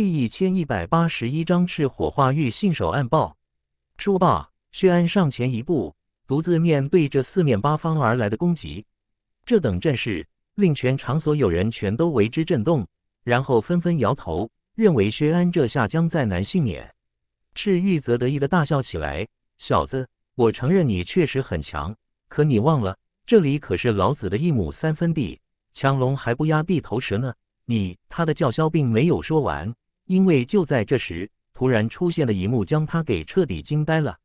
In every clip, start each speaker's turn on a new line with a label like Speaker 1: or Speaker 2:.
Speaker 1: 第一千一百八十一章赤火化玉信手暗报。说罢，薛安上前一步，独自面对着四面八方而来的攻击。这等阵势令全场所有人全都为之震动，然后纷纷摇头，认为薛安这下将再难幸免。赤玉则得意的大笑起来：“小子，我承认你确实很强，可你忘了，这里可是老子的一亩三分地，强龙还不压地头蛇呢！”你他的叫嚣并没有说完。因为就在这时，突然出现的一幕将他给彻底惊呆了。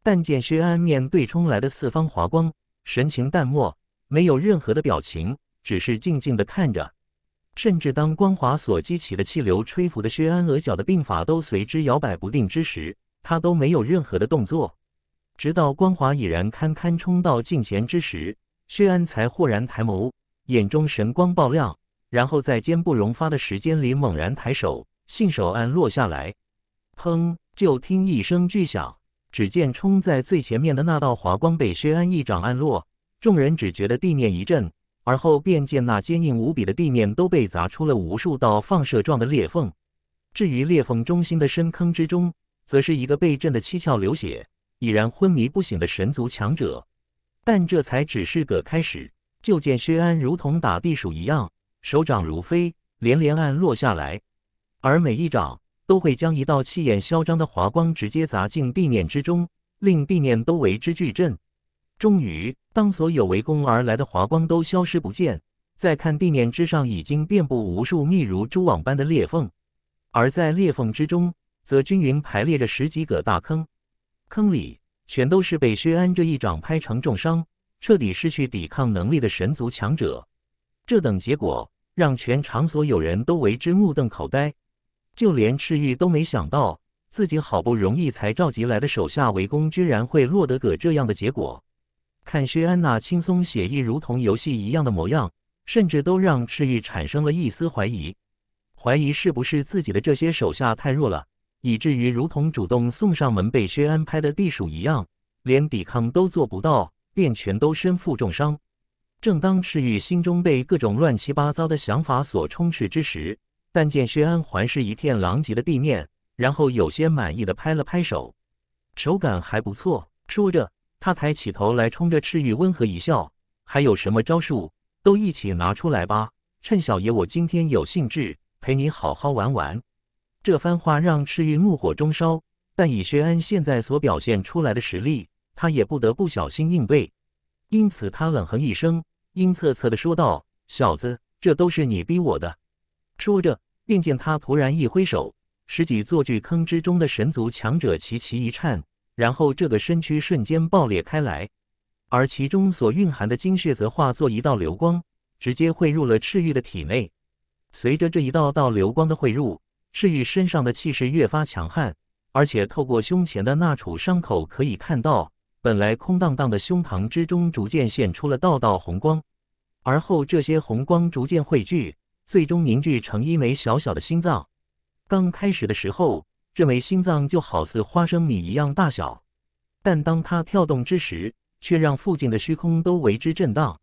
Speaker 1: 但见薛安面对冲来的四方华光，神情淡漠，没有任何的表情，只是静静的看着。甚至当光华所激起的气流吹拂的薛安额角的鬓发都随之摇摆不定之时，他都没有任何的动作。直到光华已然堪堪冲到近前之时，薛安才豁然抬眸，眼中神光爆亮，然后在坚不容发的时间里猛然抬手。信手按落下来，砰！就听一声巨响，只见冲在最前面的那道华光被薛安一掌按落，众人只觉得地面一震，而后便见那坚硬无比的地面都被砸出了无数道放射状的裂缝。至于裂缝中心的深坑之中，则是一个被震得七窍流血、已然昏迷不醒的神族强者。但这才只是个开始，就见薛安如同打地鼠一样，手掌如飞，连连按落下来。而每一掌都会将一道气焰嚣张的华光直接砸进地面之中，令地面都为之巨震。终于，当所有围攻而来的华光都消失不见，再看地面之上已经遍布无数密如蛛网般的裂缝，而在裂缝之中，则均匀排列着十几个大坑，坑里全都是被薛安这一掌拍成重伤、彻底失去抵抗能力的神族强者。这等结果让全场所有人都为之目瞪口呆。就连赤玉都没想到，自己好不容易才召集来的手下围攻，居然会落得个这样的结果。看薛安娜轻松写意，如同游戏一样的模样，甚至都让赤玉产生了一丝怀疑：怀疑是不是自己的这些手下太弱了，以至于如同主动送上门被薛安拍的地鼠一样，连抵抗都做不到，便全都身负重伤。正当赤玉心中被各种乱七八糟的想法所充斥之时，但见薛安环视一片狼藉的地面，然后有些满意的拍了拍手，手感还不错。说着，他抬起头来，冲着赤玉温和一笑：“还有什么招数，都一起拿出来吧，趁小爷我今天有兴致，陪你好好玩玩。”这番话让赤玉怒火中烧，但以薛安现在所表现出来的实力，他也不得不小心应对。因此，他冷哼一声，阴恻恻的说道：“小子，这都是你逼我的。”说着，便见他突然一挥手，十几座巨坑之中的神族强者齐齐一颤，然后这个身躯瞬间爆裂开来，而其中所蕴含的精血则化作一道流光，直接汇入了赤玉的体内。随着这一道道流光的汇入，赤玉身上的气势越发强悍，而且透过胸前的那处伤口可以看到，本来空荡荡的胸膛之中逐渐现出了道道红光，而后这些红光逐渐汇聚。最终凝聚成一枚小小的心脏。刚开始的时候，这枚心脏就好似花生米一样大小，但当它跳动之时，却让附近的虚空都为之震荡。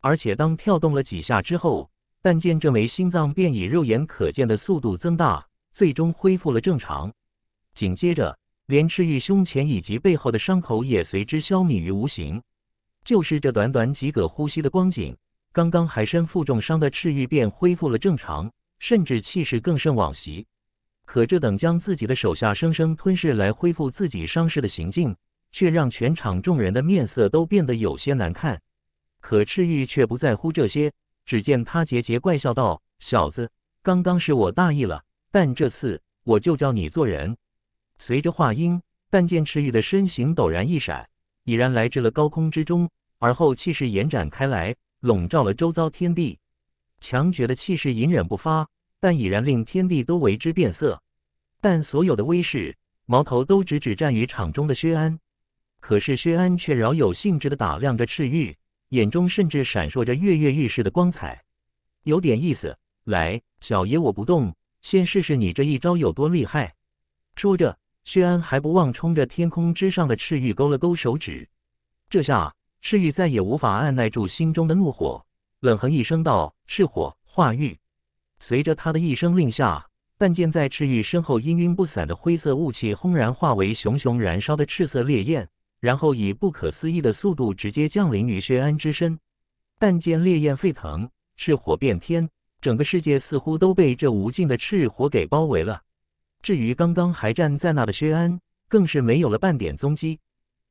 Speaker 1: 而且当跳动了几下之后，但见这枚心脏便以肉眼可见的速度增大，最终恢复了正常。紧接着，连赤玉胸前以及背后的伤口也随之消弭于无形。就是这短短几个呼吸的光景。刚刚还身负重伤的赤玉便恢复了正常，甚至气势更胜往昔。可这等将自己的手下生生吞噬来恢复自己伤势的行径，却让全场众人的面色都变得有些难看。可赤玉却不在乎这些，只见他桀桀怪笑道：“小子，刚刚是我大意了，但这次我就教你做人。”随着话音，但见赤玉的身形陡然一闪，已然来至了高空之中，而后气势延展开来。笼罩了周遭天地，强绝的气势隐忍不发，但已然令天地都为之变色。但所有的威势，矛头都直指战于场中的薛安。可是薛安却饶有兴致地打量着赤玉，眼中甚至闪烁着跃跃欲试的光彩。有点意思，来，小爷我不动，先试试你这一招有多厉害。说着，薛安还不忘冲着天空之上的赤玉勾了勾手指。这下。赤玉再也无法按耐住心中的怒火，冷哼一声道：“赤火化玉。”随着他的一声令下，但见在赤玉身后氤氲不散的灰色雾气轰然化为熊熊燃烧的赤色烈焰，然后以不可思议的速度直接降临于薛安之身。但见烈焰沸腾，赤火变天，整个世界似乎都被这无尽的赤火给包围了。至于刚刚还站在那的薛安，更是没有了半点踪迹。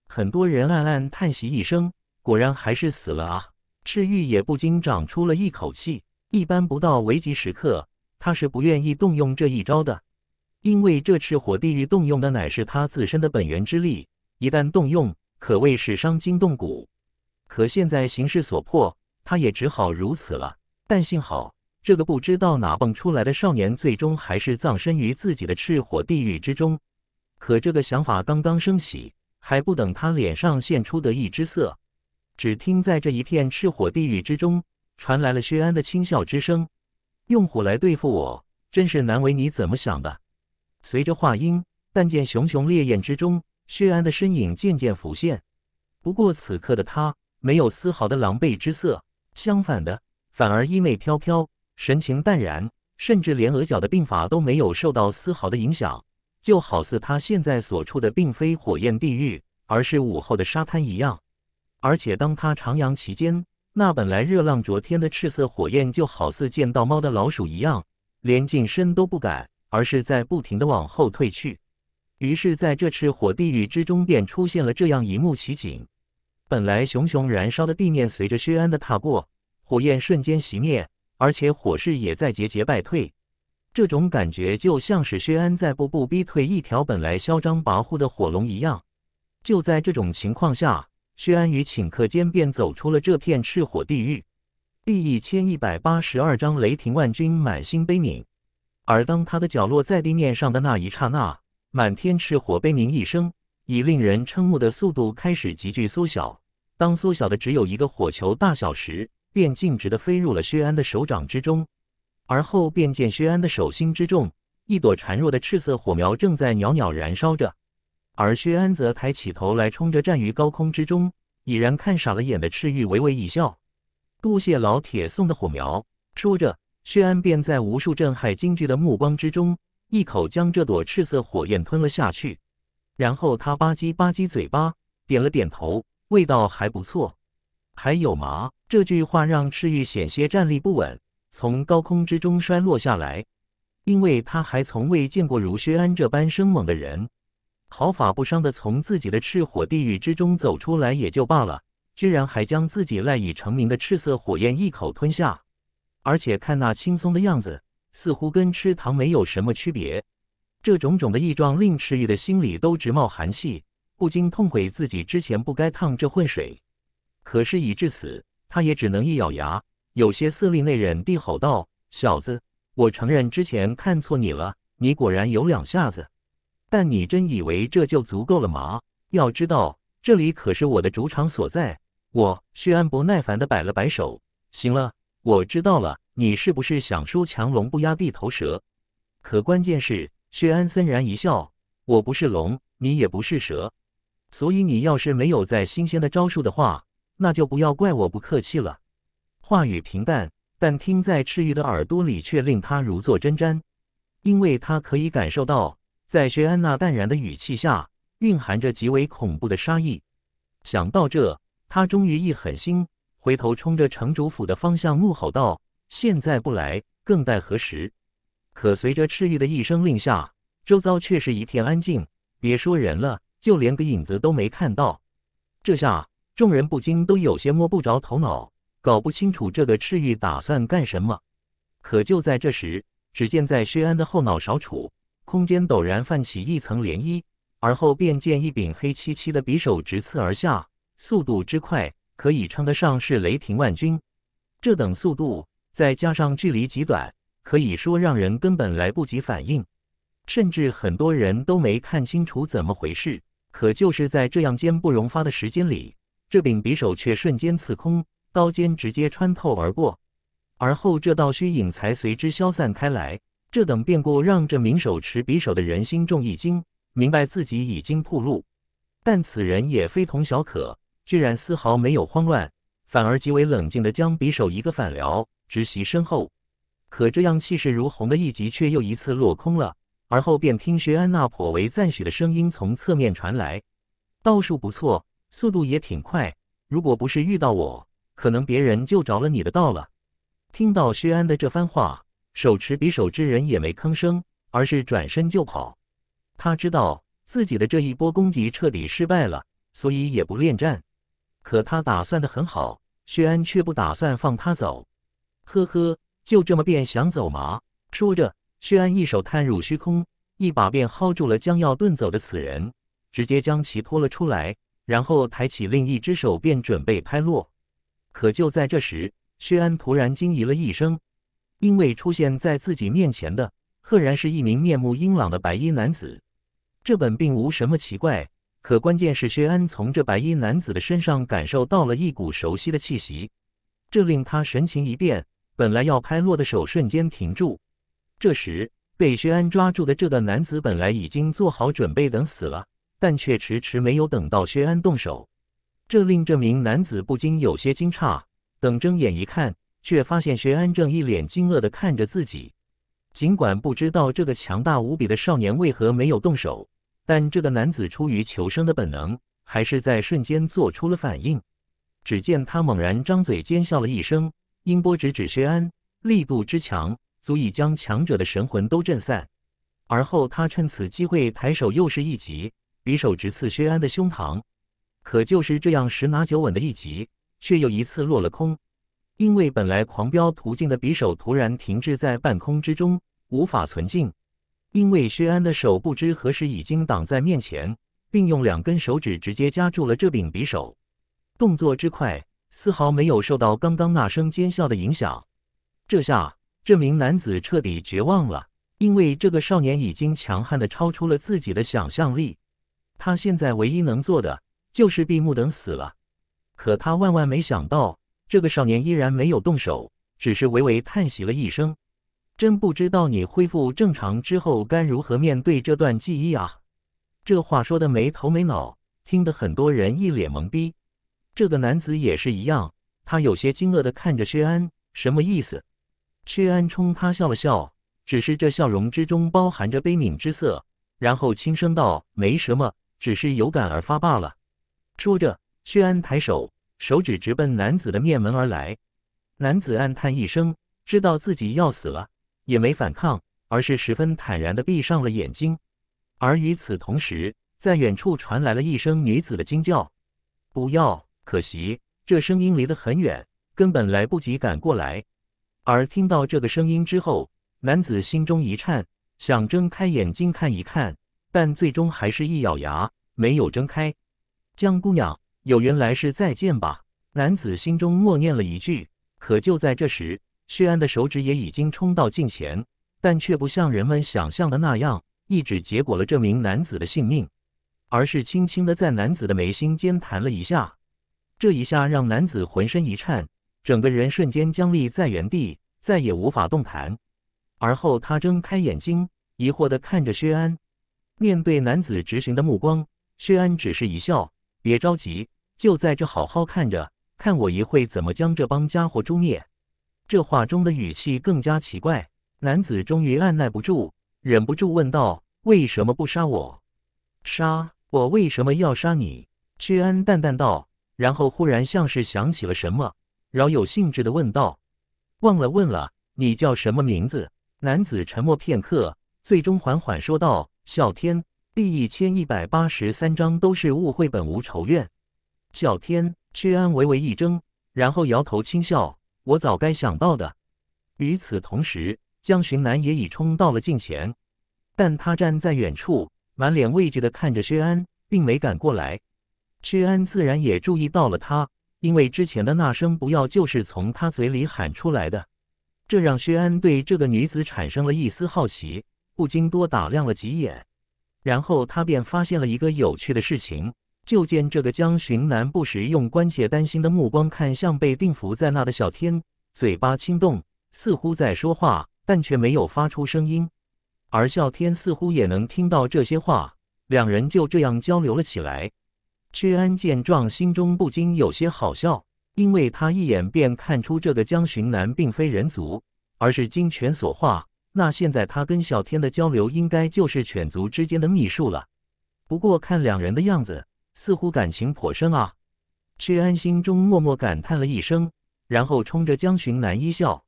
Speaker 1: 很多人暗暗叹息一声。果然还是死了啊！赤玉也不禁长出了一口气。一般不到危急时刻，他是不愿意动用这一招的，因为这赤火地狱动用的乃是他自身的本源之力，一旦动用，可谓是伤筋动骨。可现在形势所迫，他也只好如此了。但幸好，这个不知道哪蹦出来的少年最终还是葬身于自己的赤火地狱之中。可这个想法刚刚升起，还不等他脸上现出得意之色。只听，在这一片赤火地狱之中，传来了薛安的轻笑之声。用火来对付我，真是难为你，怎么想的？随着话音，但见熊熊烈焰之中，薛安的身影渐渐浮现。不过，此刻的他没有丝毫的狼狈之色，相反的，反而衣袂飘飘，神情淡然，甚至连额角的鬓发都没有受到丝毫的影响，就好似他现在所处的并非火焰地狱，而是午后的沙滩一样。而且，当他徜徉其间，那本来热浪灼天的赤色火焰，就好似见到猫的老鼠一样，连近身都不敢，而是在不停的往后退去。于是，在这赤火地狱之中，便出现了这样一幕奇景：本来熊熊燃烧的地面，随着薛安的踏过，火焰瞬间熄灭，而且火势也在节节败退。这种感觉就像是薛安在步步逼退一条本来嚣张跋扈的火龙一样。就在这种情况下。薛安于顷刻间便走出了这片赤火地狱。第一千一百八十二章雷霆万钧，满心悲鸣。而当他的脚落在地面上的那一刹那，满天赤火悲鸣一声，以令人瞠目的速度开始急剧缩小。当缩小的只有一个火球大小时，便径直的飞入了薛安的手掌之中。而后便见薛安的手心之中，一朵孱弱的赤色火苗正在袅袅燃烧着。而薛安则抬起头来，冲着站于高空之中已然看傻了眼的赤玉微微一笑：“多谢老铁送的火苗。”说着，薛安便在无数震撼惊惧的目光之中，一口将这朵赤色火焰吞了下去。然后他吧唧吧唧嘴巴，点了点头：“味道还不错，还有麻。”这句话让赤玉险些站立不稳，从高空之中摔落下来，因为他还从未见过如薛安这般生猛的人。毫发不伤的从自己的赤火地狱之中走出来也就罢了，居然还将自己赖以成名的赤色火焰一口吞下，而且看那轻松的样子，似乎跟吃糖没有什么区别。这种种的异状令赤玉的心里都直冒寒气，不禁痛悔自己之前不该烫这浑水。可是已至此，他也只能一咬牙，有些色厉内荏地吼道：“小子，我承认之前看错你了，你果然有两下子。”但你真以为这就足够了吗？要知道，这里可是我的主场所在。我薛安不耐烦地摆了摆手：“行了，我知道了。你是不是想说强龙不压地头蛇？”可关键是，薛安森然一笑：“我不是龙，你也不是蛇。所以你要是没有再新鲜的招数的话，那就不要怪我不客气了。”话语平淡，但听在赤玉的耳朵里却令他如坐针毡，因为他可以感受到。在薛安娜淡然的语气下，蕴含着极为恐怖的杀意。想到这，他终于一狠心，回头冲着城主府的方向怒吼道：“现在不来，更待何时？”可随着赤玉的一声令下，周遭却是一片安静，别说人了，就连个影子都没看到。这下众人不禁都有些摸不着头脑，搞不清楚这个赤玉打算干什么。可就在这时，只见在薛安的后脑勺处。空间陡然泛起一层涟漪，而后便见一柄黑漆漆的匕首直刺而下，速度之快，可以称得上是雷霆万钧。这等速度，再加上距离极短，可以说让人根本来不及反应，甚至很多人都没看清楚怎么回事。可就是在这样坚不容发的时间里，这柄匕首却瞬间刺空，刀尖直接穿透而过，而后这道虚影才随之消散开来。这等变故让这名手持匕首的人心中一惊，明白自己已经暴露。但此人也非同小可，居然丝毫没有慌乱，反而极为冷静地将匕首一个反撩，直袭身后。可这样气势如虹的一击，却又一次落空了。而后便听薛安那颇为赞许的声音从侧面传来：“道术不错，速度也挺快。如果不是遇到我，可能别人就着了你的道了。”听到薛安的这番话。手持匕首之人也没吭声，而是转身就跑。他知道自己的这一波攻击彻底失败了，所以也不恋战。可他打算的很好，薛安却不打算放他走。呵呵，就这么便想走吗？说着，薛安一手探入虚空，一把便薅住了将要遁走的此人，直接将其拖了出来，然后抬起另一只手便准备拍落。可就在这时，薛安突然惊疑了一声。因为出现在自己面前的，赫然是一名面目英朗的白衣男子。这本并无什么奇怪，可关键是薛安从这白衣男子的身上感受到了一股熟悉的气息，这令他神情一变，本来要拍落的手瞬间停住。这时被薛安抓住的这个男子，本来已经做好准备等死了，但却迟迟没有等到薛安动手，这令这名男子不禁有些惊诧。等睁眼一看。却发现薛安正一脸惊愕地看着自己，尽管不知道这个强大无比的少年为何没有动手，但这个男子出于求生的本能，还是在瞬间做出了反应。只见他猛然张嘴尖笑了一声，音波直指薛安，力度之强，足以将强者的神魂都震散。而后他趁此机会抬手又是一击，匕首直刺薛安的胸膛。可就是这样十拿九稳的一击，却又一次落了空。因为本来狂飙途径的匕首突然停滞在半空之中，无法存进。因为薛安的手不知何时已经挡在面前，并用两根手指直接夹住了这柄匕首，动作之快，丝毫没有受到刚刚那声尖笑的影响。这下，这名男子彻底绝望了，因为这个少年已经强悍的超出了自己的想象力。他现在唯一能做的就是闭目等死了。可他万万没想到。这个少年依然没有动手，只是微微叹息了一声。真不知道你恢复正常之后该如何面对这段记忆啊！这话说的没头没脑，听得很多人一脸懵逼。这个男子也是一样，他有些惊愕的看着薛安，什么意思？薛安冲他笑了笑，只是这笑容之中包含着悲悯之色，然后轻声道：“没什么，只是有感而发罢了。”说着，薛安抬手。手指直奔男子的面门而来，男子暗叹一声，知道自己要死了，也没反抗，而是十分坦然地闭上了眼睛。而与此同时，在远处传来了一声女子的惊叫：“不要！”可惜，这声音离得很远，根本来不及赶过来。而听到这个声音之后，男子心中一颤，想睁开眼睛看一看，但最终还是一咬牙，没有睁开。江姑娘。有缘来世再见吧。男子心中默念了一句，可就在这时，薛安的手指也已经冲到近前，但却不像人们想象的那样一指结果了这名男子的性命，而是轻轻的在男子的眉心间弹了一下。这一下让男子浑身一颤，整个人瞬间僵立在原地，再也无法动弹。而后他睁开眼睛，疑惑的看着薛安。面对男子直询的目光，薛安只是一笑：“别着急。”就在这好好看着，看我一会怎么将这帮家伙诛灭。这话中的语气更加奇怪。男子终于按耐不住，忍不住问道：“为什么不杀我？杀我为什么要杀你？”屈安淡淡道，然后忽然像是想起了什么，饶有兴致的问道：“忘了问了，你叫什么名字？”男子沉默片刻，最终缓缓说道：“啸天。”第一千一百八十三章都是误会，本无仇怨。小天，薛安微微一怔，然后摇头轻笑：“我早该想到的。”与此同时，江寻南也已冲到了近前，但他站在远处，满脸畏惧的看着薛安，并没赶过来。薛安自然也注意到了他，因为之前的那声“不要”就是从他嘴里喊出来的，这让薛安对这个女子产生了一丝好奇，不禁多打量了几眼。然后他便发现了一个有趣的事情。就见这个江巡南不时用关切担心的目光看向被定伏在那的小天，嘴巴轻动，似乎在说话，但却没有发出声音。而小天似乎也能听到这些话，两人就这样交流了起来。薛安见状，心中不禁有些好笑，因为他一眼便看出这个江巡南并非人族，而是金犬所化。那现在他跟小天的交流应该就是犬族之间的秘术了。不过看两人的样子，似乎感情颇深啊，薛安心中默默感叹了一声，然后冲着江巡南一笑：“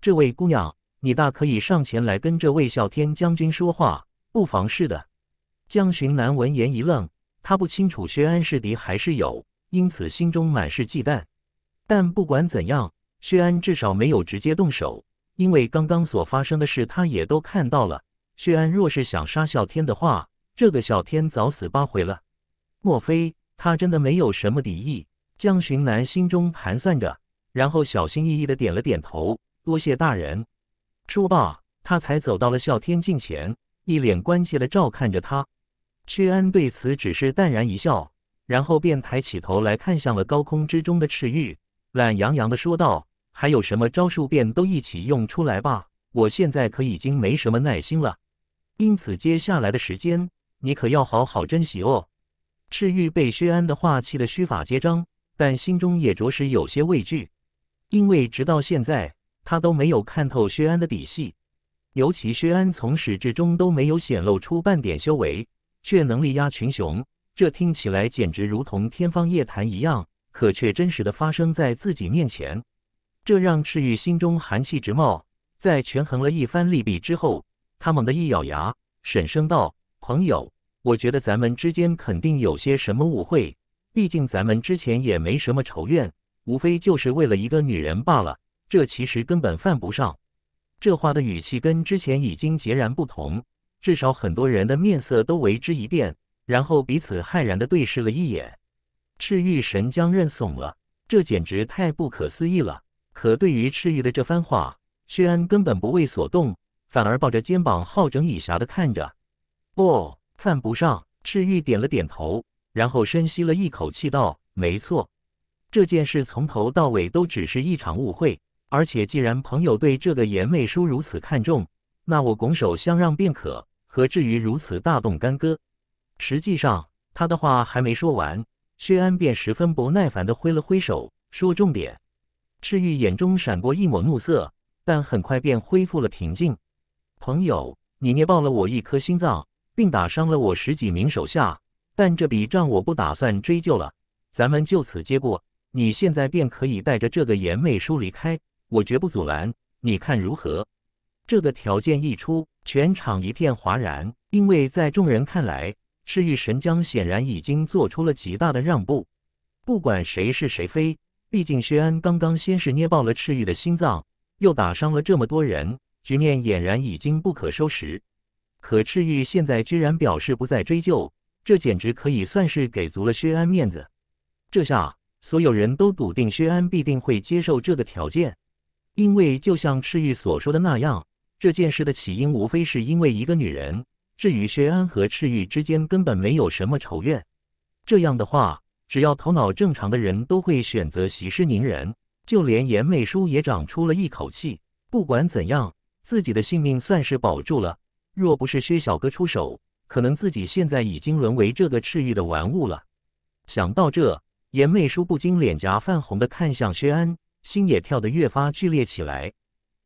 Speaker 1: 这位姑娘，你大可以上前来跟这位啸天将军说话，不妨事的。”江巡南闻言一愣，他不清楚薛安是敌还是友，因此心中满是忌惮。但不管怎样，薛安至少没有直接动手，因为刚刚所发生的事他也都看到了。薛安若是想杀啸天的话，这个啸天早死八回了。莫非他真的没有什么敌意？江巡南心中盘算着，然后小心翼翼的点了点头。多谢大人。说罢，他才走到了啸天镜前，一脸关切的照看着他。薛安对此只是淡然一笑，然后便抬起头来看向了高空之中的赤玉，懒洋洋的说道：“还有什么招数便都一起用出来吧，我现在可已经没什么耐心了。因此接下来的时间，你可要好好珍惜哦。”赤玉被薛安的话气得虚发皆张，但心中也着实有些畏惧，因为直到现在他都没有看透薛安的底细。尤其薛安从始至终都没有显露出半点修为，却能力压群雄，这听起来简直如同天方夜谭一样，可却真实的发生在自己面前，这让赤玉心中寒气直冒。在权衡了一番利弊之后，他猛地一咬牙，沈声道：“朋友。”我觉得咱们之间肯定有些什么误会，毕竟咱们之前也没什么仇怨，无非就是为了一个女人罢了。这其实根本犯不上。这话的语气跟之前已经截然不同，至少很多人的面色都为之一变，然后彼此骇然地对视了一眼。赤玉神将认怂了，这简直太不可思议了。可对于赤玉的这番话，薛安根本不为所动，反而抱着肩膀好整以暇地看着。不。犯不上。赤玉点了点头，然后深吸了一口气，道：“没错，这件事从头到尾都只是一场误会。而且既然朋友对这个言妹书如此看重，那我拱手相让便可，何至于如此大动干戈？”实际上，他的话还没说完，薛安便十分不耐烦地挥了挥手，说：“重点。”赤玉眼中闪过一抹怒色，但很快便恢复了平静。朋友，你捏爆了我一颗心脏。并打伤了我十几名手下，但这笔账我不打算追究了。咱们就此接过，你现在便可以带着这个颜妹书离开，我绝不阻拦。你看如何？这个条件一出，全场一片哗然，因为在众人看来，赤玉神将显然已经做出了极大的让步。不管谁是谁非，毕竟薛安刚刚先是捏爆了赤玉的心脏，又打伤了这么多人，局面俨然已经不可收拾。可赤玉现在居然表示不再追究，这简直可以算是给足了薛安面子。这下所有人都笃定薛安必定会接受这个条件，因为就像赤玉所说的那样，这件事的起因无非是因为一个女人。至于薛安和赤玉之间根本没有什么仇怨，这样的话，只要头脑正常的人都会选择息事宁人。就连颜美叔也长出了一口气，不管怎样，自己的性命算是保住了。若不是薛小哥出手，可能自己现在已经沦为这个赤玉的玩物了。想到这，颜媚叔不禁脸颊泛红的看向薛安，心也跳得越发剧烈起来。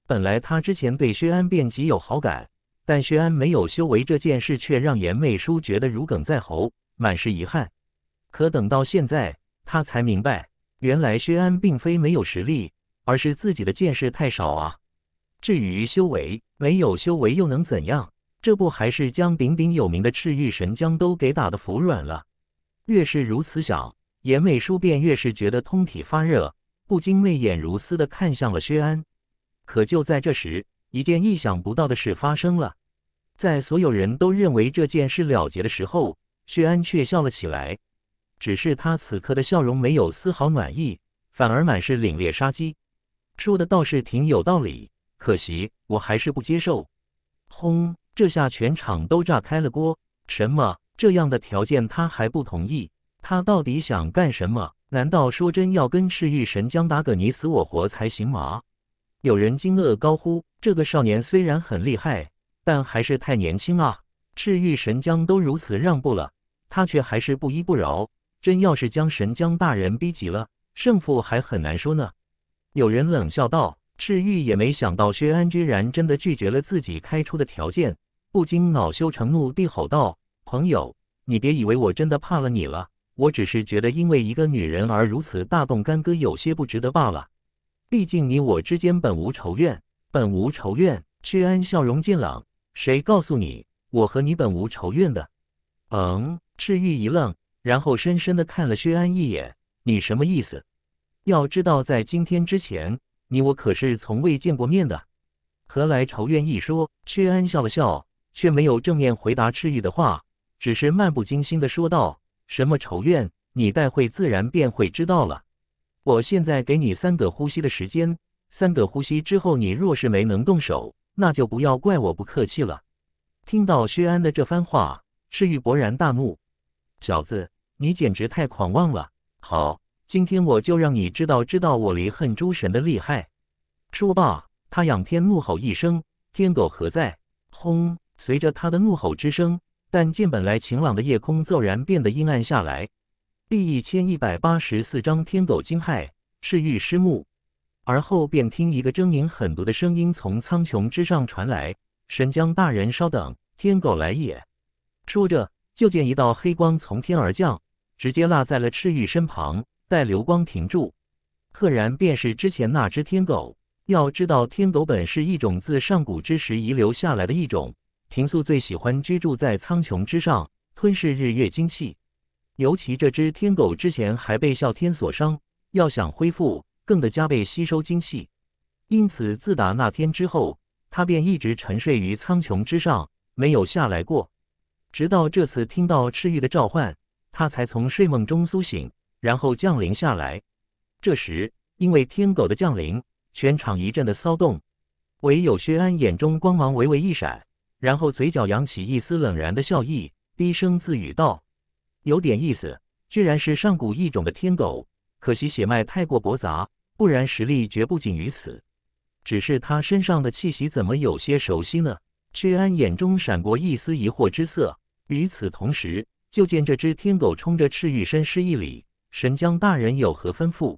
Speaker 1: 本来他之前对薛安便极有好感，但薛安没有修为这件事却让颜媚叔觉得如鲠在喉，满是遗憾。可等到现在，他才明白，原来薛安并非没有实力，而是自己的见识太少啊。至于修为，没有修为又能怎样？这不还是将鼎鼎有名的赤玉神将都给打的服软了？越是如此想，严美淑便越是觉得通体发热，不禁媚眼如丝的看向了薛安。可就在这时，一件意想不到的事发生了。在所有人都认为这件事了结的时候，薛安却笑了起来。只是他此刻的笑容没有丝毫暖意，反而满是凛冽杀机。说的倒是挺有道理，可惜我还是不接受。轰！这下全场都炸开了锅！什么这样的条件他还不同意？他到底想干什么？难道说真要跟赤玉神将打个你死我活才行吗？有人惊愕高呼：“这个少年虽然很厉害，但还是太年轻啊！赤玉神将都如此让步了，他却还是不依不饶。真要是将神将大人逼急了，胜负还很难说呢。”有人冷笑道：“赤玉也没想到薛安居然真的拒绝了自己开出的条件。”不禁恼羞成怒地吼道：“朋友，你别以为我真的怕了你了，我只是觉得因为一个女人而如此大动干戈，有些不值得罢了。毕竟你我之间本无仇怨。”本无仇怨。薛安笑容渐冷：“谁告诉你我和你本无仇怨的？”嗯。赤玉一愣，然后深深地看了薛安一眼：“你什么意思？要知道，在今天之前，你我可是从未见过面的，何来仇怨一说？”薛安笑了笑。却没有正面回答赤玉的话，只是漫不经心地说道：“什么仇怨，你待会自然便会知道了。我现在给你三个呼吸的时间，三个呼吸之后，你若是没能动手，那就不要怪我不客气了。”听到薛安的这番话，赤玉勃然大怒：“小子，你简直太狂妄了！好，今天我就让你知道知道我离恨诸神的厉害！”说罢，他仰天怒吼一声：“天狗何在？”轰！随着他的怒吼之声，但见本来晴朗的夜空骤然变得阴暗下来。第一千一百八十四章天狗惊骇赤玉失目，而后便听一个狰狞狠毒的声音从苍穹之上传来：“神将大人，稍等，天狗来也。”说着，就见一道黑光从天而降，直接落在了赤玉身旁。待流光停住，赫然便是之前那只天狗。要知道，天狗本是一种自上古之时遗留下来的一种。平素最喜欢居住在苍穹之上，吞噬日月精气。尤其这只天狗之前还被啸天所伤，要想恢复，更得加倍吸收精气。因此，自打那天之后，它便一直沉睡于苍穹之上，没有下来过。直到这次听到赤玉的召唤，它才从睡梦中苏醒，然后降临下来。这时，因为天狗的降临，全场一阵的骚动。唯有薛安眼中光芒微微一闪。然后嘴角扬起一丝冷然的笑意，低声自语道：“有点意思，居然是上古异种的天狗，可惜血脉太过驳杂，不然实力绝不仅于此。只是他身上的气息怎么有些熟悉呢？”赤安眼中闪过一丝疑惑之色。与此同时，就见这只天狗冲着赤玉深施一礼：“神将大人有何吩咐？”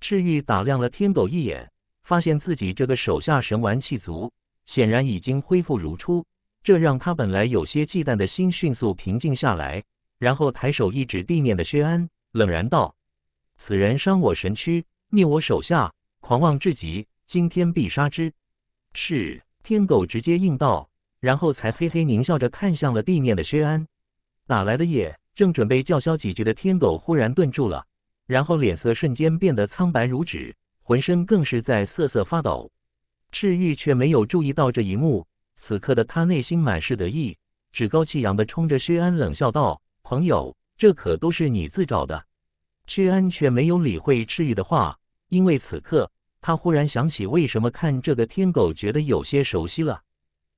Speaker 1: 赤玉打量了天狗一眼，发现自己这个手下神玩气足，显然已经恢复如初。这让他本来有些忌惮的心迅速平静下来，然后抬手一指地面的薛安，冷然道：“此人伤我神躯，灭我手下，狂妄至极，今天必杀之。”赤天狗直接应道，然后才嘿嘿狞笑着看向了地面的薛安。哪来的野？正准备叫嚣几句的天狗忽然顿住了，然后脸色瞬间变得苍白如纸，浑身更是在瑟瑟发抖。赤玉却没有注意到这一幕。此刻的他内心满是得意，趾高气扬地冲着薛安冷笑道：“朋友，这可都是你自找的。”薛安却没有理会赤玉的话，因为此刻他忽然想起为什么看这个天狗觉得有些熟悉了。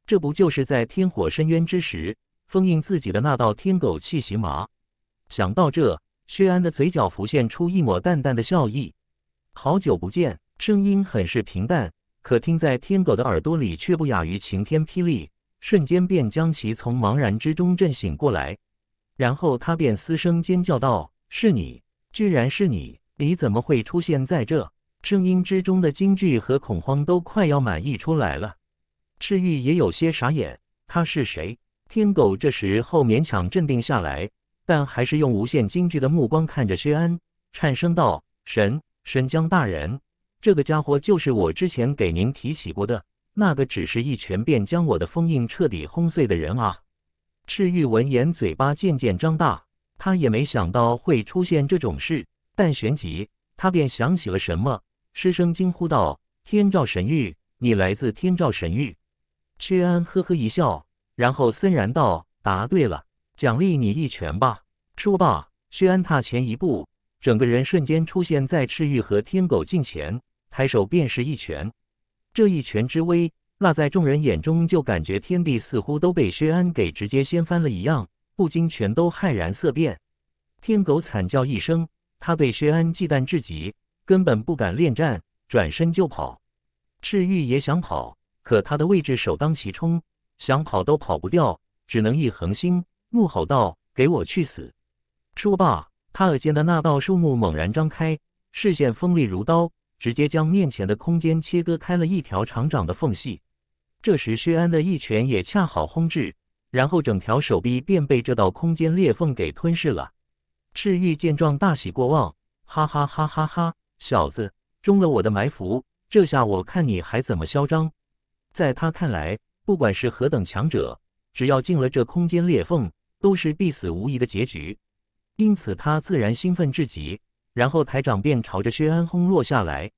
Speaker 1: 这不就是在天火深渊之时封印自己的那道天狗气息吗？想到这，薛安的嘴角浮现出一抹淡淡的笑意。好久不见，声音很是平淡。可听在天狗的耳朵里，却不亚于晴天霹雳，瞬间便将其从茫然之中震醒过来。然后他便嘶声尖叫道：“是你！居然是你！你怎么会出现在这？”声音之中的惊惧和恐慌都快要满溢出来了。赤玉也有些傻眼，他是谁？天狗这时候勉强镇定下来，但还是用无限惊惧的目光看着薛安，颤声道：“神神将大人。”这个家伙就是我之前给您提起过的那个，只是一拳便将我的封印彻底轰碎的人啊！赤玉闻言，嘴巴渐渐张大，他也没想到会出现这种事，但旋即他便想起了什么，失声惊呼道：“天照神域，你来自天照神域？”薛安呵呵一笑，然后森然道：“答对了，奖励你一拳吧。”说罢，薛安踏前一步，整个人瞬间出现在赤玉和天狗近前。抬手便是一拳，这一拳之威，落在众人眼中就感觉天地似乎都被薛安给直接掀翻了一样，不禁全都骇然色变。天狗惨叫一声，他对薛安忌惮至极，根本不敢恋战，转身就跑。赤玉也想跑，可他的位置首当其冲，想跑都跑不掉，只能一横心，怒吼道：“给我去死！”说罢，他耳尖的那道树木猛然张开，视线锋利如刀。直接将面前的空间切割开了一条长长的缝隙。这时，薛安的一拳也恰好轰至，然后整条手臂便被这道空间裂缝给吞噬了。赤玉见状大喜过望，哈哈哈哈哈！小子，中了我的埋伏！这下我看你还怎么嚣张！在他看来，不管是何等强者，只要进了这空间裂缝，都是必死无疑的结局。因此，他自然兴奋至极。然后台长便朝着薛安轰落下来，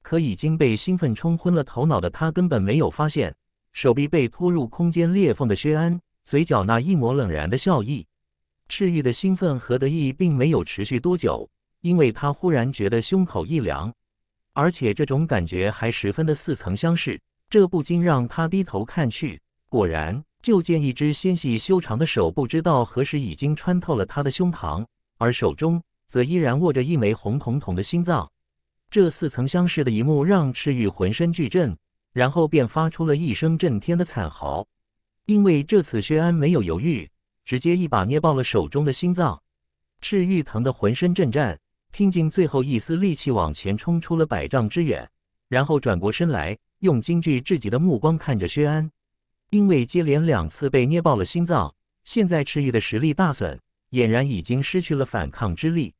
Speaker 1: 可已经被兴奋冲昏了头脑的他根本没有发现，手臂被拖入空间裂缝的薛安嘴角那一抹冷然的笑意。赤玉的兴奋和得意并没有持续多久，因为他忽然觉得胸口一凉，而且这种感觉还十分的似曾相识，这不禁让他低头看去，果然就见一只纤细修长的手不知道何时已经穿透了他的胸膛，而手中。则依然握着一枚红彤彤的心脏，这似曾相识的一幕让赤玉浑身巨震，然后便发出了一声震天的惨嚎。因为这次薛安没有犹豫，直接一把捏爆了手中的心脏，赤玉疼得浑身震颤，拼尽最后一丝力气往前冲出了百丈之远，然后转过身来，用惊惧至极的目光看着薛安。因为接连两次被捏爆了心脏，现在赤玉的实力大损，俨然已经失去了反抗之力。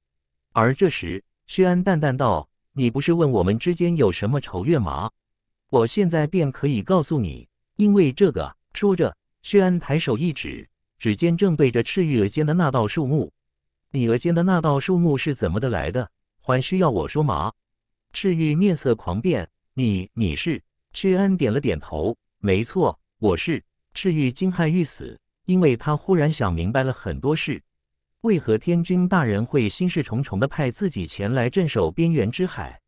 Speaker 1: 而这时，薛安淡淡道：“你不是问我们之间有什么仇怨吗？我现在便可以告诉你，因为这个。”说着，薛安抬手一指，指尖正对着赤玉额间的那道树木，你额间的那道树木是怎么的来的？还需要我说吗？赤玉面色狂变：“你……你是？”薛安点了点头：“没错，我是。”赤玉惊骇欲死，因为他忽然想明白了很多事。为何天君大人会心事重重的派自己前来镇守边缘之海？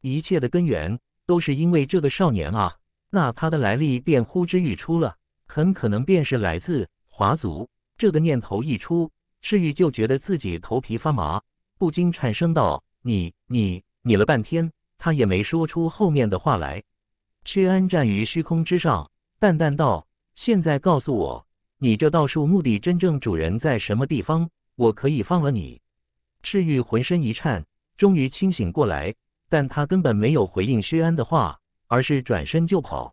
Speaker 1: 一切的根源都是因为这个少年啊！那他的来历便呼之欲出了，很可能便是来自华族。这个念头一出，赤玉就觉得自己头皮发麻，不禁颤声道：“你、你、你……”了半天，他也没说出后面的话来。薛安站于虚空之上，淡淡道：“现在告诉我，你这道术目的真正主人在什么地方？”我可以放了你，赤玉浑身一颤，终于清醒过来。但他根本没有回应薛安的话，而是转身就跑。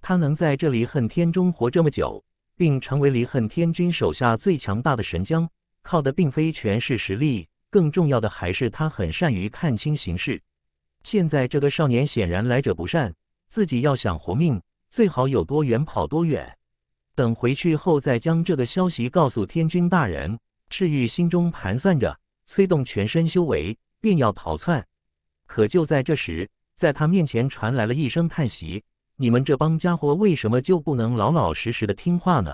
Speaker 1: 他能在这里恨天中活这么久，并成为离恨天君手下最强大的神将，靠的并非全是实力，更重要的还是他很善于看清形势。现在这个少年显然来者不善，自己要想活命，最好有多远跑多远，等回去后再将这个消息告诉天君大人。赤玉心中盘算着，催动全身修为，便要逃窜。可就在这时，在他面前传来了一声叹息：“你们这帮家伙为什么就不能老老实实的听话呢？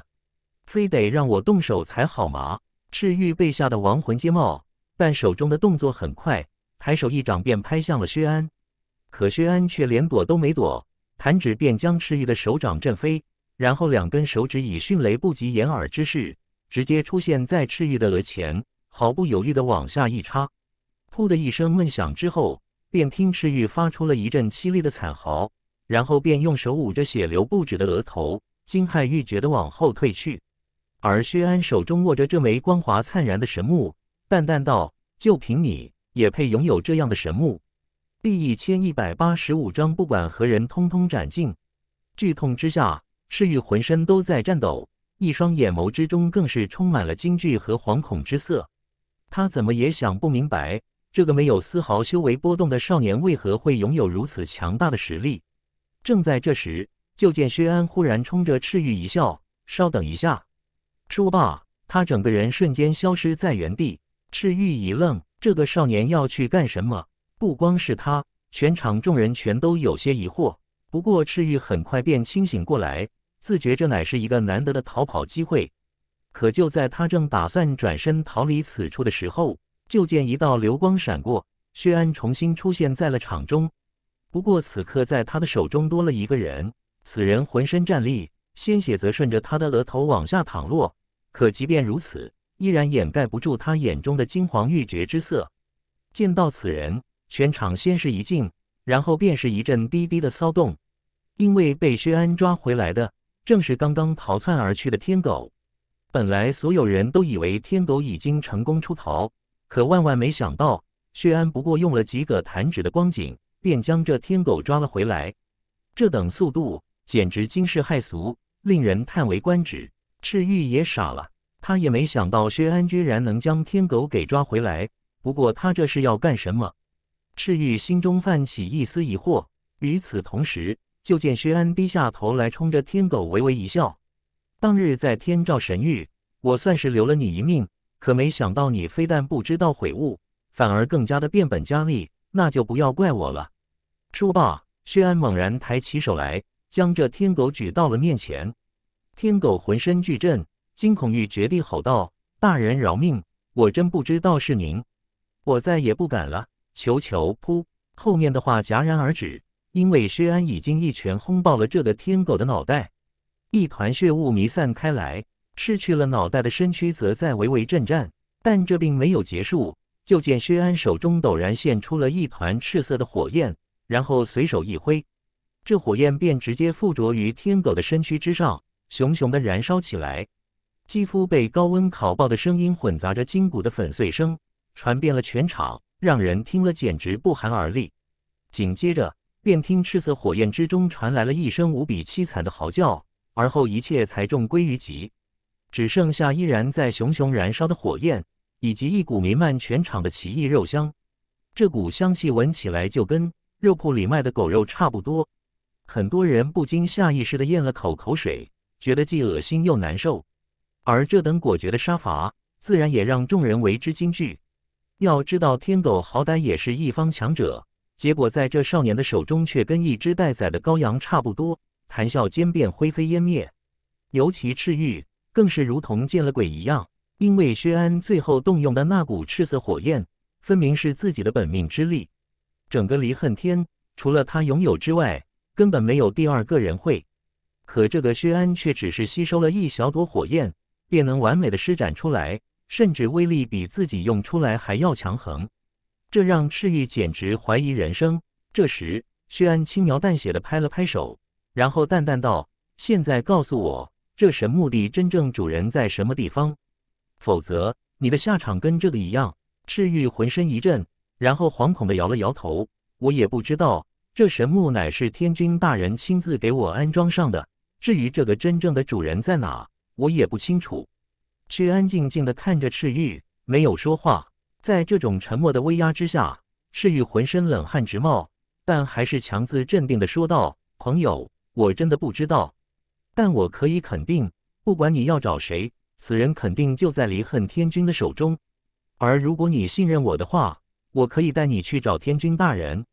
Speaker 1: 非得让我动手才好嘛？”赤玉被吓得亡魂皆冒，但手中的动作很快，抬手一掌便拍向了薛安。可薛安却连躲都没躲，弹指便将赤玉的手掌震飞，然后两根手指以迅雷不及掩耳之势。直接出现在赤玉的额前，毫不犹豫地往下一插，噗的一声闷响之后，便听赤玉发出了一阵凄厉的惨嚎，然后便用手捂着血流不止的额头，惊骇欲绝地往后退去。而薛安手中握着这枚光华灿然的神木，淡淡道：“就凭你也配拥有这样的神木？”第一千一百八十五章，不管何人，通通斩尽。剧痛之下，赤玉浑身都在颤抖。一双眼眸之中更是充满了惊惧和惶恐之色，他怎么也想不明白，这个没有丝毫修为波动的少年为何会拥有如此强大的实力。正在这时，就见薛安忽然冲着赤玉一笑：“稍等一下。”说罢，他整个人瞬间消失在原地。赤玉一愣，这个少年要去干什么？不光是他，全场众人全都有些疑惑。不过赤玉很快便清醒过来。自觉这乃是一个难得的逃跑机会，可就在他正打算转身逃离此处的时候，就见一道流光闪过，薛安重新出现在了场中。不过此刻在他的手中多了一个人，此人浑身战栗，鲜血则顺着他的额头往下淌落。可即便如此，依然掩盖不住他眼中的惊惶欲绝之色。见到此人，全场先是一静，然后便是一阵低低的骚动，因为被薛安抓回来的。正是刚刚逃窜而去的天狗，本来所有人都以为天狗已经成功出逃，可万万没想到，薛安不过用了几个弹指的光景，便将这天狗抓了回来。这等速度简直惊世骇俗，令人叹为观止。赤玉也傻了，他也没想到薛安居然能将天狗给抓回来。不过他这是要干什么？赤玉心中泛起一丝疑惑。与此同时。就见薛安低下头来，冲着天狗微微一笑。当日，在天照神域，我算是留了你一命，可没想到你非但不知道悔悟，反而更加的变本加厉，那就不要怪我了。说罢，薛安猛然抬起手来，将这天狗举到了面前。天狗浑身巨震，惊恐欲绝地吼道：“大人饶命！我真不知道是您，我再也不敢了！求求……噗！”后面的话戛然而止。因为薛安已经一拳轰爆了这个天狗的脑袋，一团血雾弥散开来，失去了脑袋的身躯则在微微震颤。但这并没有结束。就见薛安手中陡然现出了一团赤色的火焰，然后随手一挥，这火焰便直接附着于天狗的身躯之上，熊熊的燃烧起来。肌肤被高温烤爆的声音混杂着筋骨的粉碎声，传遍了全场，让人听了简直不寒而栗。紧接着。便听赤色火焰之中传来了一声无比凄惨的嚎叫，而后一切才重归于寂，只剩下依然在熊熊燃烧的火焰，以及一股弥漫全场的奇异肉香。这股香气闻起来就跟肉铺里卖的狗肉差不多，很多人不禁下意识的咽了口口水，觉得既恶心又难受。而这等果决的杀伐，自然也让众人为之惊惧。要知道，天狗好歹也是一方强者。结果，在这少年的手中，却跟一只待宰的羔羊差不多。谈笑间便灰飞烟灭，尤其赤玉更是如同见了鬼一样，因为薛安最后动用的那股赤色火焰，分明是自己的本命之力，整个离恨天除了他拥有之外，根本没有第二个人会。可这个薛安却只是吸收了一小朵火焰，便能完美的施展出来，甚至威力比自己用出来还要强横。这让赤玉简直怀疑人生。这时，薛安轻描淡写的拍了拍手，然后淡淡道：“现在告诉我，这神木的真正主人在什么地方？否则，你的下场跟这个一样。”赤玉浑身一震，然后惶恐的摇了摇头：“我也不知道，这神木乃是天君大人亲自给我安装上的。至于这个真正的主人在哪，我也不清楚。”薛安静静的看着赤玉，没有说话。在这种沉默的威压之下，赤玉浑身冷汗直冒，但还是强自镇定地说道：“朋友，我真的不知道，但我可以肯定，不管你要找谁，此人肯定就在离恨天君的手中。而如果你信任我的话，我可以带你去找天君大人。”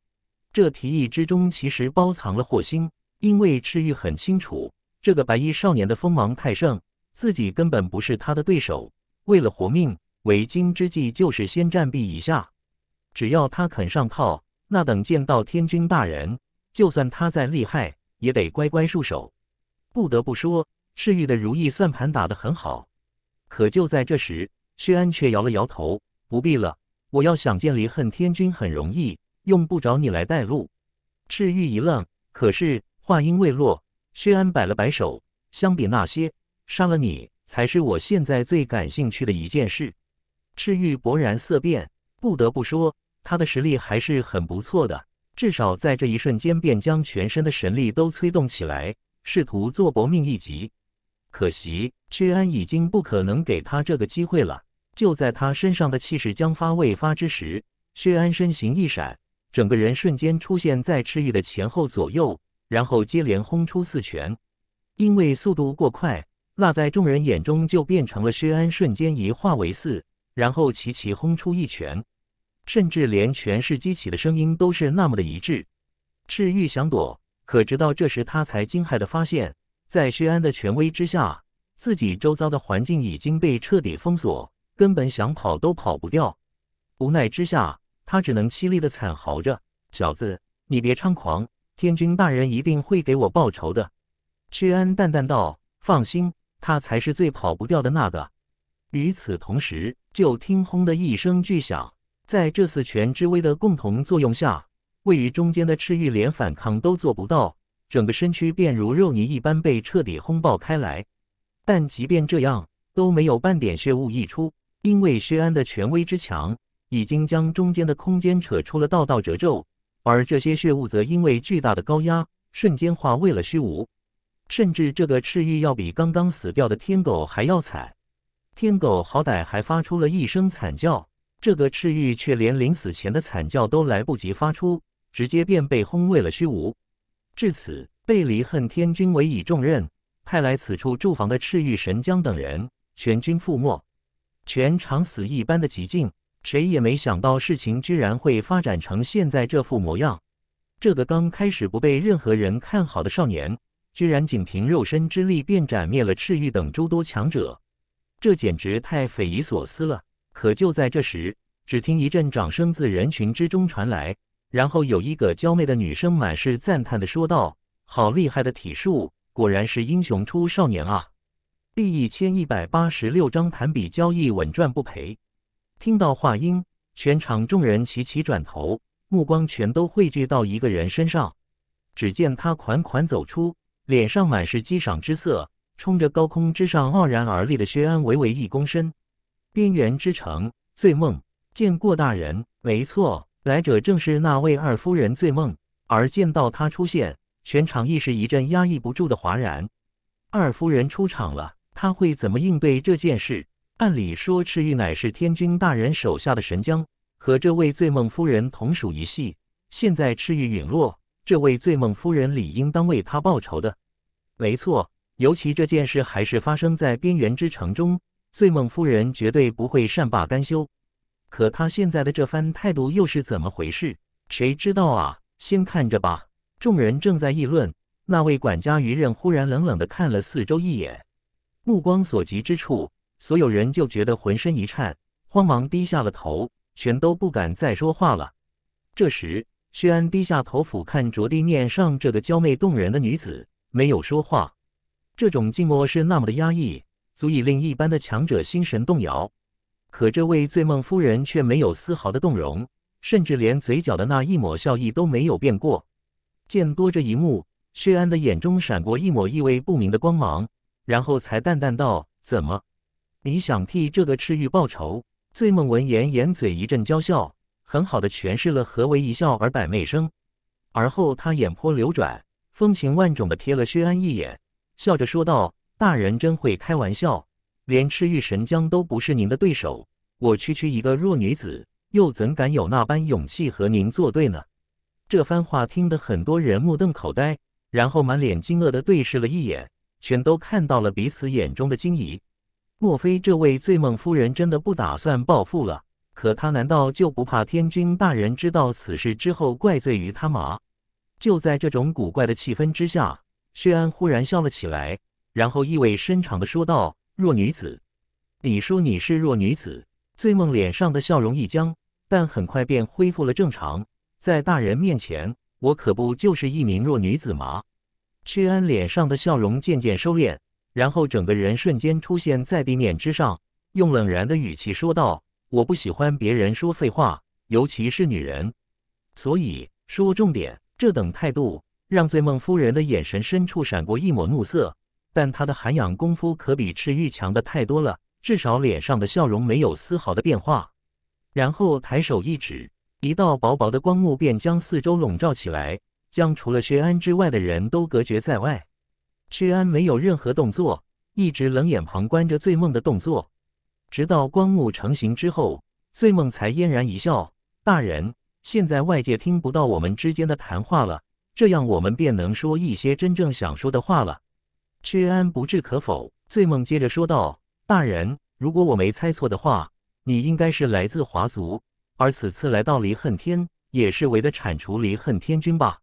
Speaker 1: 这提议之中其实包藏了祸心，因为赤玉很清楚，这个白衣少年的锋芒太盛，自己根本不是他的对手。为了活命。为今之计，就是先暂避一下，只要他肯上套，那等见到天君大人，就算他再厉害，也得乖乖束手。不得不说，赤玉的如意算盘打得很好。可就在这时，薛安却摇了摇头：“不必了，我要想见离恨天君很容易，用不着你来带路。”赤玉一愣，可是话音未落，薛安摆了摆手：“相比那些，杀了你才是我现在最感兴趣的一件事。”赤玉勃然色变，不得不说，他的实力还是很不错的，至少在这一瞬间便将全身的神力都催动起来，试图做搏命一击。可惜薛安已经不可能给他这个机会了。就在他身上的气势将发未发之时，薛安身形一闪，整个人瞬间出现在赤玉的前后左右，然后接连轰出四拳。因为速度过快，落在众人眼中就变成了薛安瞬间一化为四。然后齐齐轰出一拳，甚至连拳势激起的声音都是那么的一致。赤玉想躲，可直到这时他才惊骇的发现，在薛安的权威之下，自己周遭的环境已经被彻底封锁，根本想跑都跑不掉。无奈之下，他只能凄厉的惨嚎着：“小子，你别猖狂，天君大人一定会给我报仇的。”薛安淡淡道：“放心，他才是最跑不掉的那个。”与此同时，就听“轰”的一声巨响，在这四拳之威的共同作用下，位于中间的赤玉连反抗都做不到，整个身躯便如肉泥一般被彻底轰爆开来。但即便这样，都没有半点血雾溢出，因为薛安的权威之强，已经将中间的空间扯出了道道褶皱，而这些血雾则因为巨大的高压，瞬间化为了虚无。甚至这个赤玉要比刚刚死掉的天狗还要惨。天狗好歹还发出了一声惨叫，这个赤玉却连临死前的惨叫都来不及发出，直接便被轰为了虚无。至此，被离恨天君委以重任，派来此处驻防的赤玉神将等人全军覆没，全场死一般的寂静。谁也没想到事情居然会发展成现在这副模样。这个刚开始不被任何人看好的少年，居然仅凭肉身之力便斩灭了赤玉等诸多强者。这简直太匪夷所思了！可就在这时，只听一阵掌声自人群之中传来，然后有一个娇媚的女生满是赞叹的说道：“好厉害的体术，果然是英雄出少年啊！”第一千一百八十六章弹笔交易稳赚不赔。听到话音，全场众人齐齐转头，目光全都汇聚到一个人身上。只见他款款走出，脸上满是激赏之色。冲着高空之上傲然而立的薛安，微微一躬身。边缘之城，醉梦见过大人。没错，来者正是那位二夫人醉梦。而见到她出现，全场亦是一阵压抑不住的哗然。二夫人出场了，她会怎么应对这件事？按理说，赤玉乃是天君大人手下的神将，和这位醉梦夫人同属一系。现在赤玉陨落，这位醉梦夫人理应当为他报仇的。没错。尤其这件事还是发生在边缘之城中，醉梦夫人绝对不会善罢甘休。可她现在的这番态度又是怎么回事？谁知道啊？先看着吧。众人正在议论，那位管家余任忽然冷冷地看了四周一眼，目光所及之处，所有人就觉得浑身一颤，慌忙低下了头，全都不敢再说话了。这时，薛安低下头俯看着地面上这个娇媚动人的女子，没有说话。这种静默是那么的压抑，足以令一般的强者心神动摇。可这位醉梦夫人却没有丝毫的动容，甚至连嘴角的那一抹笑意都没有变过。见多这一幕，薛安的眼中闪过一抹意味不明的光芒，然后才淡淡道：“怎么，你想替这个赤玉报仇？”醉梦闻言，眼嘴一阵娇笑，很好的诠释了何为一笑而百媚生。而后，他眼波流转，风情万种的瞥了薛安一眼。笑着说道：“大人真会开玩笑，连赤玉神将都不是您的对手。我区区一个弱女子，又怎敢有那般勇气和您作对呢？”这番话听得很多人目瞪口呆，然后满脸惊愕的对视了一眼，全都看到了彼此眼中的惊疑。莫非这位醉梦夫人真的不打算报复了？可她难道就不怕天君大人知道此事之后怪罪于她吗？就在这种古怪的气氛之下。薛安忽然笑了起来，然后意味深长地说道：“弱女子，你说你是弱女子？”醉梦脸上的笑容一僵，但很快便恢复了正常。在大人面前，我可不就是一名弱女子吗？薛安脸上的笑容渐渐收敛，然后整个人瞬间出现在地面之上，用冷然的语气说道：“我不喜欢别人说废话，尤其是女人。所以说重点，这等态度。”让醉梦夫人的眼神深处闪过一抹怒色，但她的涵养功夫可比赤玉强的太多了，至少脸上的笑容没有丝毫的变化。然后抬手一指，一道薄薄的光幕便将四周笼罩起来，将除了薛安之外的人都隔绝在外。薛安没有任何动作，一直冷眼旁观着醉梦的动作。直到光幕成型之后，醉梦才嫣然一笑：“大人，现在外界听不到我们之间的谈话了。”这样，我们便能说一些真正想说的话了。薛安不置可否，醉梦接着说道：“大人，如果我没猜错的话，你应该是来自华族，而此次来到离恨天，也是为的铲除离恨天君吧？”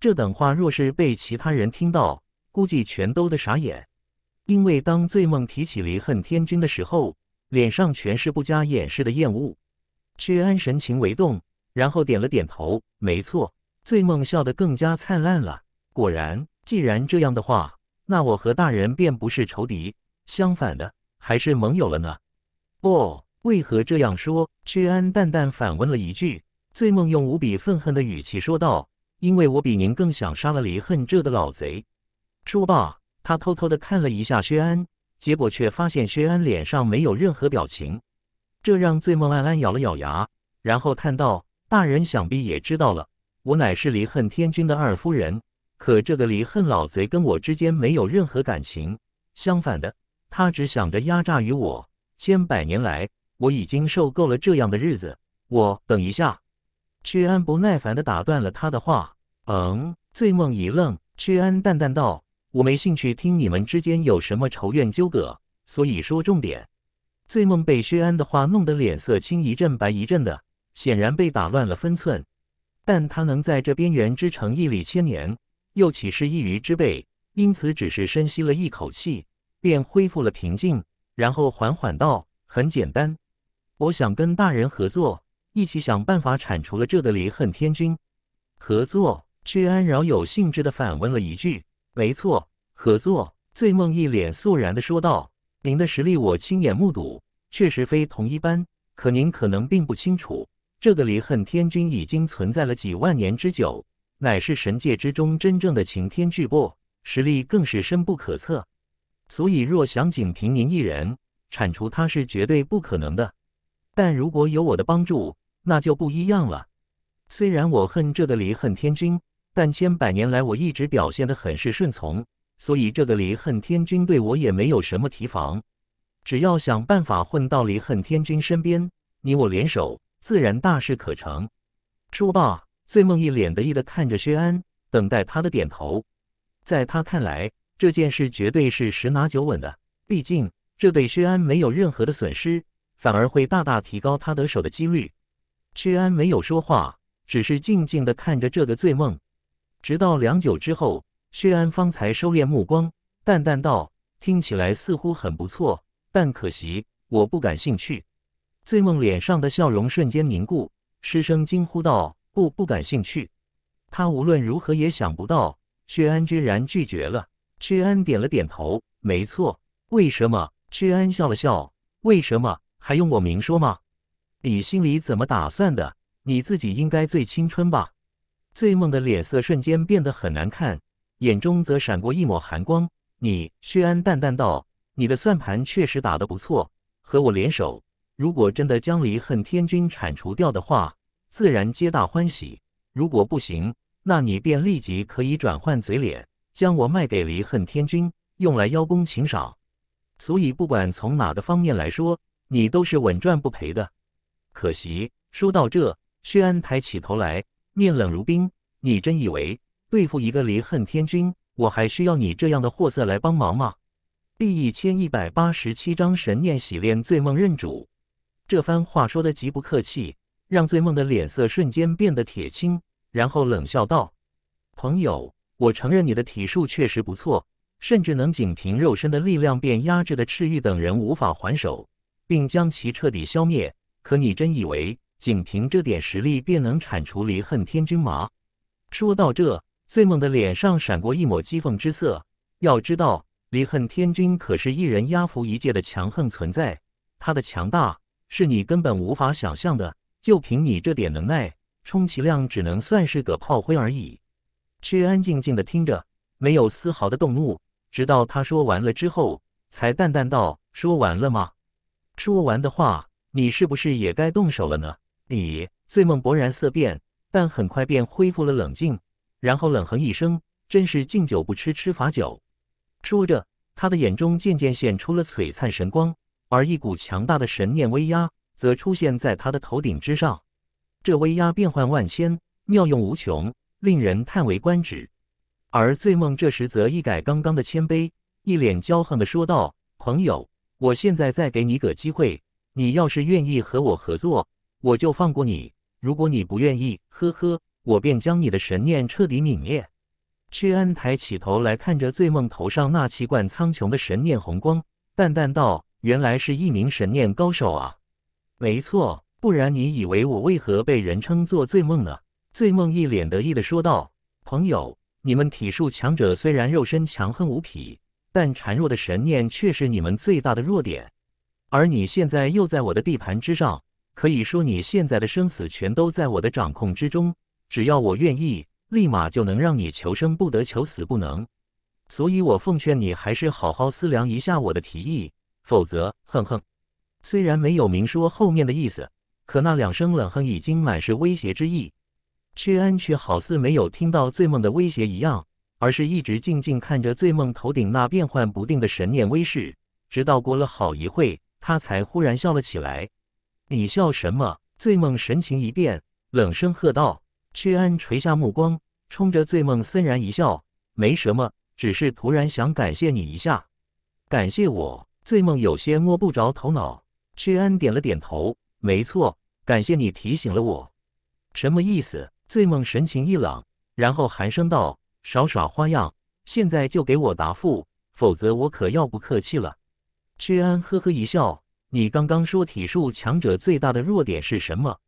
Speaker 1: 这等话若是被其他人听到，估计全都得傻眼。因为当醉梦提起离恨天君的时候，脸上全是不加掩饰的厌恶。薛安神情微动，然后点了点头：“没错。”醉梦笑得更加灿烂了。果然，既然这样的话，那我和大人便不是仇敌，相反的，还是盟友了呢。哦，为何这样说？薛安淡淡反问了一句。醉梦用无比愤恨的语气说道：“因为我比您更想杀了离恨这的老贼。”说罢，他偷偷的看了一下薛安，结果却发现薛安脸上没有任何表情，这让醉梦暗暗咬了咬牙，然后叹道：“大人想必也知道了。”我乃是离恨天君的二夫人，可这个离恨老贼跟我之间没有任何感情，相反的，他只想着压榨于我。千百年来，我已经受够了这样的日子。我等一下，屈安不耐烦地打断了他的话。嗯，醉梦一愣，屈安淡淡道：“我没兴趣听你们之间有什么仇怨纠葛，所以说重点。”醉梦被薛安的话弄得脸色青一阵白一阵的，显然被打乱了分寸。但他能在这边缘之城屹立千年，又岂是一隅之辈？因此，只是深吸了一口气，便恢复了平静，然后缓缓道：“很简单，我想跟大人合作，一起想办法铲除了这的离恨天君。”合作？屈安饶有兴致地反问了一句。“没错，合作。”醉梦一脸肃然地说道：“您的实力我亲眼目睹，确实非同一般。可您可能并不清楚。”这个离恨天君已经存在了几万年之久，乃是神界之中真正的擎天巨擘，实力更是深不可测。所以，若想仅凭您一人铲除他，是绝对不可能的。但如果有我的帮助，那就不一样了。虽然我恨这个离恨天君，但千百年来我一直表现得很是顺从，所以这个离恨天君对我也没有什么提防。只要想办法混到离恨天君身边，你我联手。自然大事可成。说罢，醉梦一脸得意的看着薛安，等待他的点头。在他看来，这件事绝对是十拿九稳的。毕竟这对薛安没有任何的损失，反而会大大提高他得手的几率。薛安没有说话，只是静静的看着这个醉梦，直到良久之后，薛安方才收敛目光，淡淡道：“听起来似乎很不错，但可惜我不感兴趣。”醉梦脸上的笑容瞬间凝固，失声惊呼道：“不，不感兴趣。”他无论如何也想不到，薛安居然拒绝了。薛安点了点头：“没错。”“为什么？”薛安笑了笑：“为什么还用我明说吗？”“你心里怎么打算的？你自己应该最青春吧。”醉梦的脸色瞬间变得很难看，眼中则闪过一抹寒光。“你。”薛安淡淡道：“你的算盘确实打得不错，和我联手。”如果真的将离恨天君铲除掉的话，自然皆大欢喜。如果不行，那你便立即可以转换嘴脸，将我卖给离恨天君，用来邀功请赏。所以，不管从哪个方面来说，你都是稳赚不赔的。可惜，说到这，薛安抬起头来，面冷如冰。你真以为对付一个离恨天君，我还需要你这样的货色来帮忙吗？第一千一百八十七章神念洗炼，醉梦认主。这番话说的极不客气，让醉梦的脸色瞬间变得铁青，然后冷笑道：“朋友，我承认你的体术确实不错，甚至能仅凭肉身的力量便压制的赤玉等人无法还手，并将其彻底消灭。可你真以为仅凭这点实力便能铲除离恨天君吗？”说到这，醉梦的脸上闪过一抹讥讽之色。要知道，离恨天君可是一人压服一界的强横存在，他的强大。是你根本无法想象的，就凭你这点能耐，充其量只能算是个炮灰而已。却安静静的听着，没有丝毫的动怒，直到他说完了之后，才淡淡道：“说完了吗？说完的话，你是不是也该动手了呢？”你醉梦勃然色变，但很快便恢复了冷静，然后冷哼一声：“真是敬酒不吃吃罚酒。”说着，他的眼中渐渐现出了璀璨神光。而一股强大的神念威压则出现在他的头顶之上，这威压变幻万千，妙用无穷，令人叹为观止。而醉梦这时则一改刚刚的谦卑，一脸骄横地说道：“朋友，我现在再给你个机会，你要是愿意和我合作，我就放过你；如果你不愿意，呵呵，我便将你的神念彻底泯灭。”屈安抬起头来看着醉梦头上那气贯苍穹的神念红光，淡淡道。原来是一名神念高手啊！没错，不然你以为我为何被人称作醉梦呢？醉梦一脸得意的说道：“朋友，你们体术强者虽然肉身强横无匹，但孱弱的神念却是你们最大的弱点。而你现在又在我的地盘之上，可以说你现在的生死全都在我的掌控之中。只要我愿意，立马就能让你求生不得，求死不能。所以我奉劝你，还是好好思量一下我的提议。”否则，哼哼！虽然没有明说后面的意思，可那两声冷哼已经满是威胁之意。薛安却好似没有听到醉梦的威胁一样，而是一直静静看着醉梦头顶那变幻不定的神念威势。直到过了好一会，他才忽然笑了起来。“你笑什么？”醉梦神情一变，冷声喝道。薛安垂下目光，冲着醉梦森然一笑：“没什么，只是突然想感谢你一下，感谢我。”醉梦有些摸不着头脑，薛安点了点头，没错，感谢你提醒了我。什么意思？醉梦神情一冷，然后寒声道：“少耍花样，现在就给我答复，否则我可要不客气了。”屈安呵呵一笑：“你刚刚说体术强者最大的弱点是什么？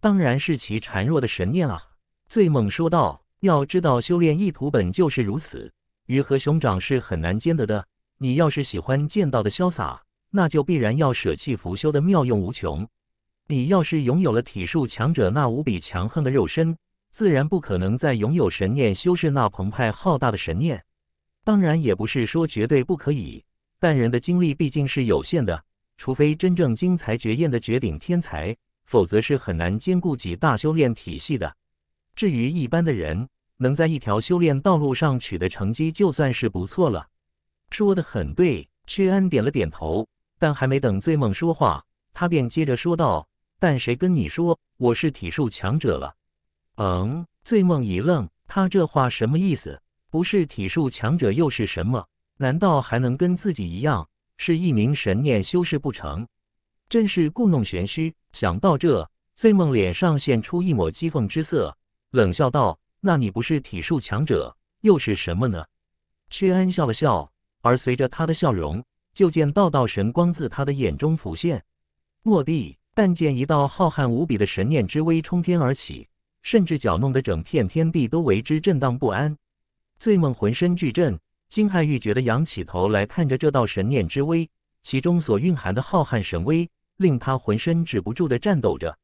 Speaker 1: 当然是其孱弱的神念啊。”醉梦说道：“要知道，修炼意图本就是如此，鱼和熊掌是很难兼得的。”你要是喜欢剑道的潇洒，那就必然要舍弃拂修的妙用无穷。你要是拥有了体术强者那无比强横的肉身，自然不可能再拥有神念修士那澎湃浩大的神念。当然，也不是说绝对不可以，但人的精力毕竟是有限的，除非真正精才绝艳的绝顶天才，否则是很难兼顾几大修炼体系的。至于一般的人，能在一条修炼道路上取得成绩，就算是不错了。说的很对，屈安点了点头，但还没等醉梦说话，他便接着说道：“但谁跟你说我是体术强者了？”嗯，醉梦一愣，他这话什么意思？不是体术强者又是什么？难道还能跟自己一样是一名神念修士不成？真是故弄玄虚！想到这，醉梦脸上现出一抹讥讽之色，冷笑道：“那你不是体术强者又是什么呢？”屈安笑了笑。而随着他的笑容，就见道道神光自他的眼中浮现，落地，但见一道浩瀚无比的神念之威冲天而起，甚至搅弄得整片天地都为之震荡不安。醉梦浑身巨震，惊骇欲绝的仰起头来看着这道神念之威，其中所蕴含的浩瀚神威，令他浑身止不住的颤抖着。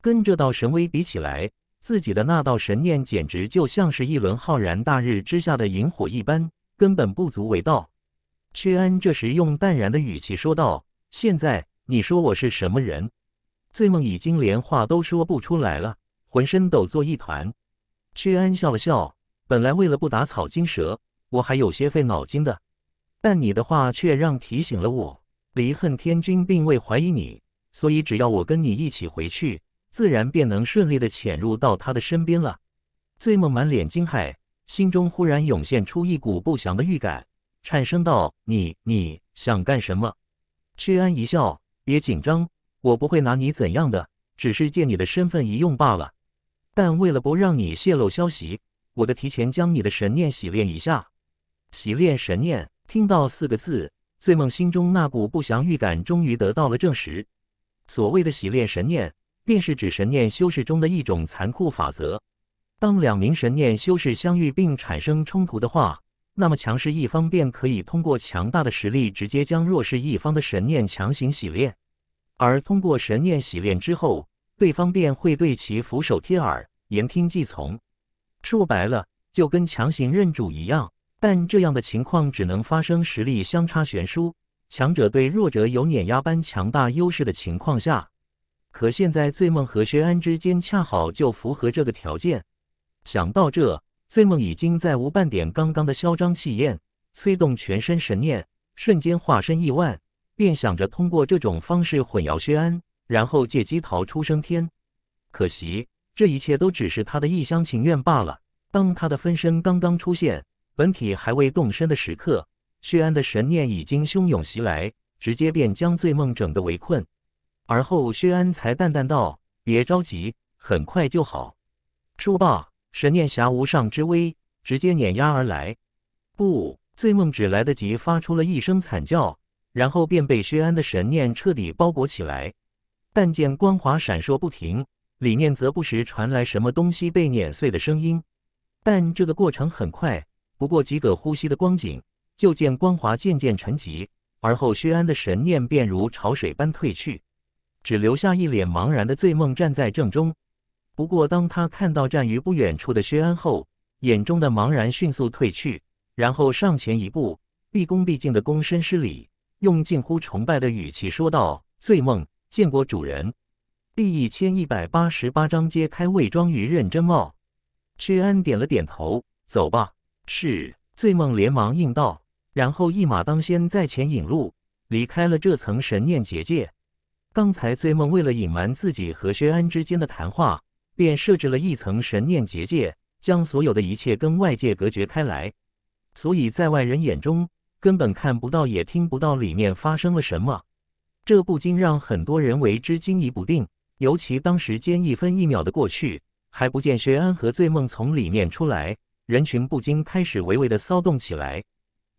Speaker 1: 跟这道神威比起来，自己的那道神念简直就像是一轮浩然大日之下的萤火一般。根本不足为道。屈安这时用淡然的语气说道：“现在你说我是什么人？”醉梦已经连话都说不出来了，浑身抖作一团。屈安笑了笑，本来为了不打草惊蛇，我还有些费脑筋的，但你的话却让提醒了我。离恨天君并未怀疑你，所以只要我跟你一起回去，自然便能顺利的潜入到他的身边了。醉梦满脸惊骇。心中忽然涌现出一股不祥的预感，颤声道：“你你想干什么？”薛安一笑：“别紧张，我不会拿你怎样的，只是借你的身份一用罢了。但为了不让你泄露消息，我得提前将你的神念洗练一下。”洗练神念，听到四个字，醉梦心中那股不祥预感终于得到了证实。所谓的洗练神念，便是指神念修饰中的一种残酷法则。当两名神念修士相遇并产生冲突的话，那么强势一方便可以通过强大的实力直接将弱势一方的神念强行洗炼，而通过神念洗炼之后，对方便会对其俯首贴耳，言听计从，说白了就跟强行认主一样。但这样的情况只能发生实力相差悬殊，强者对弱者有碾压般强大优势的情况下。可现在醉梦和薛安之间恰好就符合这个条件。想到这，醉梦已经再无半点刚刚的嚣张气焰，催动全身神念，瞬间化身亿万，便想着通过这种方式混淆薛安，然后借机逃出升天。可惜，这一切都只是他的一厢情愿罢了。当他的分身刚刚出现，本体还未动身的时刻，薛安的神念已经汹涌袭来，直接便将醉梦整个围困。而后，薛安才淡淡道：“别着急，很快就好。”说罢。神念侠无上之威直接碾压而来，不醉梦只来得及发出了一声惨叫，然后便被薛安的神念彻底包裹起来。但见光华闪烁不停，里面则不时传来什么东西被碾碎的声音。但这个过程很快，不过几个呼吸的光景，就见光华渐渐沉寂，而后薛安的神念便如潮水般退去，只留下一脸茫然的醉梦站在正中。不过，当他看到站于不远处的薛安后，眼中的茫然迅速褪去，然后上前一步，毕恭毕敬的躬身施礼，用近乎崇拜的语气说道：“醉梦见过主人。”第一千一百八十八章揭开伪装与认真帽。薛安点了点头：“走吧。”是醉梦连忙应道，然后一马当先在前引路，离开了这层神念结界。刚才醉梦为了隐瞒自己和薛安之间的谈话。便设置了一层神念结界，将所有的一切跟外界隔绝开来，所以在外人眼中根本看不到也听不到里面发生了什么，这不禁让很多人为之惊疑不定。尤其当时间一分一秒的过去，还不见薛安和醉梦从里面出来，人群不禁开始微微的骚动起来。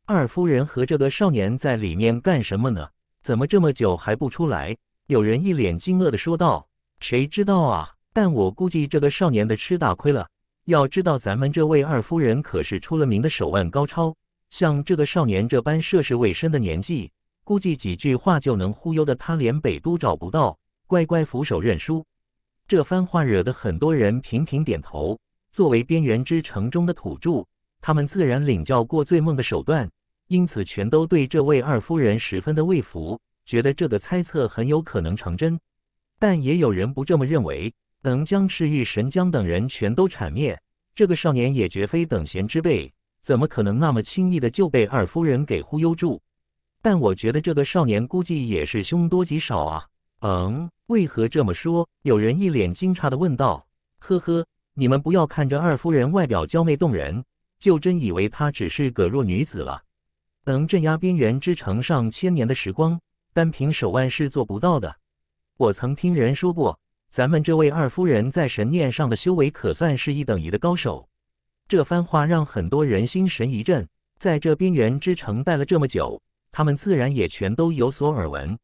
Speaker 1: 二夫人和这个少年在里面干什么呢？怎么这么久还不出来？有人一脸惊愕的说道：“谁知道啊？”但我估计这个少年的吃大亏了。要知道，咱们这位二夫人可是出了名的手腕高超，像这个少年这般涉世未深的年纪，估计几句话就能忽悠的他连北都找不到，乖乖俯首认输。这番话惹得很多人频频点头。作为边缘之城中的土著，他们自然领教过醉梦的手段，因此全都对这位二夫人十分的畏服，觉得这个猜测很有可能成真。但也有人不这么认为。能将赤玉神将等人全都铲灭，这个少年也绝非等闲之辈，怎么可能那么轻易的就被二夫人给忽悠住？但我觉得这个少年估计也是凶多吉少啊！嗯，为何这么说？有人一脸惊诧的问道：“呵呵，你们不要看着二夫人外表娇媚动人，就真以为她只是个弱女子了。能镇压边缘之城上千年的时光，单凭手腕是做不到的。我曾听人说过。”咱们这位二夫人在神念上的修为可算是一等一的高手。这番话让很多人心神一震。在这边缘之城待了这么久，他们自然也全都有所耳闻。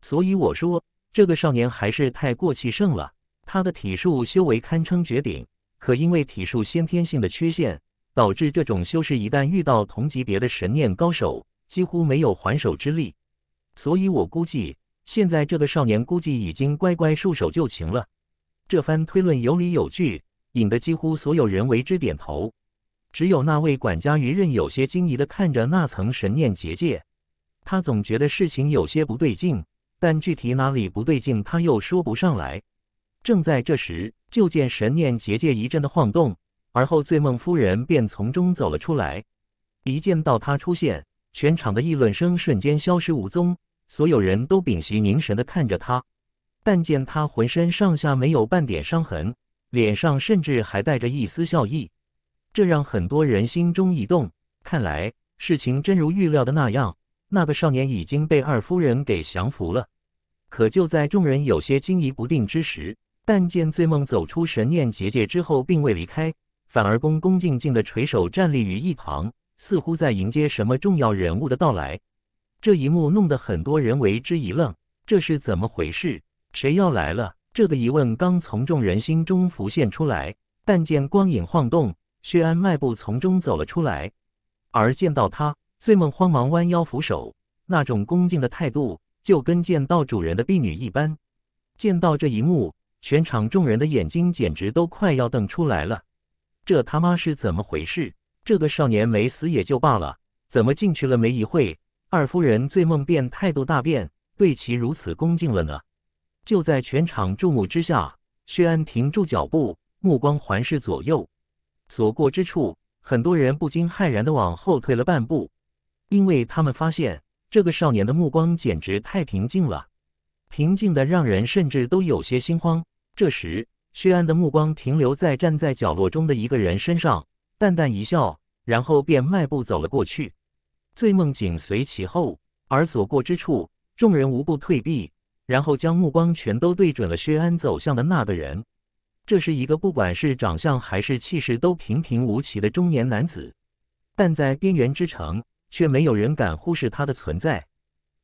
Speaker 1: 所以我说，这个少年还是太过气盛了。他的体术修为堪称绝顶，可因为体术先天性的缺陷，导致这种修士一旦遇到同级别的神念高手，几乎没有还手之力。所以我估计。现在这个少年估计已经乖乖束手就擒了。这番推论有理有据，引得几乎所有人为之点头。只有那位管家余任有些惊疑地看着那层神念结界，他总觉得事情有些不对劲，但具体哪里不对劲，他又说不上来。正在这时，就见神念结界一阵的晃动，而后醉梦夫人便从中走了出来。一见到他出现，全场的议论声瞬间消失无踪。所有人都屏息凝神地看着他，但见他浑身上下没有半点伤痕，脸上甚至还带着一丝笑意，这让很多人心中一动。看来事情真如预料的那样，那个少年已经被二夫人给降服了。可就在众人有些惊疑不定之时，但见醉梦走出神念结界之后，并未离开，反而恭恭敬敬地垂手站立于一旁，似乎在迎接什么重要人物的到来。这一幕弄得很多人为之一愣，这是怎么回事？谁要来了？这个疑问刚从众人心中浮现出来，但见光影晃动，薛安迈步从中走了出来。而见到他，醉梦慌忙弯腰扶手，那种恭敬的态度就跟见到主人的婢女一般。见到这一幕，全场众人的眼睛简直都快要瞪出来了。这他妈是怎么回事？这个少年没死也就罢了，怎么进去了没一会？二夫人醉梦便态度大变，对其如此恭敬了呢？就在全场注目之下，薛安停住脚步，目光环视左右，所过之处，很多人不禁骇然地往后退了半步，因为他们发现这个少年的目光简直太平静了，平静的让人甚至都有些心慌。这时，薛安的目光停留在站在角落中的一个人身上，淡淡一笑，然后便迈步走了过去。醉梦紧随其后，而所过之处，众人无不退避，然后将目光全都对准了薛安走向的那个人。这是一个不管是长相还是气势都平平无奇的中年男子，但在边缘之城，却没有人敢忽视他的存在，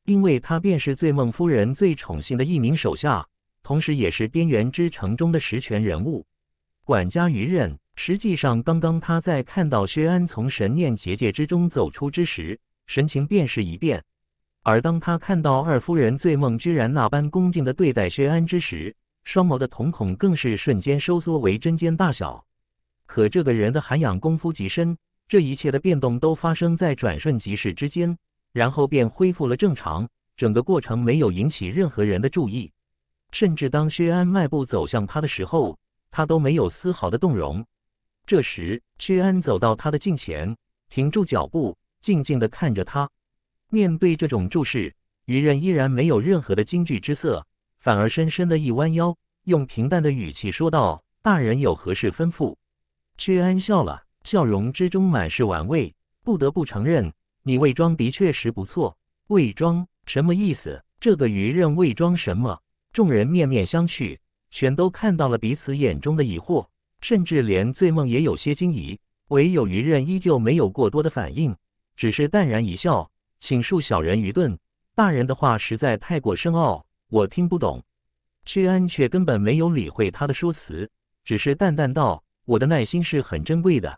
Speaker 1: 因为他便是醉梦夫人最宠信的一名手下，同时也是边缘之城中的实权人物——管家于任。实际上，刚刚他在看到薛安从神念结界之中走出之时，神情便是一变；而当他看到二夫人醉梦居然那般恭敬地对待薛安之时，双眸的瞳孔更是瞬间收缩为针尖大小。可这个人的涵养功夫极深，这一切的变动都发生在转瞬即逝之间，然后便恢复了正常，整个过程没有引起任何人的注意，甚至当薛安迈步走向他的时候，他都没有丝毫的动容。这时，屈安走到他的近前，停住脚步，静静地看着他。面对这种注视，余人依然没有任何的惊惧之色，反而深深的一弯腰，用平淡的语气说道：“大人有何事吩咐？”屈安笑了，笑容之中满是玩味。不得不承认，你伪装的确实不错。伪装什么意思？这个余人伪装什么？众人面面相觑，全都看到了彼此眼中的疑惑。甚至连醉梦也有些惊疑，唯有余任依旧没有过多的反应，只是淡然一笑：“请恕小人愚钝，大人的话实在太过深奥，我听不懂。”屈安却根本没有理会他的说辞，只是淡淡道：“我的耐心是很珍贵的，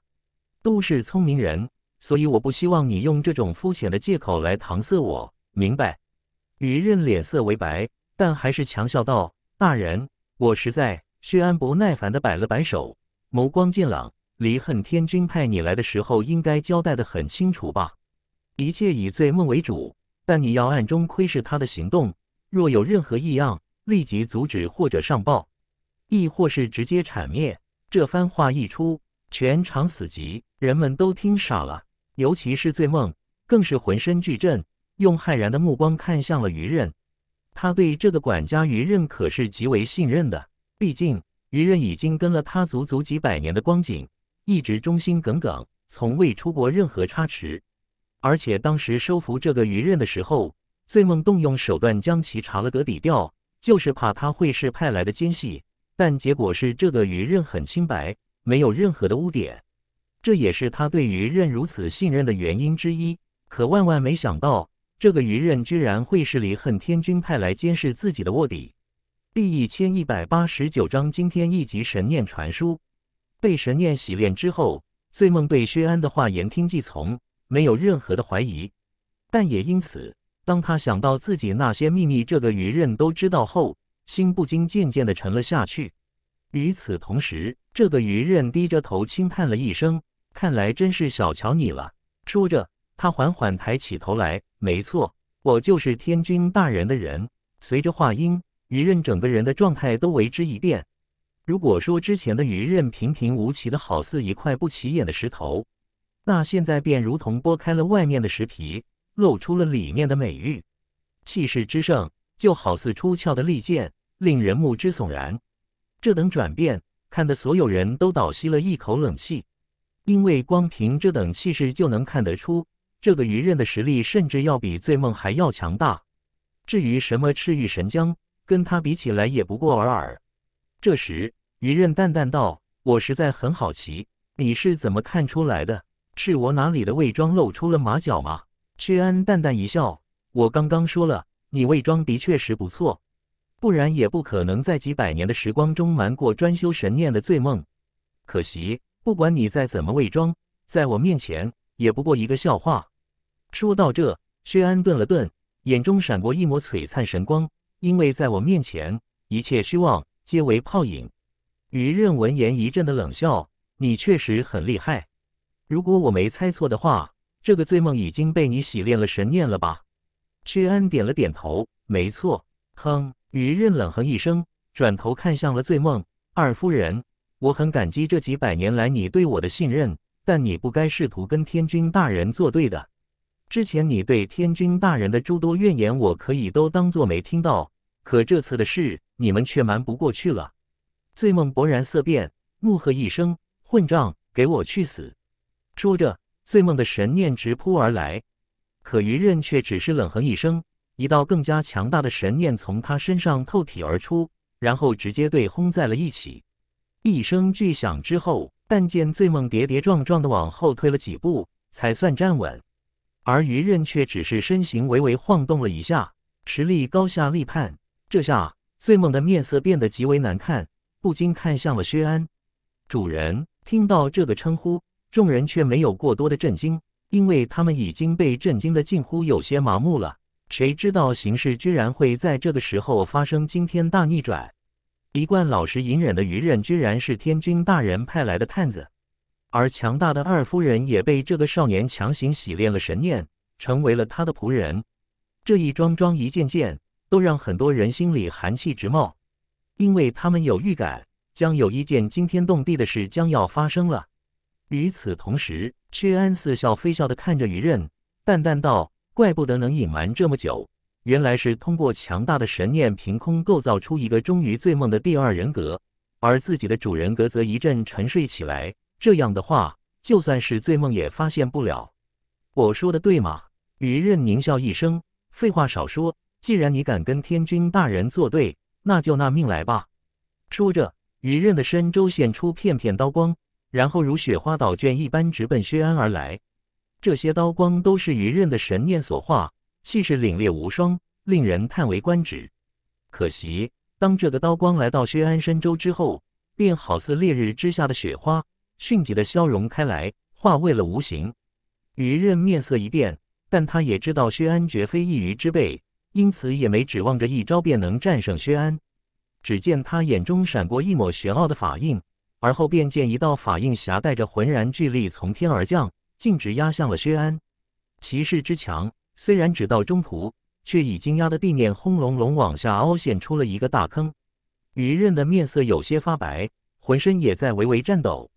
Speaker 1: 都是聪明人，所以我不希望你用这种肤浅的借口来搪塞我，明白？”余任脸色为白，但还是强笑道：“大人，我实在……”薛安不耐烦地摆了摆手，眸光渐朗。离恨天君派你来的时候，应该交代的很清楚吧？一切以醉梦为主，但你要暗中窥视他的行动，若有任何异样，立即阻止或者上报，亦或是直接铲灭。这番话一出，全场死寂，人们都听傻了。尤其是醉梦，更是浑身巨震，用骇然的目光看向了于刃。他对这个管家于任可是极为信任的。毕竟，于刃已经跟了他足足几百年的光景，一直忠心耿耿，从未出过任何差池。而且当时收服这个于刃的时候，醉梦动用手段将其查了个底掉，就是怕他会是派来的奸细。但结果是，这个于刃很清白，没有任何的污点，这也是他对于刃如此信任的原因之一。可万万没想到，这个于刃居然会是离恨天君派来监视自己的卧底。第一千一百八十九章，今天一集神念传输，被神念洗练之后，醉梦对薛安的话言听计从，没有任何的怀疑。但也因此，当他想到自己那些秘密，这个余刃都知道后，心不禁渐渐的沉了下去。与此同时，这个余刃低着头轻叹了一声：“看来真是小瞧你了。”说着，他缓缓抬起头来：“没错，我就是天君大人的人。”随着话音。余刃整个人的状态都为之一变。如果说之前的余刃平平无奇的好似一块不起眼的石头，那现在便如同剥开了外面的石皮，露出了里面的美玉，气势之盛，就好似出鞘的利剑，令人目之悚然。这等转变，看得所有人都倒吸了一口冷气，因为光凭这等气势，就能看得出这个余刃的实力，甚至要比醉梦还要强大。至于什么赤玉神浆。跟他比起来，也不过尔尔。这时，余任淡淡道：“我实在很好奇，你是怎么看出来的？是我哪里的伪装露出了马脚吗？”薛安淡淡一笑：“我刚刚说了，你伪装的确实不错，不然也不可能在几百年的时光中瞒过专修神念的醉梦。可惜，不管你再怎么伪装，在我面前也不过一个笑话。”说到这，薛安顿了顿，眼中闪过一抹璀璨神光。因为在我面前，一切虚妄皆为泡影。于任闻言一阵的冷笑：“你确实很厉害。如果我没猜错的话，这个醉梦已经被你洗练了神念了吧？”屈安点了点头：“没错。”哼，于任冷哼一声，转头看向了醉梦二夫人：“我很感激这几百年来你对我的信任，但你不该试图跟天君大人作对的。”之前你对天君大人的诸多怨言，我可以都当作没听到。可这次的事，你们却瞒不过去了。醉梦勃然色变，怒喝一声：“混账，给我去死！”说着，醉梦的神念直扑而来。可于刃却只是冷哼一声，一道更加强大的神念从他身上透体而出，然后直接对轰在了一起。一声巨响之后，但见醉梦跌跌撞撞地往后退了几步，才算站稳。而于刃却只是身形微微晃动了一下，实力高下立判。这下醉梦的面色变得极为难看，不禁看向了薛安。主人听到这个称呼，众人却没有过多的震惊，因为他们已经被震惊的近乎有些麻木了。谁知道形势居然会在这个时候发生惊天大逆转？一贯老实隐忍的于刃，居然是天君大人派来的探子。而强大的二夫人也被这个少年强行洗练了神念，成为了他的仆人。这一桩桩一件件，都让很多人心里寒气直冒，因为他们有预感，将有一件惊天动地的事将要发生了。与此同时，薛安似笑非笑地看着雨刃，淡淡道：“怪不得能隐瞒这么久，原来是通过强大的神念凭空构造出一个忠于醉梦的第二人格，而自己的主人格则一阵沉睡起来。”这样的话，就算是醉梦也发现不了。我说的对吗？雨刃狞笑一声，废话少说。既然你敢跟天君大人作对，那就拿命来吧！说着，雨刃的身周现出片片刀光，然后如雪花倒卷一般直奔薛安而来。这些刀光都是雨刃的神念所化，气势凛冽无双，令人叹为观止。可惜，当这个刀光来到薛安身周之后，便好似烈日之下的雪花。迅疾的消融开来，化为了无形。于刃面色一变，但他也知道薛安绝非易鱼之辈，因此也没指望着一招便能战胜薛安。只见他眼中闪过一抹玄奥的法印，而后便见一道法印携带着浑然巨力从天而降，径直压向了薛安。骑士之强，虽然只到中途，却已经压得地面轰隆隆往下凹陷出了一个大坑。于刃的面色有些发白，浑身也在微微颤抖。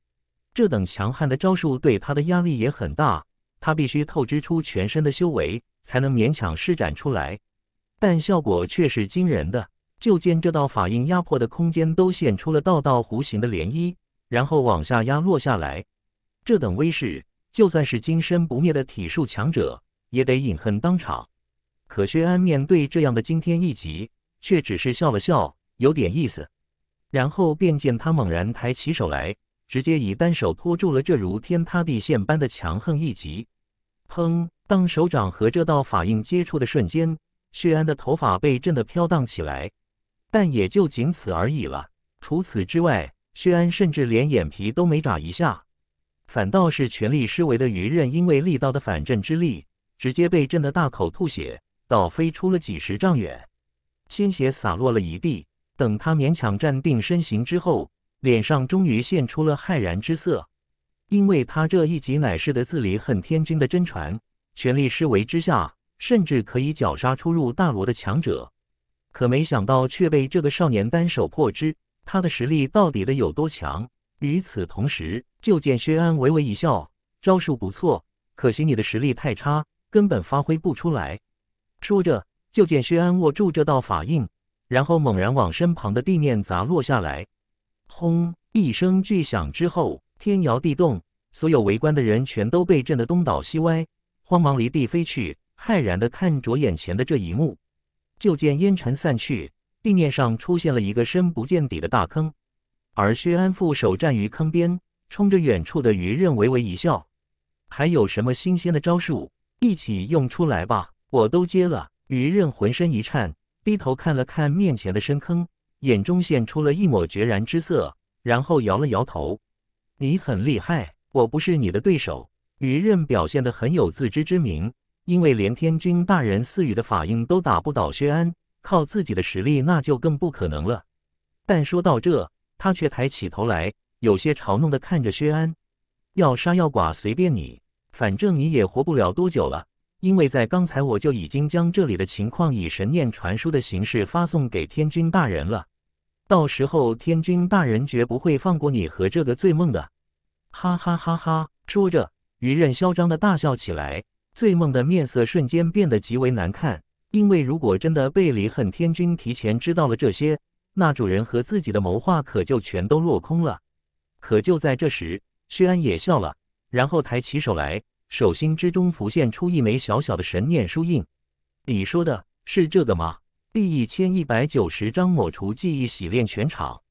Speaker 1: 这等强悍的招数对他的压力也很大，他必须透支出全身的修为才能勉强施展出来，但效果却是惊人的。就见这道法印压迫的空间都现出了道道弧形的涟漪，然后往下压落下来。这等威势，就算是金身不灭的体术强者也得饮恨当场。可薛安面对这样的惊天一击，却只是笑了笑，有点意思。然后便见他猛然抬起手来。直接以单手托住了这如天塌地陷般的强横一击。砰！当手掌和这道法印接触的瞬间，薛安的头发被震得飘荡起来，但也就仅此而已了。除此之外，薛安甚至连眼皮都没眨一下，反倒是全力施为的余刃，因为力道的反震之力，直接被震得大口吐血，倒飞出了几十丈远，鲜血洒落了一地。等他勉强站定身形之后。脸上终于现出了骇然之色，因为他这一击乃是的自里恨天君的真传，全力施为之下，甚至可以绞杀出入大罗的强者。可没想到却被这个少年单手破之，他的实力到底得有多强？与此同时，就见薛安微微一笑：“招数不错，可惜你的实力太差，根本发挥不出来。”说着，就见薛安握住这道法印，然后猛然往身旁的地面砸落下来。轰！一声巨响之后，天摇地动，所有围观的人全都被震得东倒西歪，慌忙离地飞去，骇然地看着眼前的这一幕。就见烟尘散去，地面上出现了一个深不见底的大坑，而薛安富守战于坑边，冲着远处的余刃微微一笑：“还有什么新鲜的招数？一起用出来吧，我都接了。”余刃浑身一颤，低头看了看面前的深坑。眼中现出了一抹决然之色，然后摇了摇头：“你很厉害，我不是你的对手。”于刃表现得很有自知之明，因为连天君大人赐予的法印都打不倒薛安，靠自己的实力那就更不可能了。但说到这，他却抬起头来，有些嘲弄地看着薛安：“要杀要剐随便你，反正你也活不了多久了，因为在刚才我就已经将这里的情况以神念传输的形式发送给天君大人了。”到时候，天君大人绝不会放过你和这个醉梦的，哈哈哈哈！说着，于任嚣张的大笑起来。醉梦的面色瞬间变得极为难看，因为如果真的被离恨天君提前知道了这些，那主人和自己的谋划可就全都落空了。可就在这时，薛安也笑了，然后抬起手来，手心之中浮现出一枚小小的神念书印。你说的是这个吗？第一千一百九十章抹除记忆洗练全场。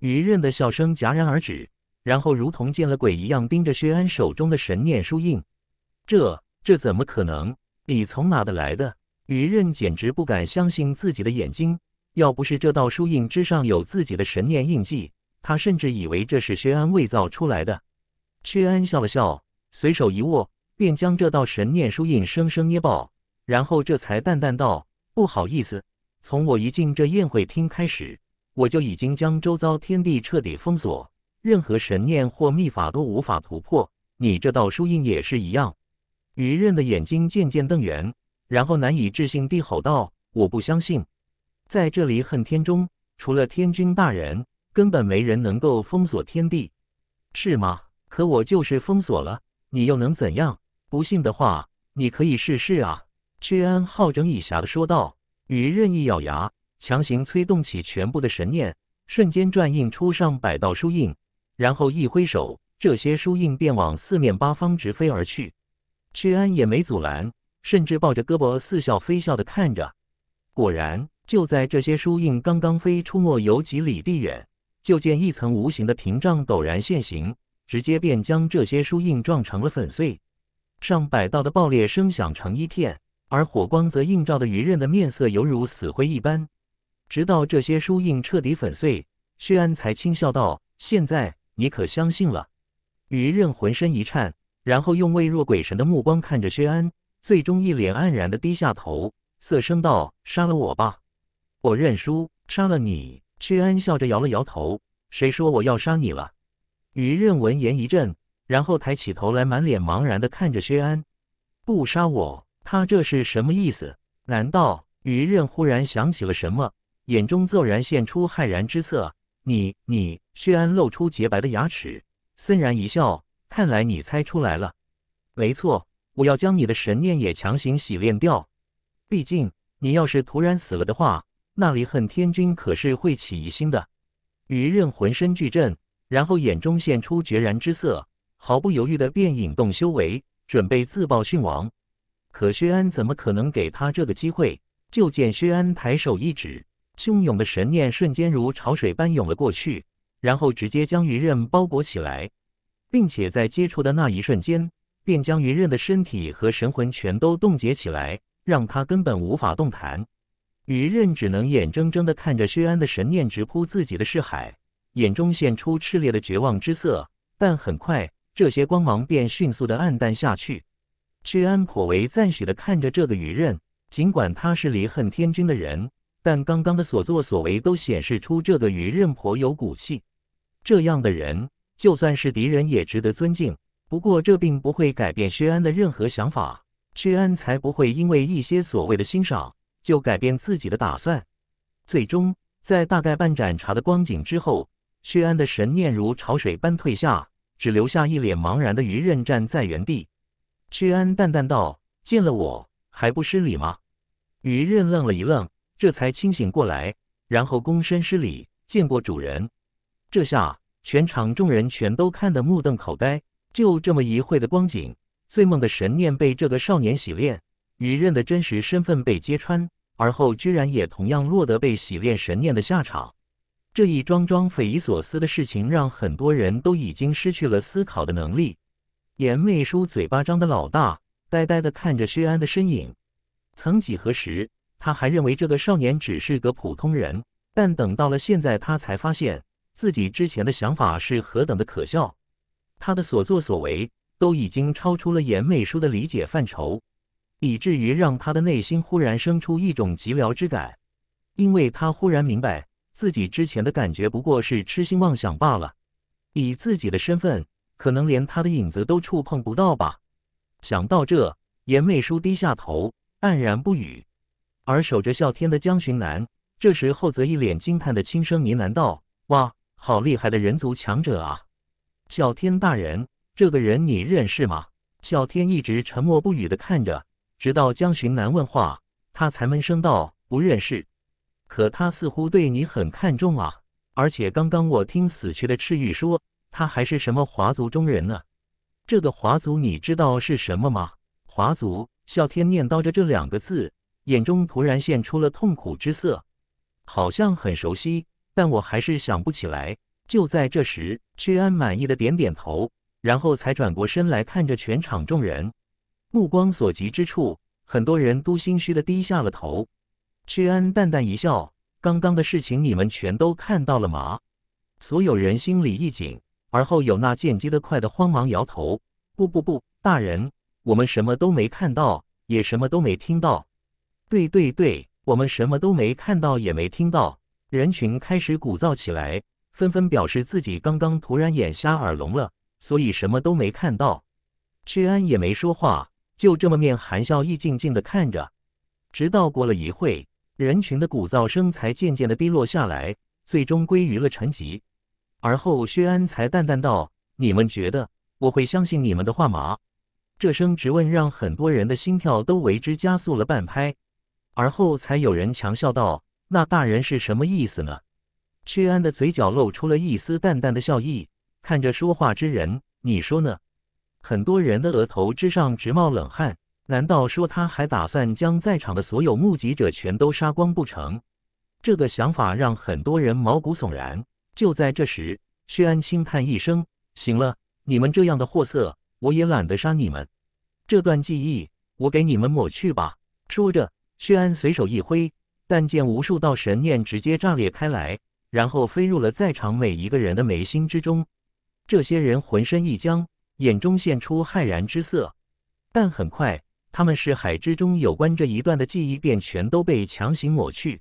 Speaker 1: 于任的笑声戛然而止，然后如同见了鬼一样盯着薛安手中的神念书印。这这怎么可能？你从哪的来的？于任简直不敢相信自己的眼睛。要不是这道书印之上有自己的神念印记，他甚至以为这是薛安伪造出来的。薛安笑了笑，随手一握，便将这道神念书印生生捏爆，然后这才淡淡道：“不好意思。”从我一进这宴会厅开始，我就已经将周遭天地彻底封锁，任何神念或秘法都无法突破。你这道书印也是一样。余任的眼睛渐渐瞪圆，然后难以置信地吼道：“我不相信，在这里恨天中，除了天君大人，根本没人能够封锁天地，是吗？可我就是封锁了，你又能怎样？不信的话，你可以试试啊！”屈安好整以暇的说道。与任意咬牙，强行催动起全部的神念，瞬间转印出上百道书印，然后一挥手，这些书印便往四面八方直飞而去。屈安也没阻拦，甚至抱着胳膊，似笑非笑的看着。果然，就在这些书印刚刚飞出没有几里地远，就见一层无形的屏障陡然现形，直接便将这些书印撞成了粉碎，上百道的爆裂声响成一片。而火光则映照的余任的面色犹如死灰一般，直到这些书印彻底粉碎，薛安才轻笑道：“现在你可相信了？”余任浑身一颤，然后用畏若鬼神的目光看着薛安，最终一脸黯然的低下头，色声道：“杀了我吧，我认输。”杀了你，薛安笑着摇了摇头：“谁说我要杀你了？”余任闻言一震，然后抬起头来，满脸茫然的看着薛安：“不杀我。”他这是什么意思？难道于任忽然想起了什么，眼中骤然现出骇然之色？你你，薛安露出洁白的牙齿，森然一笑。看来你猜出来了。没错，我要将你的神念也强行洗炼掉。毕竟你要是突然死了的话，那里恨天君可是会起疑心的。于任浑身剧震，然后眼中现出决然之色，毫不犹豫的便引动修为，准备自爆殉亡。可薛安怎么可能给他这个机会？就见薛安抬手一指，汹涌的神念瞬间如潮水般涌了过去，然后直接将雨刃包裹起来，并且在接触的那一瞬间，便将雨刃的身体和神魂全都冻结起来，让他根本无法动弹。雨刃只能眼睁睁地看着薛安的神念直扑自己的视海，眼中现出炽烈的绝望之色。但很快，这些光芒便迅速的暗淡下去。薛安颇为赞许地看着这个鱼刃，尽管他是离恨天君的人，但刚刚的所作所为都显示出这个鱼刃颇有骨气。这样的人，就算是敌人也值得尊敬。不过这并不会改变薛安的任何想法。薛安才不会因为一些所谓的欣赏就改变自己的打算。最终，在大概半盏茶的光景之后，薛安的神念如潮水般退下，只留下一脸茫然的鱼刃站在原地。屈安淡淡道：“见了我还不失礼吗？”于任愣了一愣，这才清醒过来，然后躬身施礼：“见过主人。”这下，全场众人全都看得目瞪口呆。就这么一会的光景，醉梦的神念被这个少年洗练，于任的真实身份被揭穿，而后居然也同样落得被洗练神念的下场。这一桩桩匪夷所思的事情，让很多人都已经失去了思考的能力。颜媚叔嘴巴张的老大，呆呆地看着薛安的身影。曾几何时，他还认为这个少年只是个普通人，但等到了现在，他才发现自己之前的想法是何等的可笑。他的所作所为都已经超出了颜媚叔的理解范畴，以至于让他的内心忽然生出一种寂寥之感。因为他忽然明白，自己之前的感觉不过是痴心妄想罢了。以自己的身份。可能连他的影子都触碰不到吧。想到这，严美叔低下头，黯然不语。而守着啸天的江巡南，这时候则一脸惊叹的轻声呢喃道：“哇，好厉害的人族强者啊！啸天大人，这个人你认识吗？”啸天一直沉默不语的看着，直到江巡南问话，他才闷声道：“不认识。可他似乎对你很看重啊。而且刚刚我听死去的赤玉说。”他还是什么华族中人呢？这个华族你知道是什么吗？华族，啸天念叨着这两个字，眼中突然现出了痛苦之色，好像很熟悉，但我还是想不起来。就在这时，屈安满意的点点头，然后才转过身来看着全场众人，目光所及之处，很多人都心虚的低下了头。屈安淡淡一笑：“刚刚的事情你们全都看到了吗？”所有人心里一紧。而后有那见机的快的慌忙摇头：“不不不，大人，我们什么都没看到，也什么都没听到。”“对对对，我们什么都没看到，也没听到。”人群开始鼓噪起来，纷纷表示自己刚刚突然眼瞎耳聋了，所以什么都没看到。屈安也没说话，就这么面含笑意，静静的看着。直到过了一会，人群的鼓噪声才渐渐的低落下来，最终归于了沉寂。而后，薛安才淡淡道：“你们觉得我会相信你们的话吗？”这声质问让很多人的心跳都为之加速了半拍。而后，才有人强笑道：“那大人是什么意思呢？”薛安的嘴角露出了一丝淡淡的笑意，看着说话之人，你说呢？很多人的额头之上直冒冷汗，难道说他还打算将在场的所有目击者全都杀光不成？这个想法让很多人毛骨悚然。就在这时，薛安轻叹一声：“行了，你们这样的货色，我也懒得杀你们。这段记忆，我给你们抹去吧。”说着，薛安随手一挥，但见无数道神念直接炸裂开来，然后飞入了在场每一个人的眉心之中。这些人浑身一僵，眼中现出骇然之色。但很快，他们是海之中有关这一段的记忆便全都被强行抹去。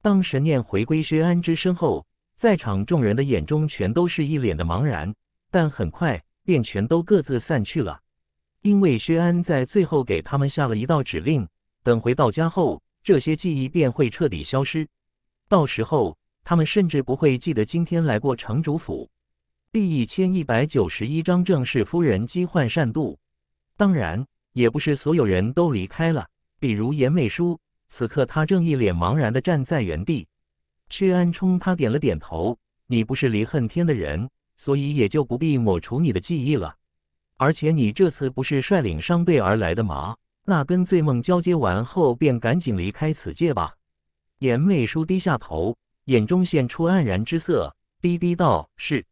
Speaker 1: 当神念回归薛安之身后。在场众人的眼中全都是一脸的茫然，但很快便全都各自散去了，因为薛安在最后给他们下了一道指令：等回到家后，这些记忆便会彻底消失。到时候，他们甚至不会记得今天来过城主府。第一千一百九十一章正是夫人积患善妒，当然也不是所有人都离开了，比如颜美书，此刻他正一脸茫然的站在原地。薛安冲他点了点头：“你不是离恨天的人，所以也就不必抹除你的记忆了。而且你这次不是率领商队而来的吗？那跟醉梦交接完后，便赶紧离开此界吧。”颜媚叔低下头，眼中现出黯然之色，低低道：“是，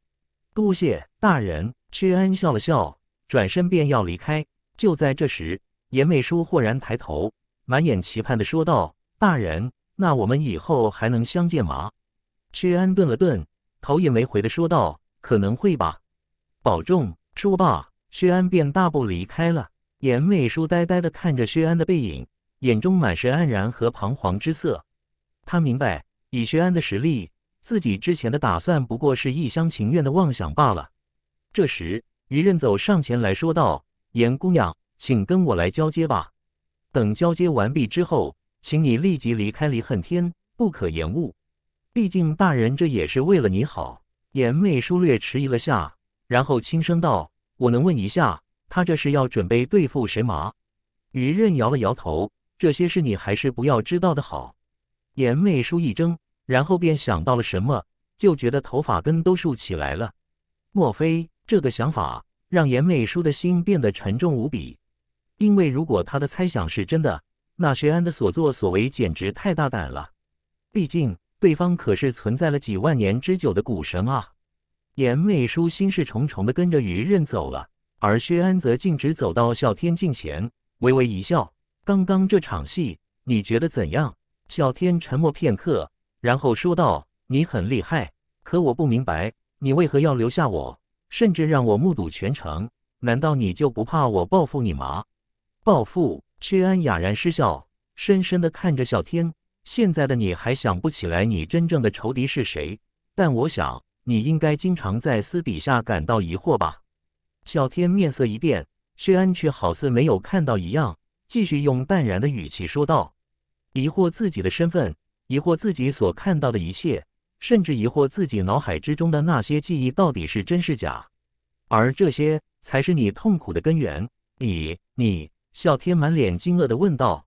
Speaker 1: 多谢大人。”屈安笑了笑，转身便要离开。就在这时，颜媚叔豁然抬头，满眼期盼地说道：“大人。”那我们以后还能相见吗？薛安顿了顿，头也没回的说道：“可能会吧，保重。”说罢，薛安便大步离开了。严妹书呆呆的看着薛安的背影，眼中满是黯然和彷徨之色。他明白，以薛安的实力，自己之前的打算不过是一厢情愿的妄想罢了。这时，于任走上前来说道：“严姑娘，请跟我来交接吧。等交接完毕之后。”请你立即离开离恨天，不可延误。毕竟大人这也是为了你好。颜妹叔略迟疑了下，然后轻声道：“我能问一下，他这是要准备对付谁吗？”雨刃摇了摇头：“这些事你还是不要知道的好。”颜妹叔一怔，然后便想到了什么，就觉得头发根都竖起来了。莫非这个想法让颜妹叔的心变得沉重无比？因为如果他的猜想是真的，那薛安的所作所为简直太大胆了，毕竟对方可是存在了几万年之久的古神啊！严美书心事重重地跟着鱼刃走了，而薛安则径直走到小天镜前，微微一笑：“刚刚这场戏，你觉得怎样？”小天沉默片刻，然后说道：“你很厉害，可我不明白，你为何要留下我，甚至让我目睹全程？难道你就不怕我报复你吗？”报复。薛安哑然失笑，深深的看着小天。现在的你还想不起来你真正的仇敌是谁？但我想，你应该经常在私底下感到疑惑吧？小天面色一变，薛安却好似没有看到一样，继续用淡然的语气说道：“疑惑自己的身份，疑惑自己所看到的一切，甚至疑惑自己脑海之中的那些记忆到底是真是假。而这些，才是你痛苦的根源。你，你。”小天满脸惊愕地问道：“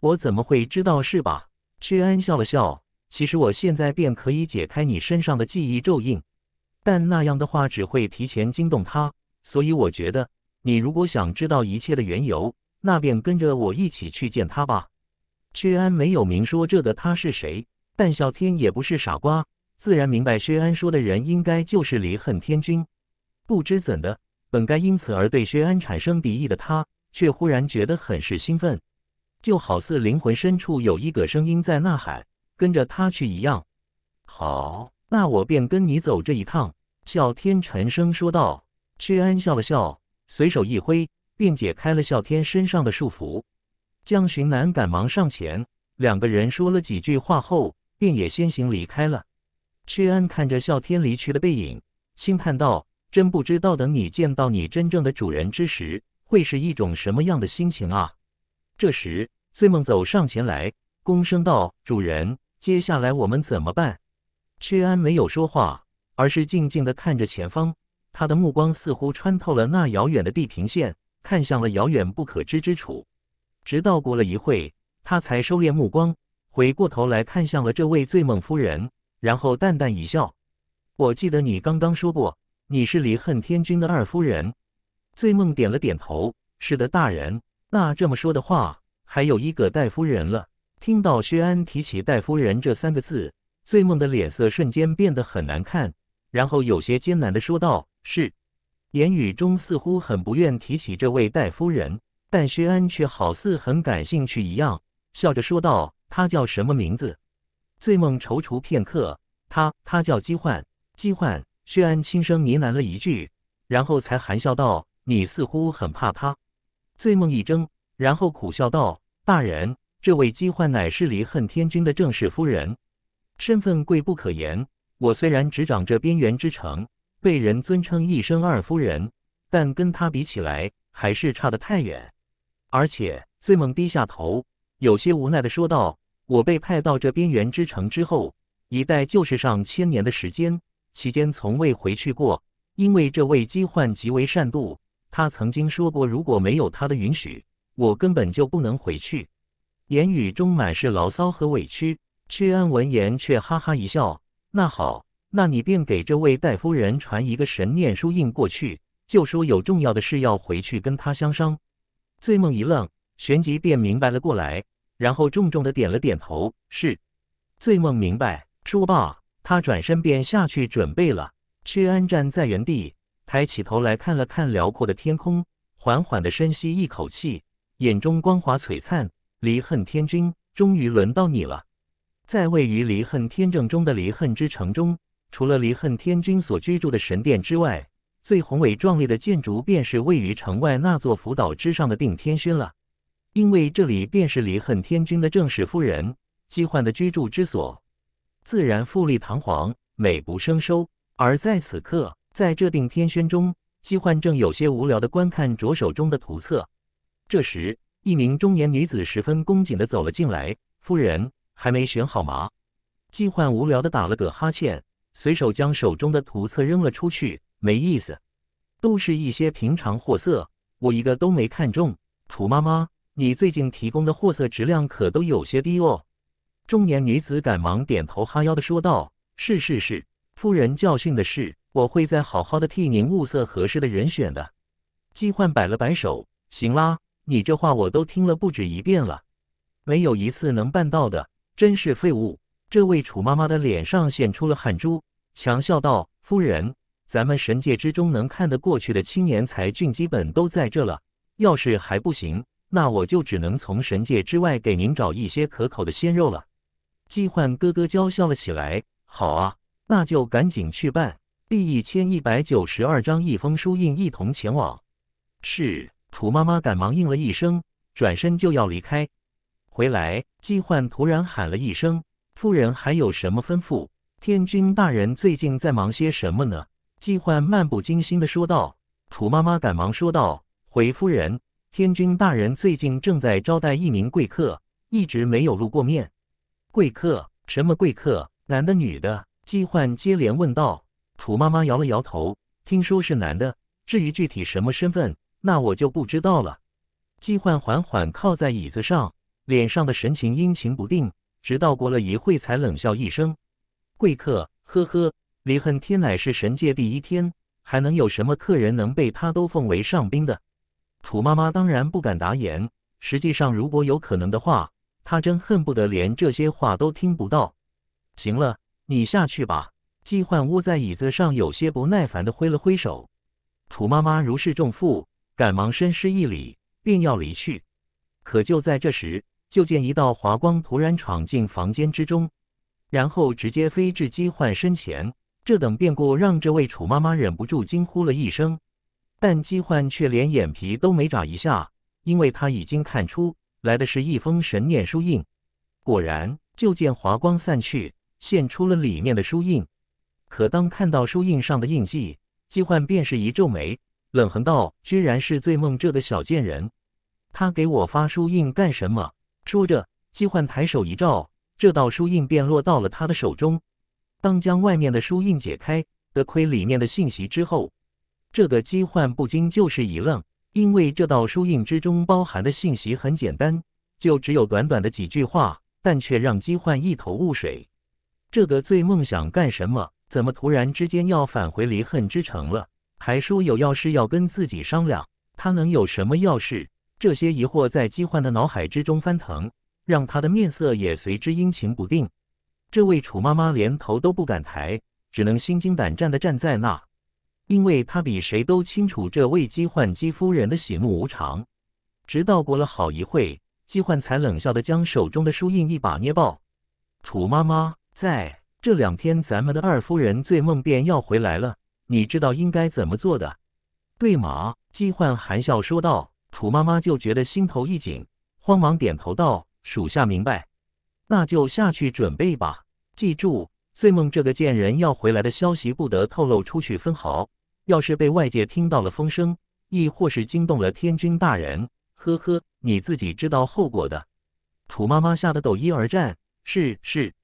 Speaker 1: 我怎么会知道？是吧？”薛安笑了笑：“其实我现在便可以解开你身上的记忆咒印，但那样的话只会提前惊动他。所以我觉得，你如果想知道一切的缘由，那便跟着我一起去见他吧。”薛安没有明说这个他是谁，但啸天也不是傻瓜，自然明白薛安说的人应该就是离恨天君。不知怎的，本该因此而对薛安产生敌意的他。却忽然觉得很是兴奋，就好似灵魂深处有一个声音在呐喊：“跟着他去一样。”好，那我便跟你走这一趟。”啸天沉声说道。薛安笑了笑，随手一挥，便解开了啸天身上的束缚。江巡南赶忙上前，两个人说了几句话后，便也先行离开了。薛安看着啸天离去的背影，轻叹道：“真不知道等你见到你真正的主人之时。”会是一种什么样的心情啊？这时，醉梦走上前来，躬声道：“主人，接下来我们怎么办？”薛安没有说话，而是静静地看着前方，他的目光似乎穿透了那遥远的地平线，看向了遥远不可知之处。直到过了一会，他才收敛目光，回过头来看向了这位醉梦夫人，然后淡淡一笑：“我记得你刚刚说过，你是离恨天君的二夫人。”醉梦点了点头，是的，大人。那这么说的话，还有一个戴夫人了。听到薛安提起戴夫人这三个字，醉梦的脸色瞬间变得很难看，然后有些艰难地说道：“是。”言语中似乎很不愿提起这位戴夫人，但薛安却好似很感兴趣一样，笑着说道：“她叫什么名字？”醉梦踌躇片刻，她……她叫姬焕。姬焕。薛安轻声呢喃了一句，然后才含笑道。你似乎很怕他，醉梦一怔，然后苦笑道：“大人，这位姬焕乃是离恨天君的正室夫人，身份贵不可言。我虽然执掌着边缘之城，被人尊称一声二夫人，但跟他比起来，还是差得太远。”而且醉梦低下头，有些无奈的说道：“我被派到这边缘之城之后，一待就是上千年的时间，期间从未回去过，因为这位姬焕极为善妒。”他曾经说过，如果没有他的允许，我根本就不能回去。言语中满是牢骚和委屈。屈安闻言却哈哈一笑：“那好，那你便给这位戴夫人传一个神念书印过去，就说有重要的事要回去跟他相商。”醉梦一愣，旋即便明白了过来，然后重重的点了点头：“是。”醉梦明白，说罢，他转身便下去准备了。屈安站在原地。抬起头来看了看辽阔的天空，缓缓地深吸一口气，眼中光华璀璨。离恨天君，终于轮到你了。在位于离恨天正中的离恨之城中，除了离恨天君所居住的神殿之外，最宏伟壮丽的建筑便是位于城外那座浮岛之上的定天轩了。因为这里便是离恨天君的正室夫人姬幻的居住之所，自然富丽堂皇，美不胜收。而在此刻。在这顶天轩中，季焕正有些无聊地观看着手中的图册。这时，一名中年女子十分恭谨地走了进来：“夫人还没选好吗？”季焕无聊地打了个哈欠，随手将手中的图册扔了出去：“没意思，都是一些平常货色，我一个都没看中。”“楚妈妈，你最近提供的货色质量可都有些低哦。”中年女子赶忙点头哈腰地说道：“是是是。”夫人教训的事，我会再好好的替您物色合适的人选的。季焕摆了摆手，行啦，你这话我都听了不止一遍了，没有一次能办到的，真是废物。这位楚妈妈的脸上显出了汗珠，强笑道：“夫人，咱们神界之中能看得过去的青年才俊基本都在这了，要是还不行，那我就只能从神界之外给您找一些可口的鲜肉了。”季焕咯咯娇笑了起来，好啊。那就赶紧去办。第一千一百九十二章一封书印，一同前往。是，楚妈妈赶忙应了一声，转身就要离开。回来，季焕突然喊了一声：“夫人还有什么吩咐？天君大人最近在忙些什么呢？”季焕漫不经心的说道。楚妈妈赶忙说道：“回夫人，天君大人最近正在招待一名贵客，一直没有露过面。贵客？什么贵客？男的，女的？”季焕接连问道：“楚妈妈摇了摇头，听说是男的。至于具体什么身份，那我就不知道了。”季焕缓缓靠在椅子上，脸上的神情阴晴不定。直到过了一会，才冷笑一声：“贵客，呵呵，离恨天乃是神界第一天，还能有什么客人能被他都奉为上宾的？”楚妈妈当然不敢答言。实际上，如果有可能的话，她真恨不得连这些话都听不到。行了。你下去吧，姬焕窝在椅子上，有些不耐烦地挥了挥手。楚妈妈如释重负，赶忙深施一礼，便要离去。可就在这时，就见一道华光突然闯进房间之中，然后直接飞至姬焕身前。这等变故让这位楚妈妈忍不住惊呼了一声，但姬焕却连眼皮都没眨一下，因为他已经看出来的是一封神念书印。果然，就见华光散去。现出了里面的书印，可当看到书印上的印记，姬焕便是一皱眉，冷哼道：“居然是醉梦这的小贱人，他给我发书印干什么？”说着，姬焕抬手一照，这道书印便落到了他的手中。当将外面的书印解开，得亏里面的信息之后，这个姬焕不禁就是一愣，因为这道书印之中包含的信息很简单，就只有短短的几句话，但却让姬焕一头雾水。这个醉梦想干什么？怎么突然之间要返回离恨之城了？还说有要事要跟自己商量？他能有什么要事？这些疑惑在姬焕的脑海之中翻腾，让他的面色也随之阴晴不定。这位楚妈妈连头都不敢抬，只能心惊胆战地站在那，因为她比谁都清楚这位姬焕姬夫人的喜怒无常。直到过了好一会，姬焕才冷笑地将手中的书印一把捏爆。楚妈妈。在这两天，咱们的二夫人醉梦便要回来了。你知道应该怎么做的，对吗？姬焕含笑说道。楚妈妈就觉得心头一紧，慌忙点头道：“属下明白，那就下去准备吧。记住，醉梦这个贱人要回来的消息不得透露出去分毫，要是被外界听到了风声，亦或是惊动了天君大人，呵呵，你自己知道后果的。”楚妈妈吓得抖衣而战：“是是。”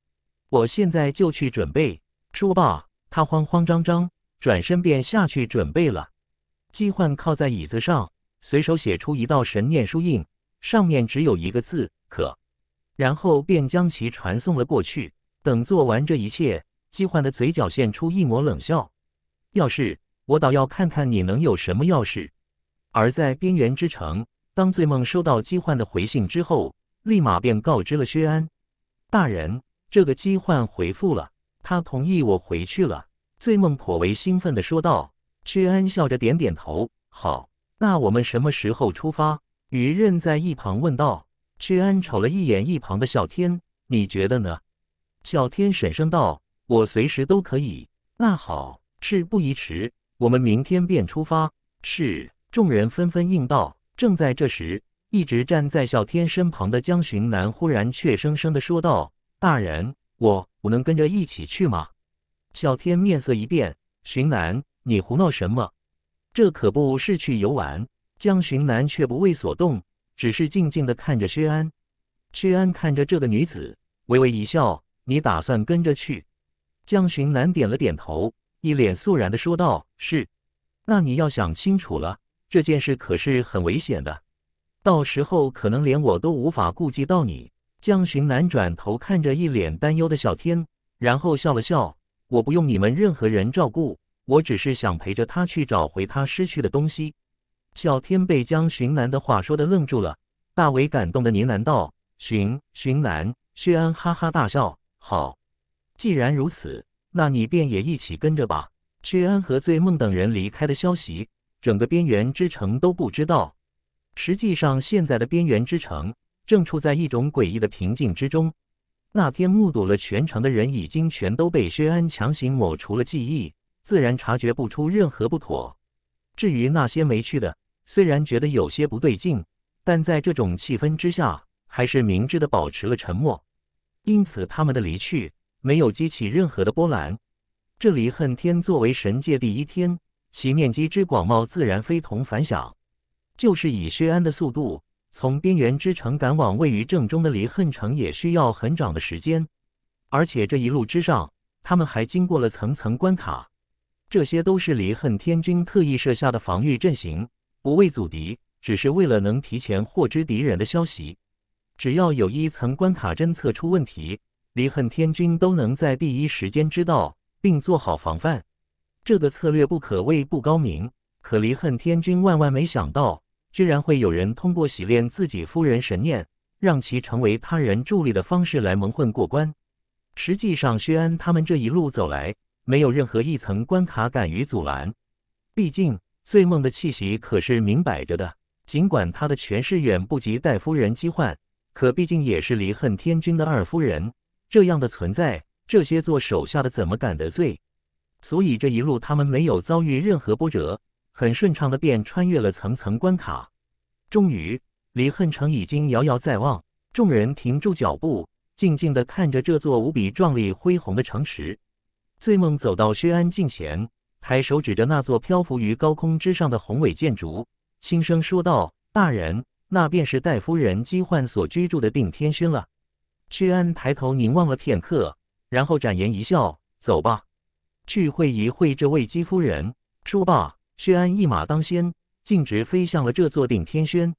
Speaker 1: 我现在就去准备。说罢，他慌慌张张转身便下去准备了。姬焕靠在椅子上，随手写出一道神念书印，上面只有一个字“可”，然后便将其传送了过去。等做完这一切，姬焕的嘴角现出一抹冷笑：“要是我倒要看看你能有什么要事。”而在边缘之城，当醉梦收到姬焕的回信之后，立马便告知了薛安大人。这个姬焕回复了，他同意我回去了。醉梦颇为兴奋地说道。屈安笑着点点头，好，那我们什么时候出发？于任在一旁问道。屈安瞅了一眼一旁的小天，你觉得呢？小天沈声道：“我随时都可以。”那好事不宜迟，我们明天便出发。是，众人纷纷应道。正在这时，一直站在小天身旁的江巡南忽然怯生生地说道。大人，我我能跟着一起去吗？小天面色一变，寻南，你胡闹什么？这可不是去游玩。江寻南却不为所动，只是静静的看着薛安。薛安看着这个女子，微微一笑：“你打算跟着去？”江寻南点了点头，一脸肃然的说道：“是。那你要想清楚了，这件事可是很危险的，到时候可能连我都无法顾及到你。”江寻南转头看着一脸担忧的小天，然后笑了笑：“我不用你们任何人照顾，我只是想陪着他去找回他失去的东西。”小天被江寻南的话说的愣住了，大为感动的呢喃道：“寻寻南。”薛安哈哈大笑：“好，既然如此，那你便也一起跟着吧。”薛安和醉梦等人离开的消息，整个边缘之城都不知道。实际上，现在的边缘之城。正处在一种诡异的平静之中。那天目睹了全程的人，已经全都被薛安强行抹除了记忆，自然察觉不出任何不妥。至于那些没去的，虽然觉得有些不对劲，但在这种气氛之下，还是明智的保持了沉默。因此，他们的离去没有激起任何的波澜。这离恨天作为神界第一天，其面积之广袤自然非同凡响。就是以薛安的速度。从边缘之城赶往位于正中的离恨城，也需要很长的时间，而且这一路之上，他们还经过了层层关卡，这些都是离恨天君特意设下的防御阵型，不为阻敌，只是为了能提前获知敌人的消息。只要有一层关卡侦测出问题，离恨天君都能在第一时间知道并做好防范。这个策略不可谓不高明，可离恨天君万万没想到。居然会有人通过洗练自己夫人神念，让其成为他人助力的方式来蒙混过关。实际上，薛安他们这一路走来，没有任何一层关卡敢于阻拦。毕竟，醉梦的气息可是明摆着的。尽管他的权势远不及戴夫人姬焕，可毕竟也是离恨天君的二夫人这样的存在，这些做手下的怎么敢得罪？所以，这一路他们没有遭遇任何波折。很顺畅的便穿越了层层关卡，终于，离恨城已经遥遥在望。众人停住脚步，静静的看着这座无比壮丽恢宏的城池。醉梦走到薛安近前，抬手指着那座漂浮于高空之上的宏伟建筑，轻声说道：“大人，那便是戴夫人姬焕所居住的定天轩了。”薛安抬头凝望了片刻，然后展颜一笑：“走吧，去会一会这位姬夫人。”说罢。薛安一马当先，径直飞向了这座定天轩。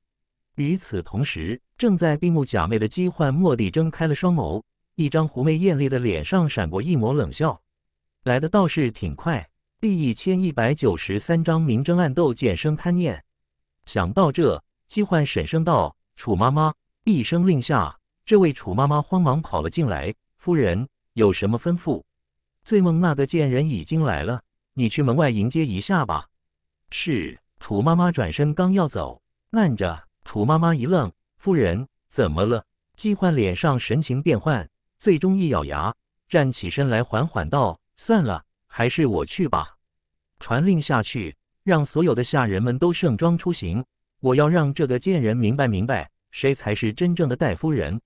Speaker 1: 与此同时，正在闭目假寐的姬焕蓦地睁开了双眸，一张狐媚艳丽的脸上闪过一抹冷笑。来的倒是挺快。第一千一百九十三章明争暗斗，见生贪念。想到这，姬焕沈声道：“楚妈妈。”一声令下，这位楚妈妈慌忙跑了进来：“夫人有什么吩咐？”醉梦那个贱人已经来了，你去门外迎接一下吧。是楚妈妈转身刚要走，慢着！楚妈妈一愣：“夫人怎么了？”季焕脸上神情变幻，最终一咬牙，站起身来，缓缓道：“算了，还是我去吧。”传令下去，让所有的下人们都盛装出行。我要让这个贱人明白明白，谁才是真正的戴夫人！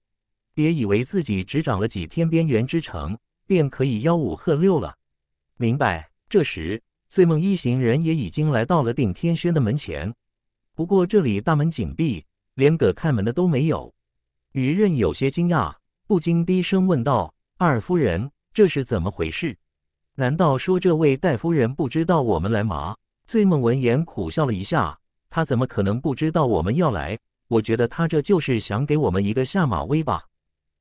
Speaker 1: 别以为自己只掌了几天边缘之城，便可以吆五喝六了！明白？这时。醉梦一行人也已经来到了定天轩的门前，不过这里大门紧闭，连个看门的都没有。于任有些惊讶，不禁低声问道：“二夫人，这是怎么回事？难道说这位戴夫人不知道我们来吗？”醉梦闻言苦笑了一下，他怎么可能不知道我们要来？我觉得他这就是想给我们一个下马威吧。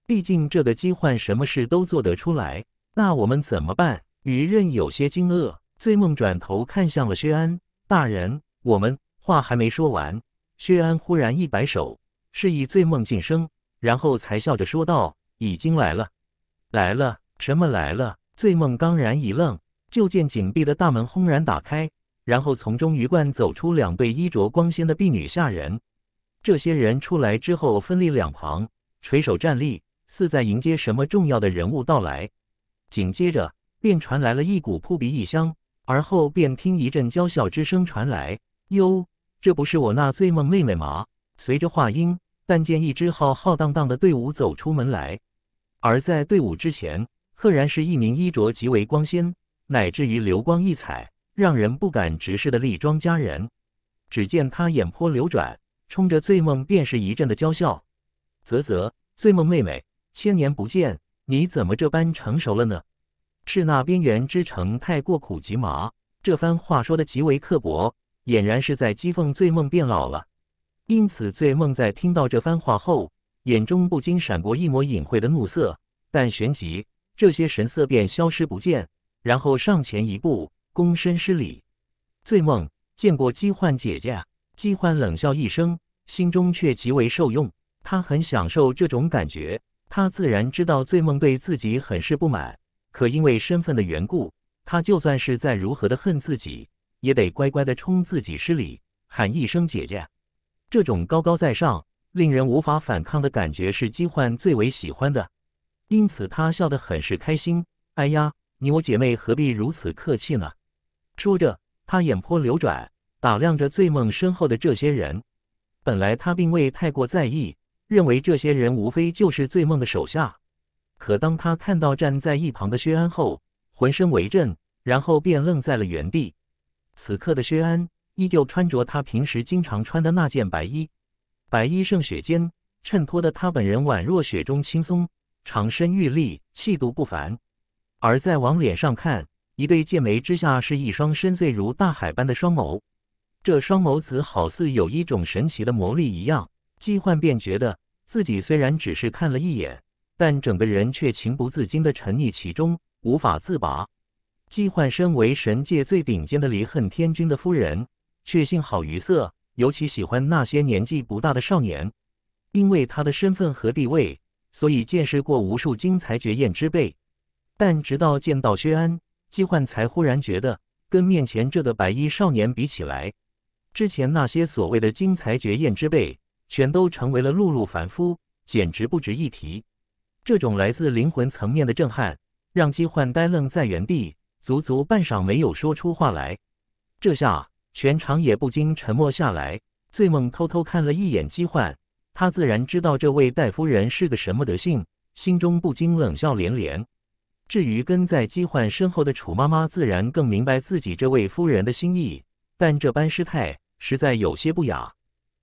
Speaker 1: 毕竟这个姬焕什么事都做得出来，那我们怎么办？于任有些惊愕。醉梦转头看向了薛安大人，我们话还没说完，薛安忽然一摆手，示意醉梦晋升，然后才笑着说道：“已经来了，来了什么来了？”醉梦刚然一愣，就见紧闭的大门轰然打开，然后从中鱼贯走出两对衣着光鲜的婢女下人。这些人出来之后分立两旁，垂手站立，似在迎接什么重要的人物到来。紧接着便传来了一股扑鼻异香。而后便听一阵娇笑之声传来，哟，这不是我那醉梦妹妹吗？随着话音，但见一支浩浩荡荡的队伍走出门来，而在队伍之前，赫然是一名衣着极为光鲜，乃至于流光溢彩，让人不敢直视的丽庄佳人。只见她眼波流转，冲着醉梦便是一阵的娇笑。啧啧，醉梦妹妹，千年不见，你怎么这般成熟了呢？是那边缘之城太过苦及麻，这番话说的极为刻薄，俨然是在讥讽醉梦变老了。因此，醉梦在听到这番话后，眼中不禁闪过一抹隐晦的怒色，但旋即这些神色便消失不见，然后上前一步，躬身施礼：“醉梦见过姬焕姐姐。”姬焕冷笑一声，心中却极为受用，他很享受这种感觉。他自然知道醉梦对自己很是不满。可因为身份的缘故，他就算是再如何的恨自己，也得乖乖的冲自己施礼，喊一声姐姐。这种高高在上、令人无法反抗的感觉是姬焕最为喜欢的，因此他笑得很是开心。哎呀，你我姐妹何必如此客气呢？说着，他眼波流转，打量着醉梦身后的这些人。本来他并未太过在意，认为这些人无非就是醉梦的手下。可当他看到站在一旁的薛安后，浑身为震，然后便愣在了原地。此刻的薛安依旧穿着他平时经常穿的那件白衣，白衣胜雪间，衬托的他本人宛若雪中青松，长身玉立，气度不凡。而在往脸上看，一对剑眉之下是一双深邃如大海般的双眸，这双眸子好似有一种神奇的魔力一样，季幻便觉得自己虽然只是看了一眼。但整个人却情不自禁地沉溺其中，无法自拔。姬焕身为神界最顶尖的离恨天君的夫人，却幸好于色，尤其喜欢那些年纪不大的少年。因为他的身份和地位，所以见识过无数精彩绝艳之辈。但直到见到薛安，姬焕才忽然觉得，跟面前这个白衣少年比起来，之前那些所谓的精彩绝艳之辈，全都成为了碌碌凡夫，简直不值一提。这种来自灵魂层面的震撼，让姬焕呆愣在原地，足足半晌没有说出话来。这下全场也不禁沉默下来。醉梦偷偷看了一眼姬焕，他自然知道这位戴夫人是个什么德性，心中不禁冷笑连连。至于跟在姬焕身后的楚妈妈，自然更明白自己这位夫人的心意，但这般失态实在有些不雅，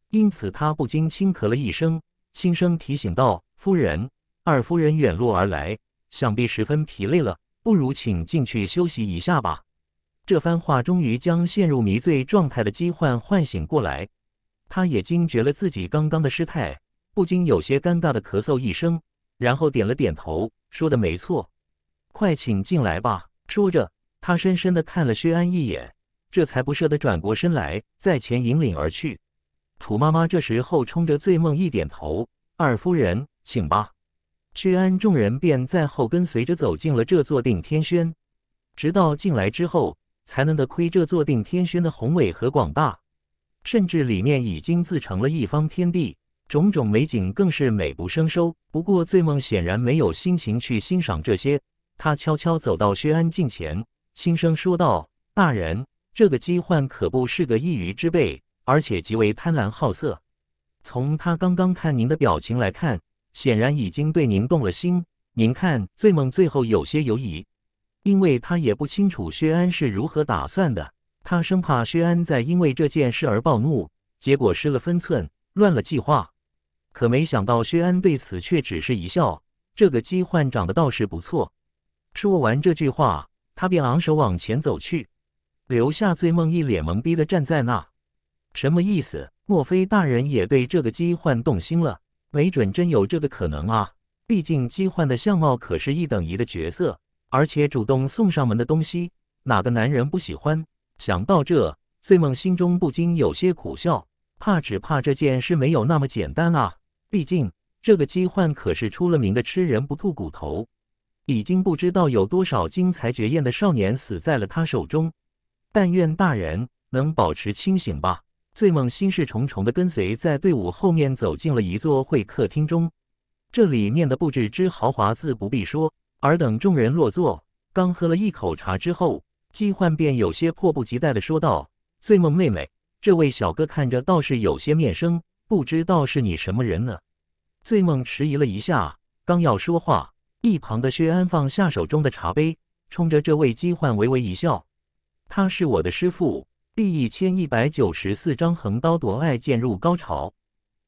Speaker 1: 因此她不禁轻咳了一声，轻声提醒道：“夫人。”二夫人远路而来，想必十分疲累了，不如请进去休息一下吧。这番话终于将陷入迷醉状态的姬焕唤醒过来，他也惊觉了自己刚刚的失态，不禁有些尴尬的咳嗽一声，然后点了点头，说的没错，快请进来吧。说着，他深深的看了薛安一眼，这才不舍得转过身来，在前引领而去。楚妈妈这时候冲着醉梦一点头，二夫人醒吧。薛安众人便在后跟随着走进了这座定天轩，直到进来之后，才能得窥这座定天轩的宏伟和广大，甚至里面已经自成了一方天地，种种美景更是美不胜收。不过醉梦显然没有心情去欣赏这些，他悄悄走到薛安近前，轻声说道：“大人，这个姬幻可不是个一愚之辈，而且极为贪婪好色。从他刚刚看您的表情来看。”显然已经对您动了心，您看醉梦最后有些犹疑，因为他也不清楚薛安是如何打算的，他生怕薛安在因为这件事而暴怒，结果失了分寸，乱了计划。可没想到薛安对此却只是一笑，这个姬患长得倒是不错。说完这句话，他便昂首往前走去，留下醉梦一脸懵逼的站在那，什么意思？莫非大人也对这个姬患动心了？没准真有这个可能啊！毕竟姬幻的相貌可是一等一的角色，而且主动送上门的东西，哪个男人不喜欢？想到这，醉梦心中不禁有些苦笑，怕只怕这件事没有那么简单啊！毕竟这个姬幻可是出了名的吃人不吐骨头，已经不知道有多少精彩绝艳的少年死在了他手中。但愿大人能保持清醒吧。醉梦心事重重的跟随在队伍后面，走进了一座会客厅中。这里面的布置之豪华，自不必说。而等众人落座，刚喝了一口茶之后，姬焕便有些迫不及待地说道：“醉梦妹妹，这位小哥看着倒是有些面生，不知道是你什么人呢？”醉梦迟疑了一下，刚要说话，一旁的薛安放下手中的茶杯，冲着这位姬焕微微一笑：“他是我的师父。”第一千一百九十四章横刀夺爱渐入高潮，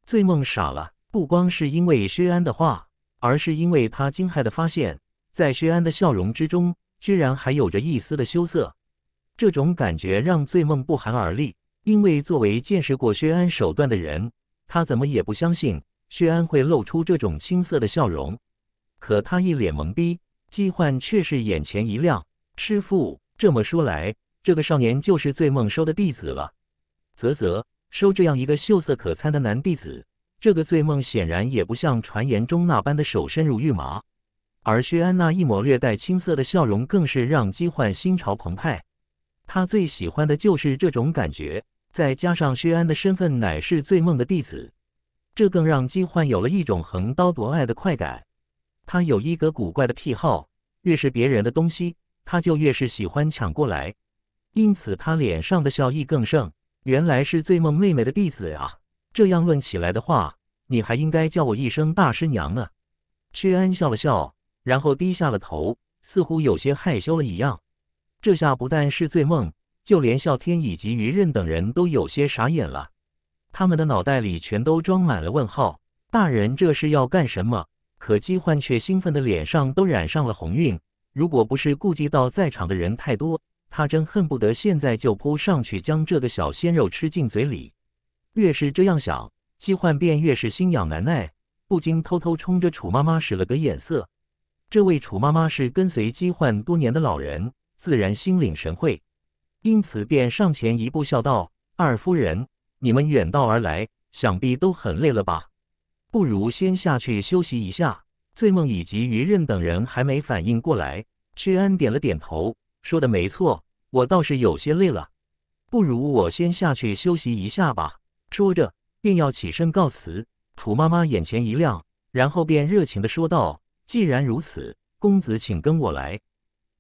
Speaker 1: 醉梦傻了，不光是因为薛安的话，而是因为他惊骇的发现，在薛安的笑容之中，居然还有着一丝的羞涩。这种感觉让醉梦不寒而栗，因为作为见识过薛安手段的人，他怎么也不相信薛安会露出这种青涩的笑容。可他一脸懵逼，姬焕却是眼前一亮：“师傅这么说来。”这个少年就是醉梦收的弟子了，啧啧，收这样一个秀色可餐的男弟子，这个醉梦显然也不像传言中那般的手伸如玉麻，而薛安那一抹略带青涩的笑容更是让姬焕心潮澎湃。他最喜欢的就是这种感觉，再加上薛安的身份乃是醉梦的弟子，这更让姬焕有了一种横刀夺爱的快感。他有一个古怪的癖好，越是别人的东西，他就越是喜欢抢过来。因此，他脸上的笑意更盛。原来是醉梦妹妹的弟子啊！这样问起来的话，你还应该叫我一声大师娘呢。屈安笑了笑，然后低下了头，似乎有些害羞了一样。这下不但是醉梦，就连啸天以及余任等人都有些傻眼了。他们的脑袋里全都装满了问号。大人这是要干什么？可姬幻却兴奋的脸上都染上了红晕。如果不是顾及到在场的人太多，他真恨不得现在就扑上去将这个小鲜肉吃进嘴里，越是这样想，姬焕便越是心痒难耐，不禁偷偷冲着楚妈妈使了个眼色。这位楚妈妈是跟随姬焕多年的老人，自然心领神会，因此便上前一步笑道：“二夫人，你们远道而来，想必都很累了吧？不如先下去休息一下。”醉梦以及余任等人还没反应过来，屈安点了点头。说的没错，我倒是有些累了，不如我先下去休息一下吧。说着，便要起身告辞。楚妈妈眼前一亮，然后便热情的说道：“既然如此，公子请跟我来。”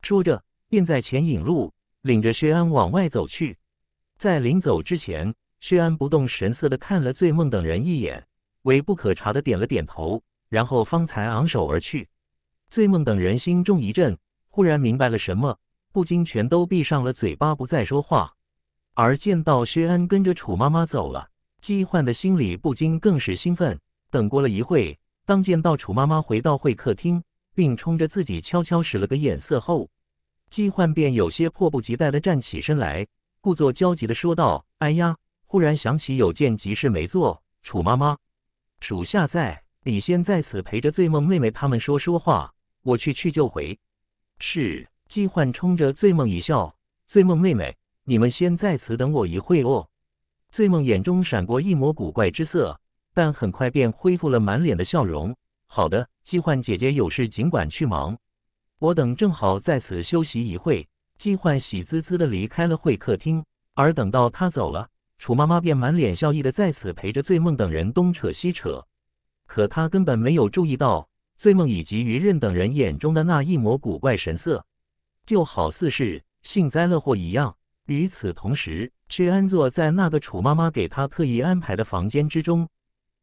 Speaker 1: 说着，便在前引路，领着薛安往外走去。在临走之前，薛安不动神色的看了醉梦等人一眼，微不可察的点了点头，然后方才昂首而去。醉梦等人心中一震，忽然明白了什么。不禁全都闭上了嘴巴，不再说话。而见到薛安跟着楚妈妈走了，姬焕的心里不禁更是兴奋。等过了一会，当见到楚妈妈回到会客厅，并冲着自己悄悄使了个眼色后，姬焕便有些迫不及待地站起身来，故作焦急地说道：“哎呀，忽然想起有件急事没做，楚妈妈，属下在，你先在此陪着醉梦妹妹他们说说话，我去去就回。”是。季焕冲着醉梦一笑：“醉梦妹妹，你们先在此等我一会哦。”醉梦眼中闪过一抹古怪之色，但很快便恢复了满脸的笑容。“好的，季焕姐姐有事尽管去忙，我等正好在此休息一会。”季焕喜滋滋的离开了会客厅，而等到他走了，楚妈妈便满脸笑意的在此陪着醉梦等人东扯西扯，可她根本没有注意到醉梦以及于任等人眼中的那一抹古怪神色。就好似是幸灾乐祸一样。与此同时，却安坐在那个楚妈妈给他特意安排的房间之中。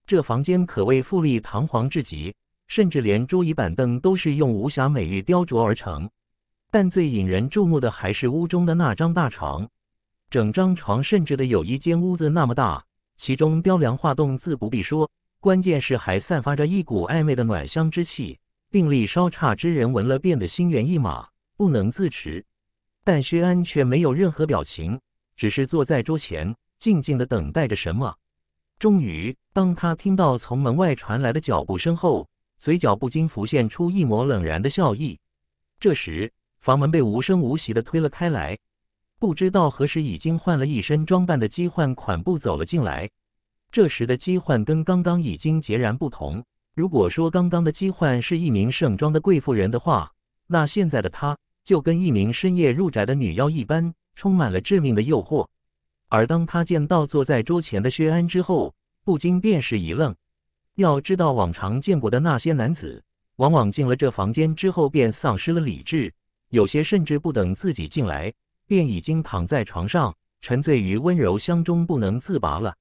Speaker 1: 这房间可谓富丽堂皇至极，甚至连桌椅板凳都是用无瑕美玉雕琢而成。但最引人注目的还是屋中的那张大床，整张床甚至的有一间屋子那么大。其中雕梁画栋自不必说，关键是还散发着一股暧昧的暖香之气，病力稍差之人闻了变得心猿意马。不能自持，但薛安却没有任何表情，只是坐在桌前静静的等待着什么。终于，当他听到从门外传来的脚步声后，嘴角不禁浮现出一抹冷然的笑意。这时，房门被无声无息的推了开来，不知道何时已经换了一身装扮的姬焕款步走了进来。这时的姬焕跟刚刚已经截然不同。如果说刚刚的姬焕是一名盛装的贵妇人的话，那现在的她。就跟一名深夜入宅的女妖一般，充满了致命的诱惑。而当他见到坐在桌前的薛安之后，不禁便是一愣。要知道往常见过的那些男子，往往进了这房间之后便丧失了理智，有些甚至不等自己进来，便已经躺在床上沉醉于温柔乡中不能自拔了。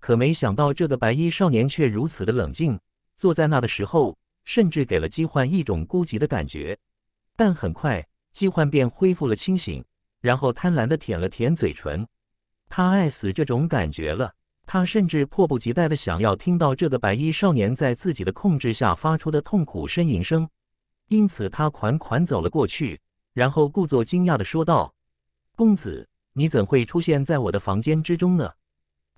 Speaker 1: 可没想到，这个白衣少年却如此的冷静，坐在那的时候，甚至给了姬焕一种孤寂的感觉。但很快。姬焕便恢复了清醒，然后贪婪地舔了舔嘴唇。他爱死这种感觉了。他甚至迫不及待地想要听到这个白衣少年在自己的控制下发出的痛苦呻吟声。因此，他款款走了过去，然后故作惊讶地说道：“公子，你怎会出现在我的房间之中呢？”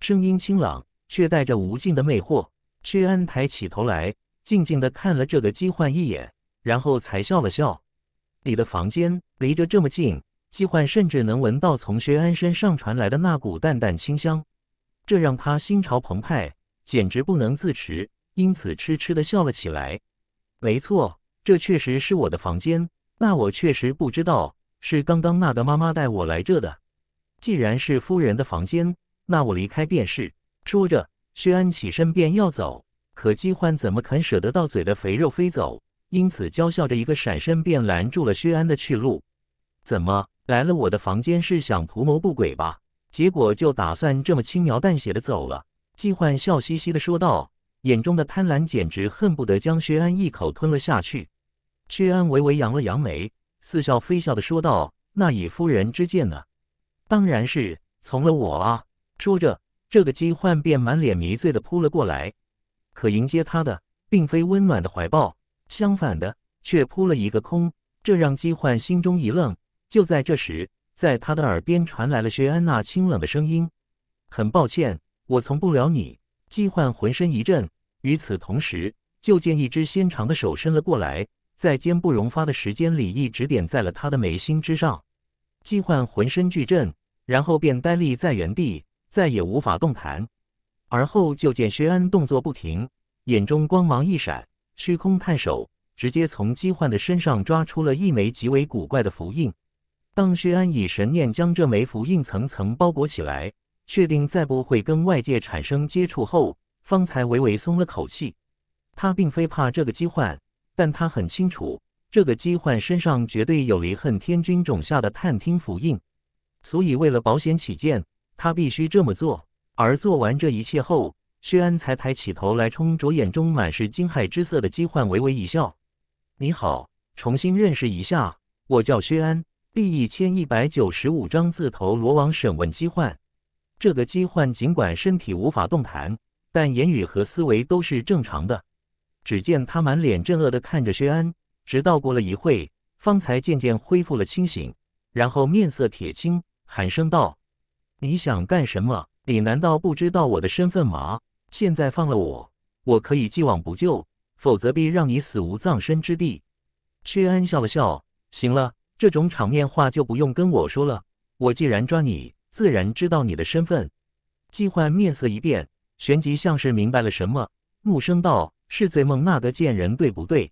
Speaker 1: 声音清朗，却带着无尽的魅惑。薛安抬起头来，静静地看了这个姬焕一眼，然后才笑了笑。里的房间离着这么近，季焕甚至能闻到从薛安身上传来的那股淡淡清香，这让他心潮澎湃，简直不能自持，因此痴痴的笑了起来。没错，这确实是我的房间，那我确实不知道是刚刚那个妈妈带我来这的。既然是夫人的房间，那我离开便是。说着，薛安起身便要走，可季焕怎么肯舍得到嘴的肥肉飞走？因此，娇笑着一个闪身便拦住了薛安的去路。怎么来了我的房间是想图谋不轨吧？结果就打算这么轻描淡写的走了。季焕笑嘻嘻的说道，眼中的贪婪简直恨不得将薛安一口吞了下去。薛安微微扬了扬眉，似笑非笑的说道：“那以夫人之见呢？当然是从了我啊！”说着，这个姬焕便满脸迷醉的扑了过来，可迎接他的并非温暖的怀抱。相反的，却扑了一个空，这让姬焕心中一愣。就在这时，在他的耳边传来了薛安娜清冷的声音：“很抱歉，我从不了你。”姬焕浑身一震。与此同时，就见一只纤长的手伸了过来，在坚不容发的时间里，一直点在了他的眉心之上。姬焕浑身剧震，然后便呆立在原地，再也无法动弹。而后就见薛安动作不停，眼中光芒一闪。虚空太守直接从姬焕的身上抓出了一枚极为古怪的符印。当薛安以神念将这枚符印层层包裹起来，确定再不会跟外界产生接触后，方才微微松了口气。他并非怕这个姬焕，但他很清楚，这个姬焕身上绝对有离恨天君种下的探听符印，所以为了保险起见，他必须这么做。而做完这一切后。薛安才抬起头来，冲着眼中满是惊骇之色的姬焕微微一笑：“你好，重新认识一下，我叫薛安。”第一千一百九十五章自投罗网。审问姬焕，这个姬焕尽管身体无法动弹，但言语和思维都是正常的。只见他满脸震愕的看着薛安，直到过了一会，方才渐渐恢复了清醒，然后面色铁青，喊声道：“你想干什么？你难道不知道我的身份吗？”现在放了我，我可以既往不咎；否则必让你死无葬身之地。薛安笑了笑，行了，这种场面话就不用跟我说了。我既然抓你，自然知道你的身份。季焕面色一变，旋即像是明白了什么，怒声道：“是醉梦那个贱人，对不对？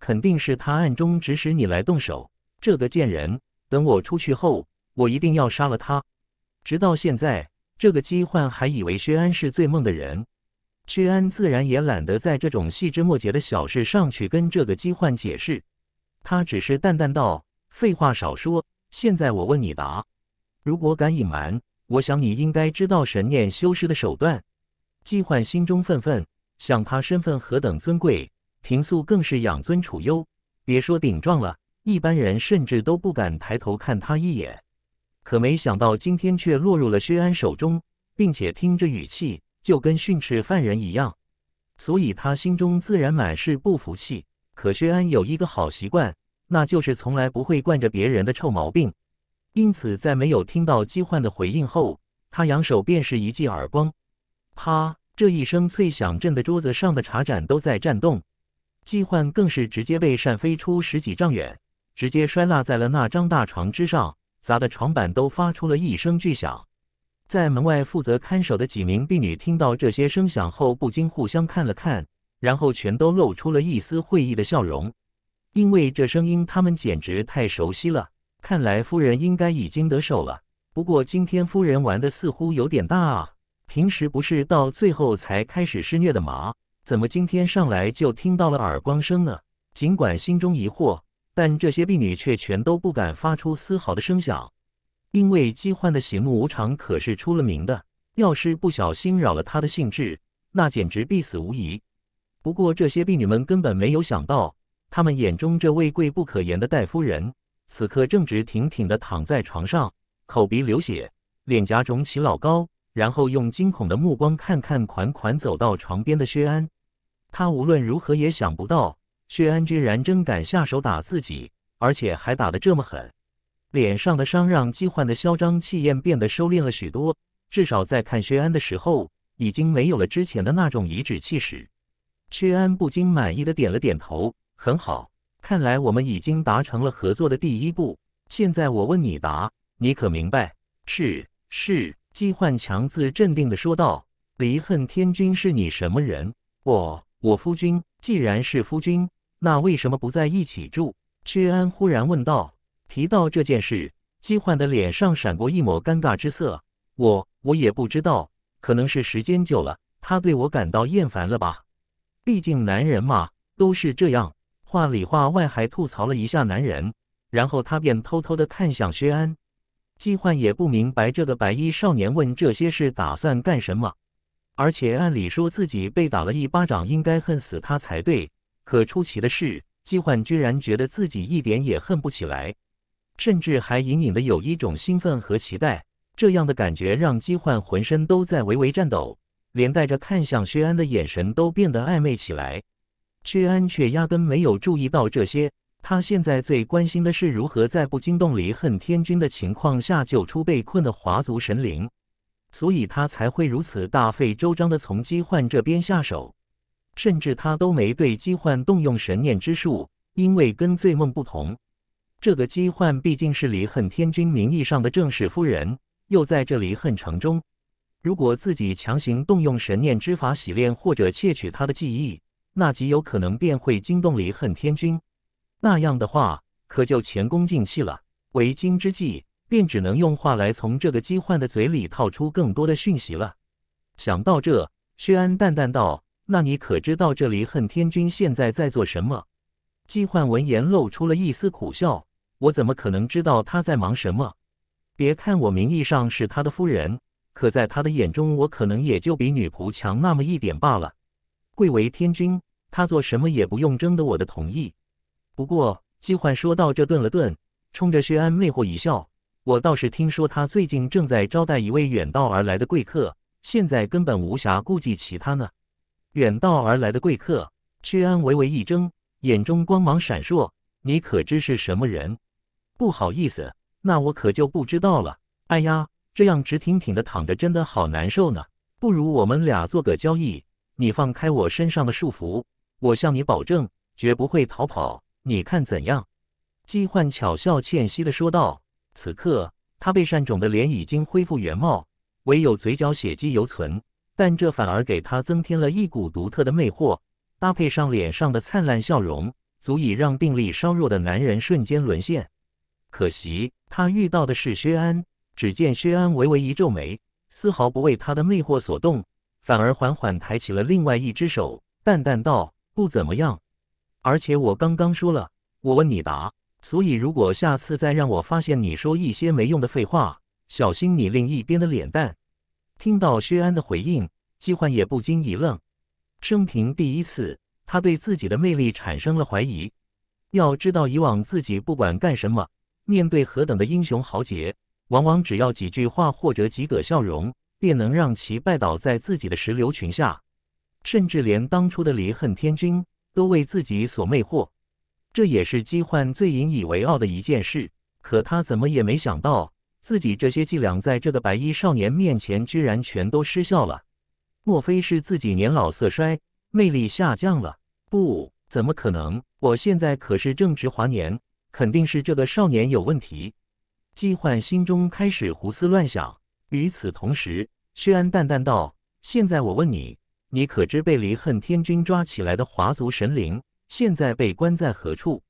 Speaker 1: 肯定是他暗中指使你来动手。这个贱人，等我出去后，我一定要杀了他。直到现在。”这个姬焕还以为薛安是最梦的人，薛安自然也懒得在这种细枝末节的小事上去跟这个姬焕解释，他只是淡淡道：“废话少说，现在我问你答。如果敢隐瞒，我想你应该知道神念修饰的手段。”姬焕心中愤愤，想他身份何等尊贵，平素更是养尊处优，别说顶撞了，一般人甚至都不敢抬头看他一眼。可没想到，今天却落入了薛安手中，并且听着语气，就跟训斥犯人一样，所以他心中自然满是不服气。可薛安有一个好习惯，那就是从来不会惯着别人的臭毛病，因此在没有听到姬焕的回应后，他扬手便是一记耳光，啪！这一声脆响震得桌子上的茶盏都在颤动，姬焕更是直接被扇飞出十几丈远，直接摔落在了那张大床之上。砸的床板都发出了一声巨响，在门外负责看守的几名婢女听到这些声响后，不禁互相看了看，然后全都露出了一丝会意的笑容，因为这声音他们简直太熟悉了。看来夫人应该已经得手了，不过今天夫人玩的似乎有点大啊！平时不是到最后才开始施虐的吗？怎么今天上来就听到了耳光声呢？尽管心中疑惑。但这些婢女却全都不敢发出丝毫的声响，因为姬焕的喜怒无常可是出了名的，要是不小心扰了他的兴致，那简直必死无疑。不过这些婢女们根本没有想到，他们眼中这位贵不可言的戴夫人，此刻正直挺挺地躺在床上，口鼻流血，脸颊肿起老高，然后用惊恐的目光看看款款走到床边的薛安，她无论如何也想不到。薛安居然真敢下手打自己，而且还打得这么狠，脸上的伤让姬焕的嚣张气焰变得收敛了许多，至少在看薛安的时候，已经没有了之前的那种颐指气使。薛安不禁满意的点了点头，很好，看来我们已经达成了合作的第一步。现在我问你答，你可明白？是是，姬焕强自镇定的说道。离恨天君是你什么人？我我夫君，既然是夫君。那为什么不在一起住？薛安忽然问道。提到这件事，姬焕的脸上闪过一抹尴尬之色。我我也不知道，可能是时间久了，他对我感到厌烦了吧。毕竟男人嘛，都是这样。话里话外还吐槽了一下男人，然后他便偷偷的看向薛安。姬焕也不明白这个白衣少年问这些事打算干什么。而且按理说自己被打了一巴掌，应该恨死他才对。可出奇的是，姬焕居然觉得自己一点也恨不起来，甚至还隐隐的有一种兴奋和期待。这样的感觉让姬焕浑身都在微微颤抖，连带着看向薛安的眼神都变得暧昧起来。薛安却压根没有注意到这些，他现在最关心的是如何在不惊动离恨天君的情况下救出被困的华族神灵，所以他才会如此大费周章的从姬焕这边下手。甚至他都没对姬幻动用神念之术，因为跟醉梦不同，这个姬幻毕竟是离恨天君名义上的正室夫人，又在这里恨城中。如果自己强行动用神念之法洗炼或者窃取他的记忆，那极有可能便会惊动离恨天君，那样的话可就前功尽弃了。为今之计，便只能用话来从这个姬幻的嘴里套出更多的讯息了。想到这，薛安淡淡道。那你可知道这里恨天君现在在做什么？季焕闻言露出了一丝苦笑：“我怎么可能知道他在忙什么？别看我名义上是他的夫人，可在他的眼中，我可能也就比女仆强那么一点罢了。贵为天君，他做什么也不用征得我的同意。”不过，季焕说到这顿了顿，冲着薛安魅惑一笑：“我倒是听说他最近正在招待一位远道而来的贵客，现在根本无暇顾及其他呢。”远道而来的贵客，屈安微微一怔，眼中光芒闪烁。你可知是什么人？不好意思，那我可就不知道了。哎呀，这样直挺挺的躺着真的好难受呢。不如我们俩做个交易，你放开我身上的束缚，我向你保证绝不会逃跑。你看怎样？姬焕巧笑倩兮的说道。此刻，他被扇肿的脸已经恢复原貌，唯有嘴角血迹犹存。但这反而给他增添了一股独特的魅惑，搭配上脸上的灿烂笑容，足以让定力稍弱的男人瞬间沦陷。可惜他遇到的是薛安。只见薛安微微一皱眉，丝毫不为他的魅惑所动，反而缓缓抬起了另外一只手，淡淡道：“不怎么样，而且我刚刚说了，我问你答，所以如果下次再让我发现你说一些没用的废话，小心你另一边的脸蛋。”听到薛安的回应，姬焕也不禁一愣。生平第一次，他对自己的魅力产生了怀疑。要知道，以往自己不管干什么，面对何等的英雄豪杰，往往只要几句话或者几个笑容，便能让其拜倒在自己的石榴裙下，甚至连当初的离恨天君都为自己所魅惑。这也是姬焕最引以为傲的一件事。可他怎么也没想到。自己这些伎俩在这个白衣少年面前居然全都失效了，莫非是自己年老色衰，魅力下降了？不，怎么可能？我现在可是正值华年，肯定是这个少年有问题。季焕心中开始胡思乱想。与此同时，薛安淡淡道：“现在我问你，你可知被离恨天君抓起来的华族神灵，现在被关在何处？”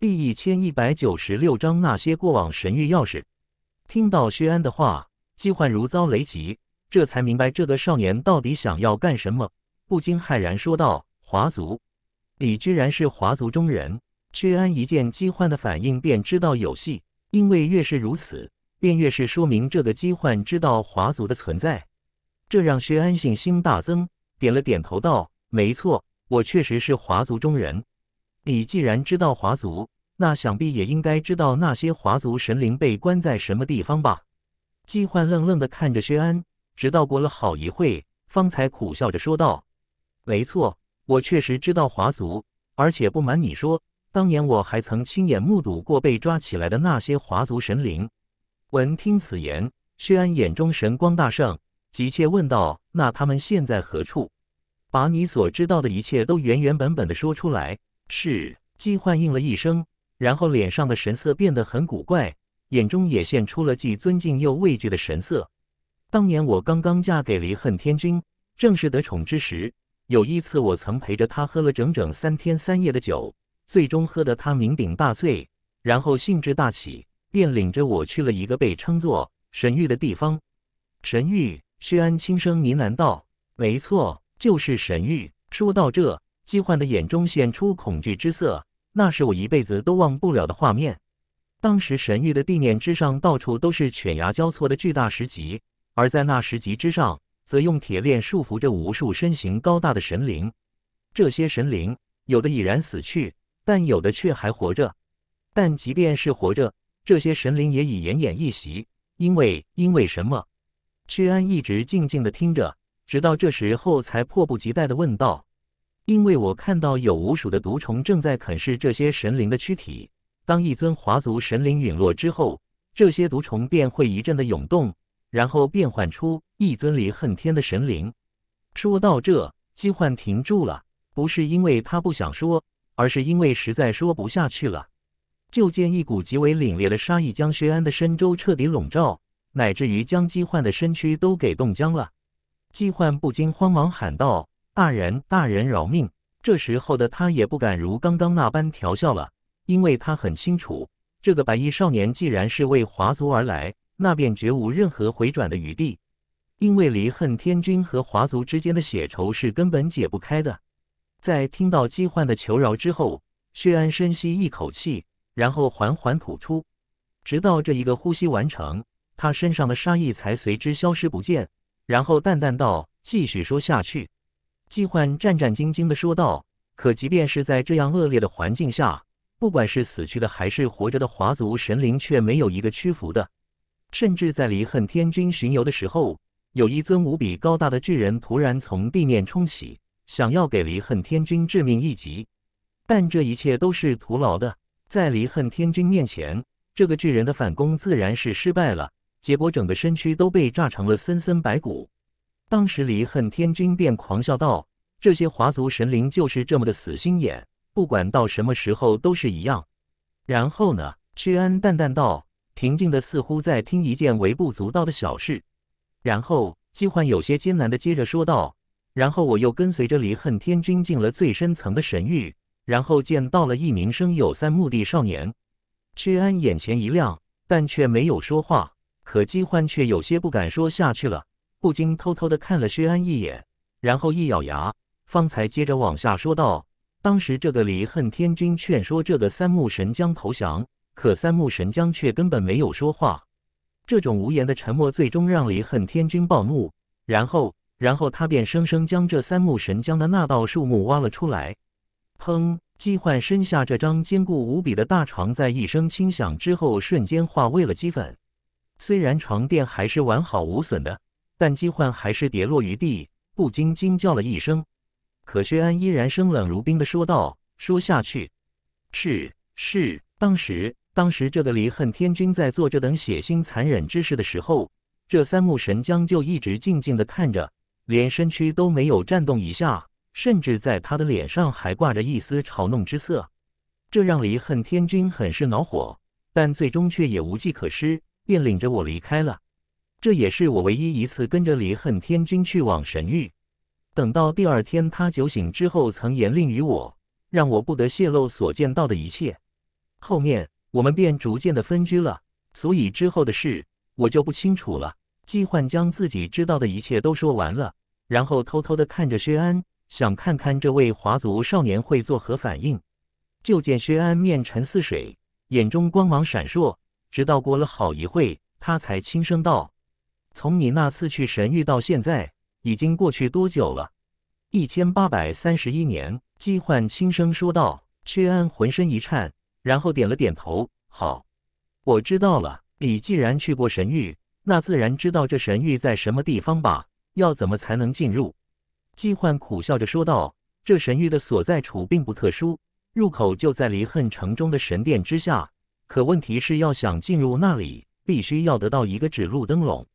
Speaker 1: 第一千一百九十六章那些过往神域钥匙。听到薛安的话，姬焕如遭雷击，这才明白这个少年到底想要干什么，不禁骇然说道：“华族，你居然是华族中人！”薛安一见姬焕的反应，便知道有戏，因为越是如此，便越是说明这个姬焕知道华族的存在，这让薛安信心大增，点了点头道：“没错，我确实是华族中人。你既然知道华族……”那想必也应该知道那些华族神灵被关在什么地方吧？季焕愣愣地看着薛安，直到过了好一会，方才苦笑着说道：“没错，我确实知道华族，而且不瞒你说，当年我还曾亲眼目睹过被抓起来的那些华族神灵。”闻听此言，薛安眼中神光大盛，急切问道：“那他们现在何处？”“把你所知道的一切都原原本本的说出来。”是，季焕应了一声。然后脸上的神色变得很古怪，眼中也现出了既尊敬又畏惧的神色。当年我刚刚嫁给离恨天君，正是得宠之时。有一次，我曾陪着他喝了整整三天三夜的酒，最终喝得他酩酊大醉，然后兴致大起，便领着我去了一个被称作神域的地方。神域，薛安轻声呢喃道：“没错，就是神域。”说到这，姬焕的眼中现出恐惧之色。那是我一辈子都忘不了的画面。当时神域的地面之上，到处都是犬牙交错的巨大石级，而在那石级之上，则用铁链束缚着无数身形高大的神灵。这些神灵有的已然死去，但有的却还活着。但即便是活着，这些神灵也已奄奄一息。因为……因为什么？屈安一直静静的听着，直到这时候才迫不及待的问道。因为我看到有无数的毒虫正在啃噬这些神灵的躯体。当一尊华族神灵陨落之后，这些毒虫便会一阵的涌动，然后变换出一尊离恨天的神灵。说到这，姬幻停住了，不是因为他不想说，而是因为实在说不下去了。就见一股极为凛冽的杀意将薛安的身周彻底笼罩，乃至于将姬幻的身躯都给冻僵了。姬幻不禁慌忙喊道。大人，大人饶命！这时候的他也不敢如刚刚那般调笑了，因为他很清楚，这个白衣少年既然是为华族而来，那便绝无任何回转的余地。因为离恨天君和华族之间的血仇是根本解不开的。在听到姬焕的求饶之后，薛安深吸一口气，然后缓缓吐出，直到这一个呼吸完成，他身上的杀意才随之消失不见。然后淡淡道：“继续说下去。”季幻战战兢兢地说道：“可即便是在这样恶劣的环境下，不管是死去的还是活着的华族神灵，却没有一个屈服的。甚至在离恨天君巡游的时候，有一尊无比高大的巨人突然从地面冲起，想要给离恨天君致命一击。但这一切都是徒劳的，在离恨天君面前，这个巨人的反攻自然是失败了，结果整个身躯都被炸成了森森白骨。”当时离恨天君便狂笑道：“这些华族神灵就是这么的死心眼，不管到什么时候都是一样。”然后呢？屈安淡淡道，平静的似乎在听一件微不足道的小事。然后，姬焕有些艰难的接着说道：“然后我又跟随着离恨天君进了最深层的神域，然后见到了一名生有三目的少年。”屈安眼前一亮，但却没有说话。可姬焕却有些不敢说下去了。不禁偷偷的看了薛安一眼，然后一咬牙，方才接着往下说道：“当时这个离恨天君劝说这个三目神将投降，可三目神将却根本没有说话。这种无言的沉默，最终让离恨天君暴怒。然后，然后他便生生将这三目神将的那道树木挖了出来。砰！姬焕身下这张坚固无比的大床，在一声轻响之后，瞬间化为了齑粉。虽然床垫还是完好无损的。”但姬焕还是跌落于地，不禁惊叫了一声。可薛安依然生冷如冰的说道：“说下去。”“是是，当时当时这个离恨天君在做这等血腥残忍之事的时候，这三目神将就一直静静的看着，连身躯都没有颤动一下，甚至在他的脸上还挂着一丝嘲弄之色。这让离恨天君很是恼火，但最终却也无计可施，便领着我离开了。”这也是我唯一一次跟着李恨天君去往神域。等到第二天他酒醒之后，曾严令于我，让我不得泄露所见到的一切。后面我们便逐渐的分居了，所以之后的事我就不清楚了。季幻将自己知道的一切都说完了，然后偷偷的看着薛安，想看看这位华族少年会作何反应。就见薛安面沉似水，眼中光芒闪烁，直到过了好一会，他才轻声道。从你那次去神域到现在，已经过去多久了？一千八百三十一年。姬焕轻声说道。薛安浑身一颤，然后点了点头。好，我知道了。你既然去过神域，那自然知道这神域在什么地方吧？要怎么才能进入？姬焕苦笑着说道：“这神域的所在处并不特殊，入口就在离恨城中的神殿之下。可问题是要想进入那里，必须要得到一个指路灯笼。”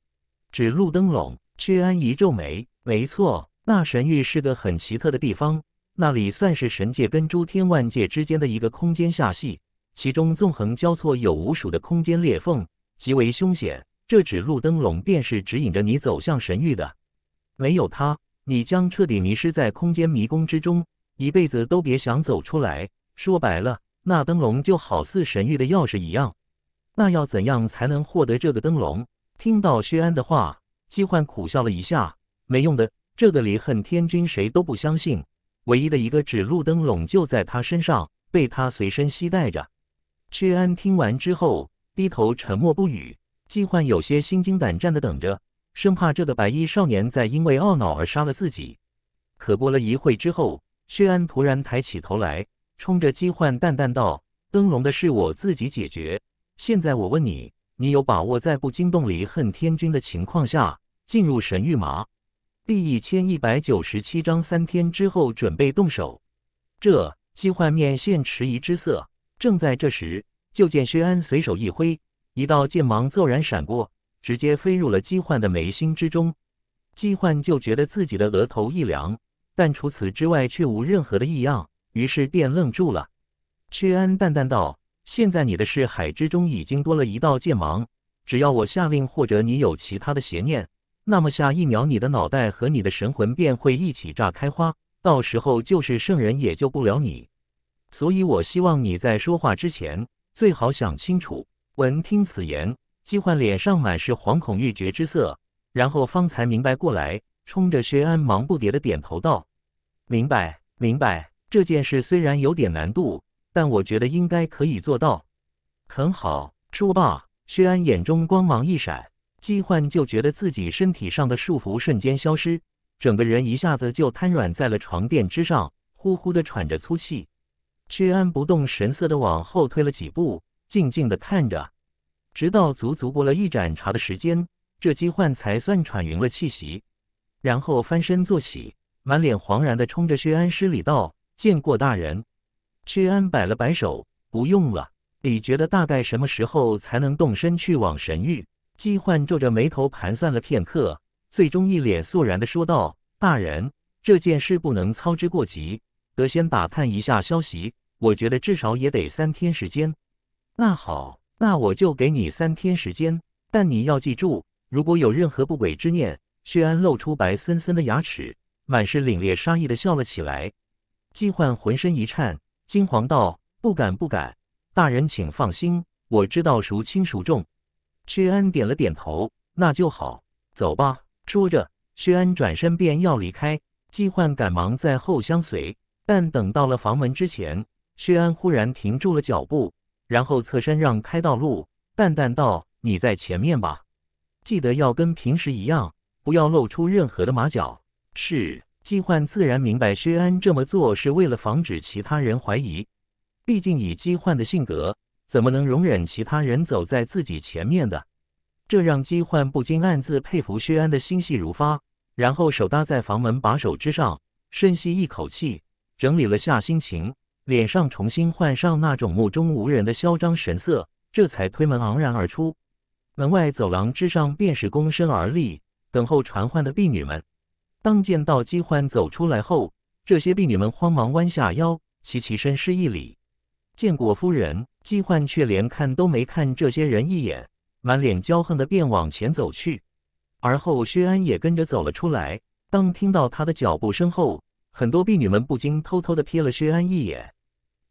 Speaker 1: 指路灯笼，薛安一皱眉。没错，那神域是个很奇特的地方，那里算是神界跟诸天万界之间的一个空间下系，其中纵横交错有无数的空间裂缝，极为凶险。这指路灯笼便是指引着你走向神域的，没有它，你将彻底迷失在空间迷宫之中，一辈子都别想走出来。说白了，那灯笼就好似神域的钥匙一样。那要怎样才能获得这个灯笼？听到薛安的话，姬焕苦笑了一下。没用的，这个离恨天君谁都不相信。唯一的一个指路灯笼就在他身上，被他随身携带着。薛安听完之后，低头沉默不语。姬焕有些心惊胆战的等着，生怕这个白衣少年在因为懊恼而杀了自己。可过了一会之后，薛安突然抬起头来，冲着姬焕淡淡道：“灯笼的事我自己解决。现在我问你。”你有把握在不惊动离恨天君的情况下进入神域吗？第一千一百九十七章，三天之后准备动手。这姬幻面现迟疑之色，正在这时，就见薛安随手一挥，一道剑芒骤然闪过，直接飞入了姬幻的眉心之中。姬幻就觉得自己的额头一凉，但除此之外却无任何的异样，于是便愣住了。薛安淡淡道。现在你的是海之中已经多了一道剑芒，只要我下令或者你有其他的邪念，那么下一秒你的脑袋和你的神魂便会一起炸开花，到时候就是圣人也救不了你。所以我希望你在说话之前最好想清楚。闻听此言，姬焕脸上满是惶恐欲绝之色，然后方才明白过来，冲着薛安忙不迭的点头道：“明白，明白。这件事虽然有点难度。”但我觉得应该可以做到，很好。说罢，薛安眼中光芒一闪，姬焕就觉得自己身体上的束缚瞬间消失，整个人一下子就瘫软在了床垫之上，呼呼的喘着粗气。薛安不动神色的往后退了几步，静静的看着，直到足足过了一盏茶的时间，这姬焕才算喘匀了气息，然后翻身坐起，满脸惶然的冲着薛安施礼道：“见过大人。”薛安摆了摆手，不用了。你觉得大概什么时候才能动身去往神域？季焕皱着眉头盘算了片刻，最终一脸肃然的说道：“大人，这件事不能操之过急，得先打探一下消息。我觉得至少也得三天时间。”那好，那我就给你三天时间，但你要记住，如果有任何不轨之念，薛安露出白森森的牙齿，满是凛冽杀意的笑了起来。季焕浑身一颤。金黄道不敢不敢，大人请放心，我知道孰轻孰重。薛安点了点头，那就好，走吧。说着，薛安转身便要离开，季焕赶忙在后相随。但等到了房门之前，薛安忽然停住了脚步，然后侧身让开道路，淡淡道：“你在前面吧，记得要跟平时一样，不要露出任何的马脚。”是。姬焕自然明白薛安这么做是为了防止其他人怀疑，毕竟以姬焕的性格，怎么能容忍其他人走在自己前面的？这让姬焕不禁暗自佩服薛安的心细如发。然后手搭在房门把手之上，深吸一口气，整理了下心情，脸上重新换上那种目中无人的嚣张神色，这才推门昂然而出。门外走廊之上，便是躬身而立等候传唤的婢女们。当见到姬焕走出来后，这些婢女们慌忙弯下腰，齐齐身施一礼，见过夫人。姬焕却连看都没看这些人一眼，满脸骄横的便往前走去。而后，薛安也跟着走了出来。当听到他的脚步声后，很多婢女们不禁偷偷的瞥了薛安一眼。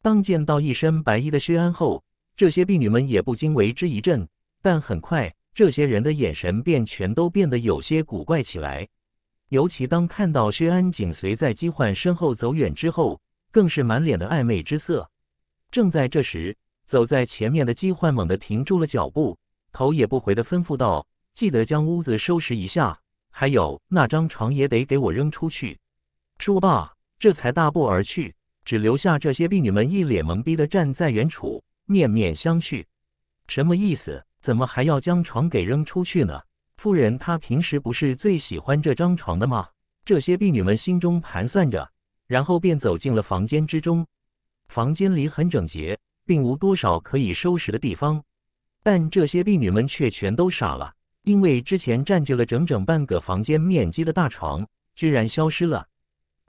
Speaker 1: 当见到一身白衣的薛安后，这些婢女们也不禁为之一震。但很快，这些人的眼神便全都变得有些古怪起来。尤其当看到薛安紧随在姬焕身后走远之后，更是满脸的暧昧之色。正在这时，走在前面的姬焕猛地停住了脚步，头也不回的吩咐道：“记得将屋子收拾一下，还有那张床也得给我扔出去。”说罢，这才大步而去，只留下这些婢女们一脸懵逼的站在原处，面面相觑，什么意思？怎么还要将床给扔出去呢？夫人，她平时不是最喜欢这张床的吗？这些婢女们心中盘算着，然后便走进了房间之中。房间里很整洁，并无多少可以收拾的地方，但这些婢女们却全都傻了，因为之前占据了整整半个房间面积的大床居然消失了。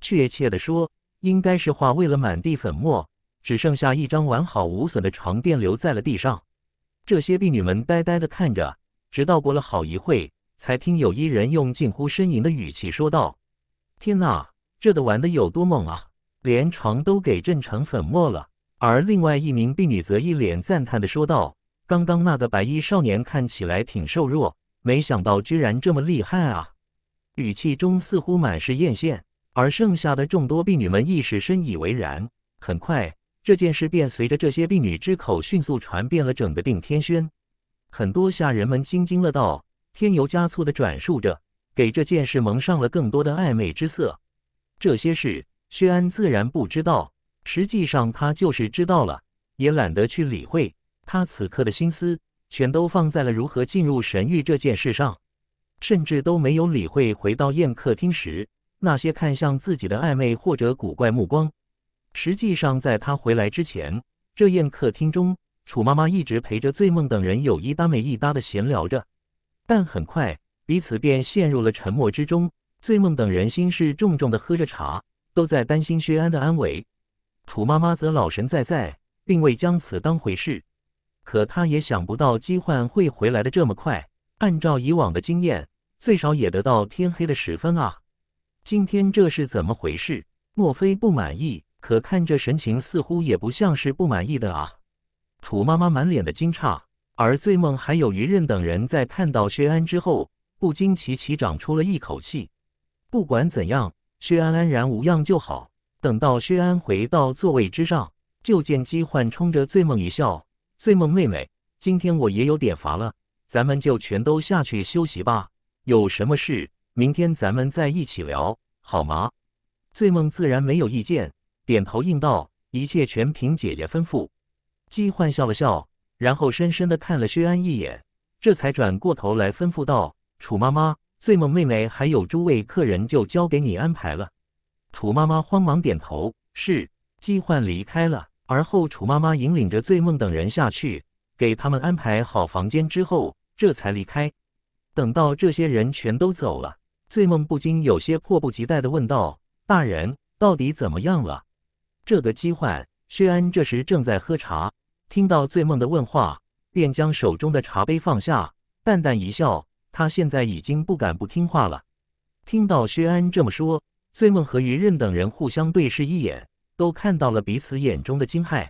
Speaker 1: 确切的说，应该是化为了满地粉末，只剩下一张完好无损的床垫留在了地上。这些婢女们呆呆的看着。直到过了好一会，才听有一人用近乎呻吟的语气说道：“天哪，这都玩的有多猛啊！连床都给震成粉末了。”而另外一名婢女则一脸赞叹的说道：“刚刚那个白衣少年看起来挺瘦弱，没想到居然这么厉害啊！”语气中似乎满是艳羡。而剩下的众多婢女们亦是深以为然。很快，这件事便随着这些婢女之口迅速传遍了整个定天轩。很多下人们津津乐道，添油加醋地转述着，给这件事蒙上了更多的暧昧之色。这些事薛安自然不知道，实际上他就是知道了，也懒得去理会。他此刻的心思全都放在了如何进入神域这件事上，甚至都没有理会回到宴客厅时那些看向自己的暧昧或者古怪目光。实际上，在他回来之前，这宴客厅中。楚妈妈一直陪着醉梦等人有一搭没一搭的闲聊着，但很快彼此便陷入了沉默之中。醉梦等人心事重重的喝着茶，都在担心薛安的安危。楚妈妈则老神在在，并未将此当回事。可她也想不到姬焕会回来的这么快，按照以往的经验，最少也得到天黑的时分啊。今天这是怎么回事？莫非不满意？可看这神情，似乎也不像是不满意的啊。楚妈妈满脸的惊诧，而醉梦还有余任等人在看到薛安之后，不禁齐齐长出了一口气。不管怎样，薛安安然无恙就好。等到薛安回到座位之上，就见姬焕冲着醉梦一笑：“醉梦妹妹，今天我也有点乏了，咱们就全都下去休息吧。有什么事，明天咱们再一起聊，好吗？”醉梦自然没有意见，点头应道：“一切全凭姐姐吩咐。”姬焕笑了笑，然后深深地看了薛安一眼，这才转过头来吩咐道：“楚妈妈、醉梦妹妹，还有诸位客人，就交给你安排了。”楚妈妈慌忙点头：“是。”姬焕离开了，而后楚妈妈引领着醉梦等人下去，给他们安排好房间之后，这才离开。等到这些人全都走了，醉梦不禁有些迫不及待地问道：“大人到底怎么样了？这个姬焕？”薛安这时正在喝茶，听到醉梦的问话，便将手中的茶杯放下，淡淡一笑。他现在已经不敢不听话了。听到薛安这么说，醉梦和于任等人互相对视一眼，都看到了彼此眼中的惊骇。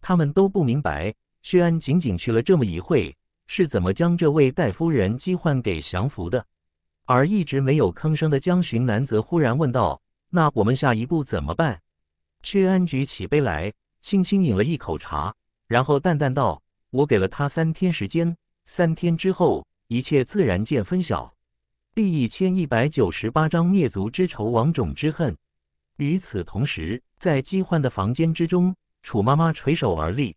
Speaker 1: 他们都不明白，薛安仅仅去了这么一会，是怎么将这位戴夫人激唤给降服的。而一直没有吭声的江巡南则忽然问道：“那我们下一步怎么办？”薛安举起杯来，轻轻饮了一口茶，然后淡淡道：“我给了他三天时间，三天之后，一切自然见分晓。”第一千一百九十八章灭族之仇，王种之恨。与此同时，在姬焕的房间之中，楚妈妈垂手而立，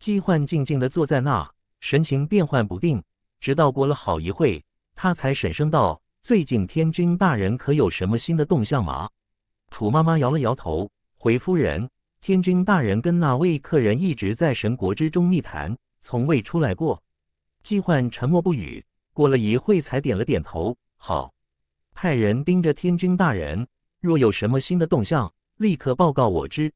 Speaker 1: 姬焕静静地坐在那，神情变幻不定。直到过了好一会，他才沈声道：“最近天君大人可有什么新的动向吗？”楚妈妈摇了摇头。回夫人，天君大人跟那位客人一直在神国之中密谈，从未出来过。姬焕沉默不语，过了一会才点了点头。好，派人盯着天君大人，若有什么新的动向，立刻报告我知。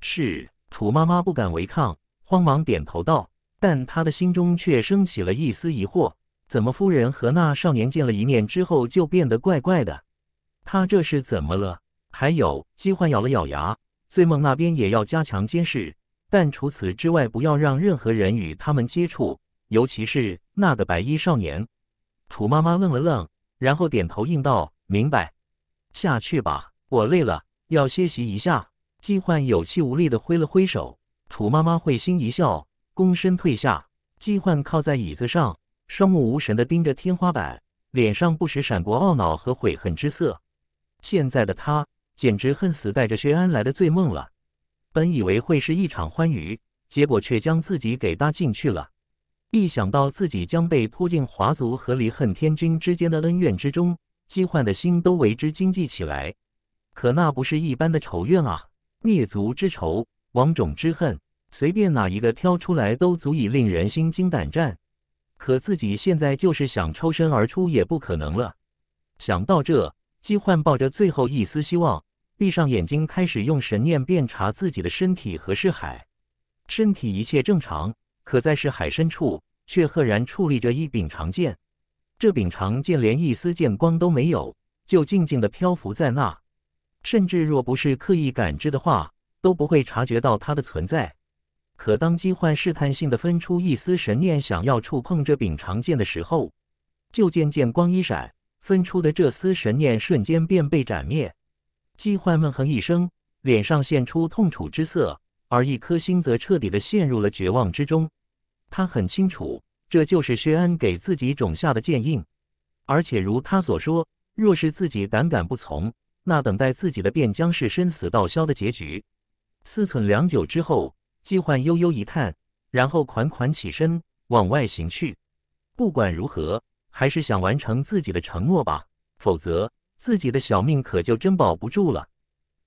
Speaker 1: 是，楚妈妈不敢违抗，慌忙点头道。但她的心中却升起了一丝疑惑：怎么夫人和那少年见了一面之后就变得怪怪的？他这是怎么了？还有，姬焕咬了咬牙。醉梦那边也要加强监视，但除此之外，不要让任何人与他们接触，尤其是那个白衣少年。楚妈妈愣了愣，然后点头应道：“明白。”下去吧，我累了，要歇息一下。季焕有气无力的挥了挥手。楚妈妈会心一笑，躬身退下。季焕靠在椅子上，双目无神的盯着天花板，脸上不时闪过懊恼和悔恨之色。现在的他。简直恨死带着薛安来的醉梦了！本以为会是一场欢愉，结果却将自己给搭进去了。一想到自己将被拖进华族和离恨天君之间的恩怨之中，姬焕的心都为之惊悸起来。可那不是一般的仇怨啊，灭族之仇、王种之恨，随便哪一个挑出来都足以令人心惊胆战。可自己现在就是想抽身而出也不可能了。想到这，姬焕抱着最后一丝希望，闭上眼睛，开始用神念辨查自己的身体和尸海。身体一切正常，可在尸海深处，却赫然矗立着一柄长剑。这柄长剑连一丝剑光都没有，就静静地漂浮在那，甚至若不是刻意感知的话，都不会察觉到它的存在。可当姬焕试探性的分出一丝神念，想要触碰这柄长剑的时候，就见剑光一闪。分出的这丝神念瞬间便被斩灭，姬焕闷哼一声，脸上现出痛楚之色，而一颗心则彻底的陷入了绝望之中。他很清楚，这就是薛安给自己种下的剑印，而且如他所说，若是自己胆敢不从，那等待自己的便将是生死道消的结局。思忖良久之后，姬焕悠悠一叹，然后款款起身往外行去。不管如何。还是想完成自己的承诺吧，否则自己的小命可就真保不住了。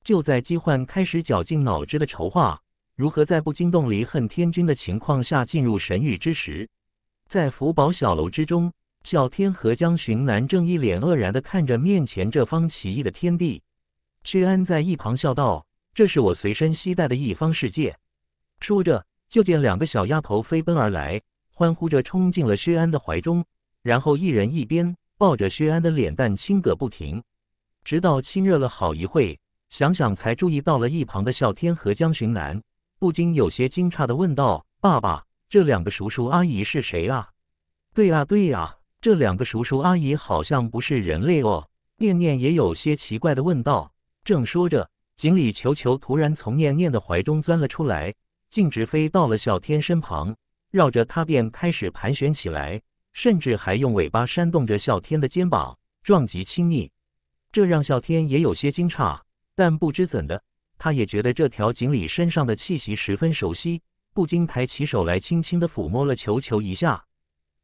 Speaker 1: 就在姬焕开始绞尽脑汁的筹划如何在不惊动离恨天君的情况下进入神域之时，在福宝小楼之中，小天和江巡南正一脸愕然的看着面前这方奇异的天地，薛安在一旁笑道：“这是我随身携带的一方世界。”说着，就见两个小丫头飞奔而来，欢呼着冲进了薛安的怀中。然后一人一边抱着薛安的脸蛋亲个不停，直到亲热了好一会，想想才注意到了一旁的小天和江巡南，不禁有些惊诧的问道：“爸爸，这两个叔叔阿姨是谁啊？”“对啊，对啊，这两个叔叔阿姨好像不是人类哦。”念念也有些奇怪的问道。正说着，锦鲤球球突然从念念的怀中钻了出来，径直飞到了小天身旁，绕着他便开始盘旋起来。甚至还用尾巴扇动着啸天的肩膀，撞击亲昵，这让啸天也有些惊诧。但不知怎的，他也觉得这条锦鲤身上的气息十分熟悉，不禁抬起手来，轻轻地抚摸了球球一下。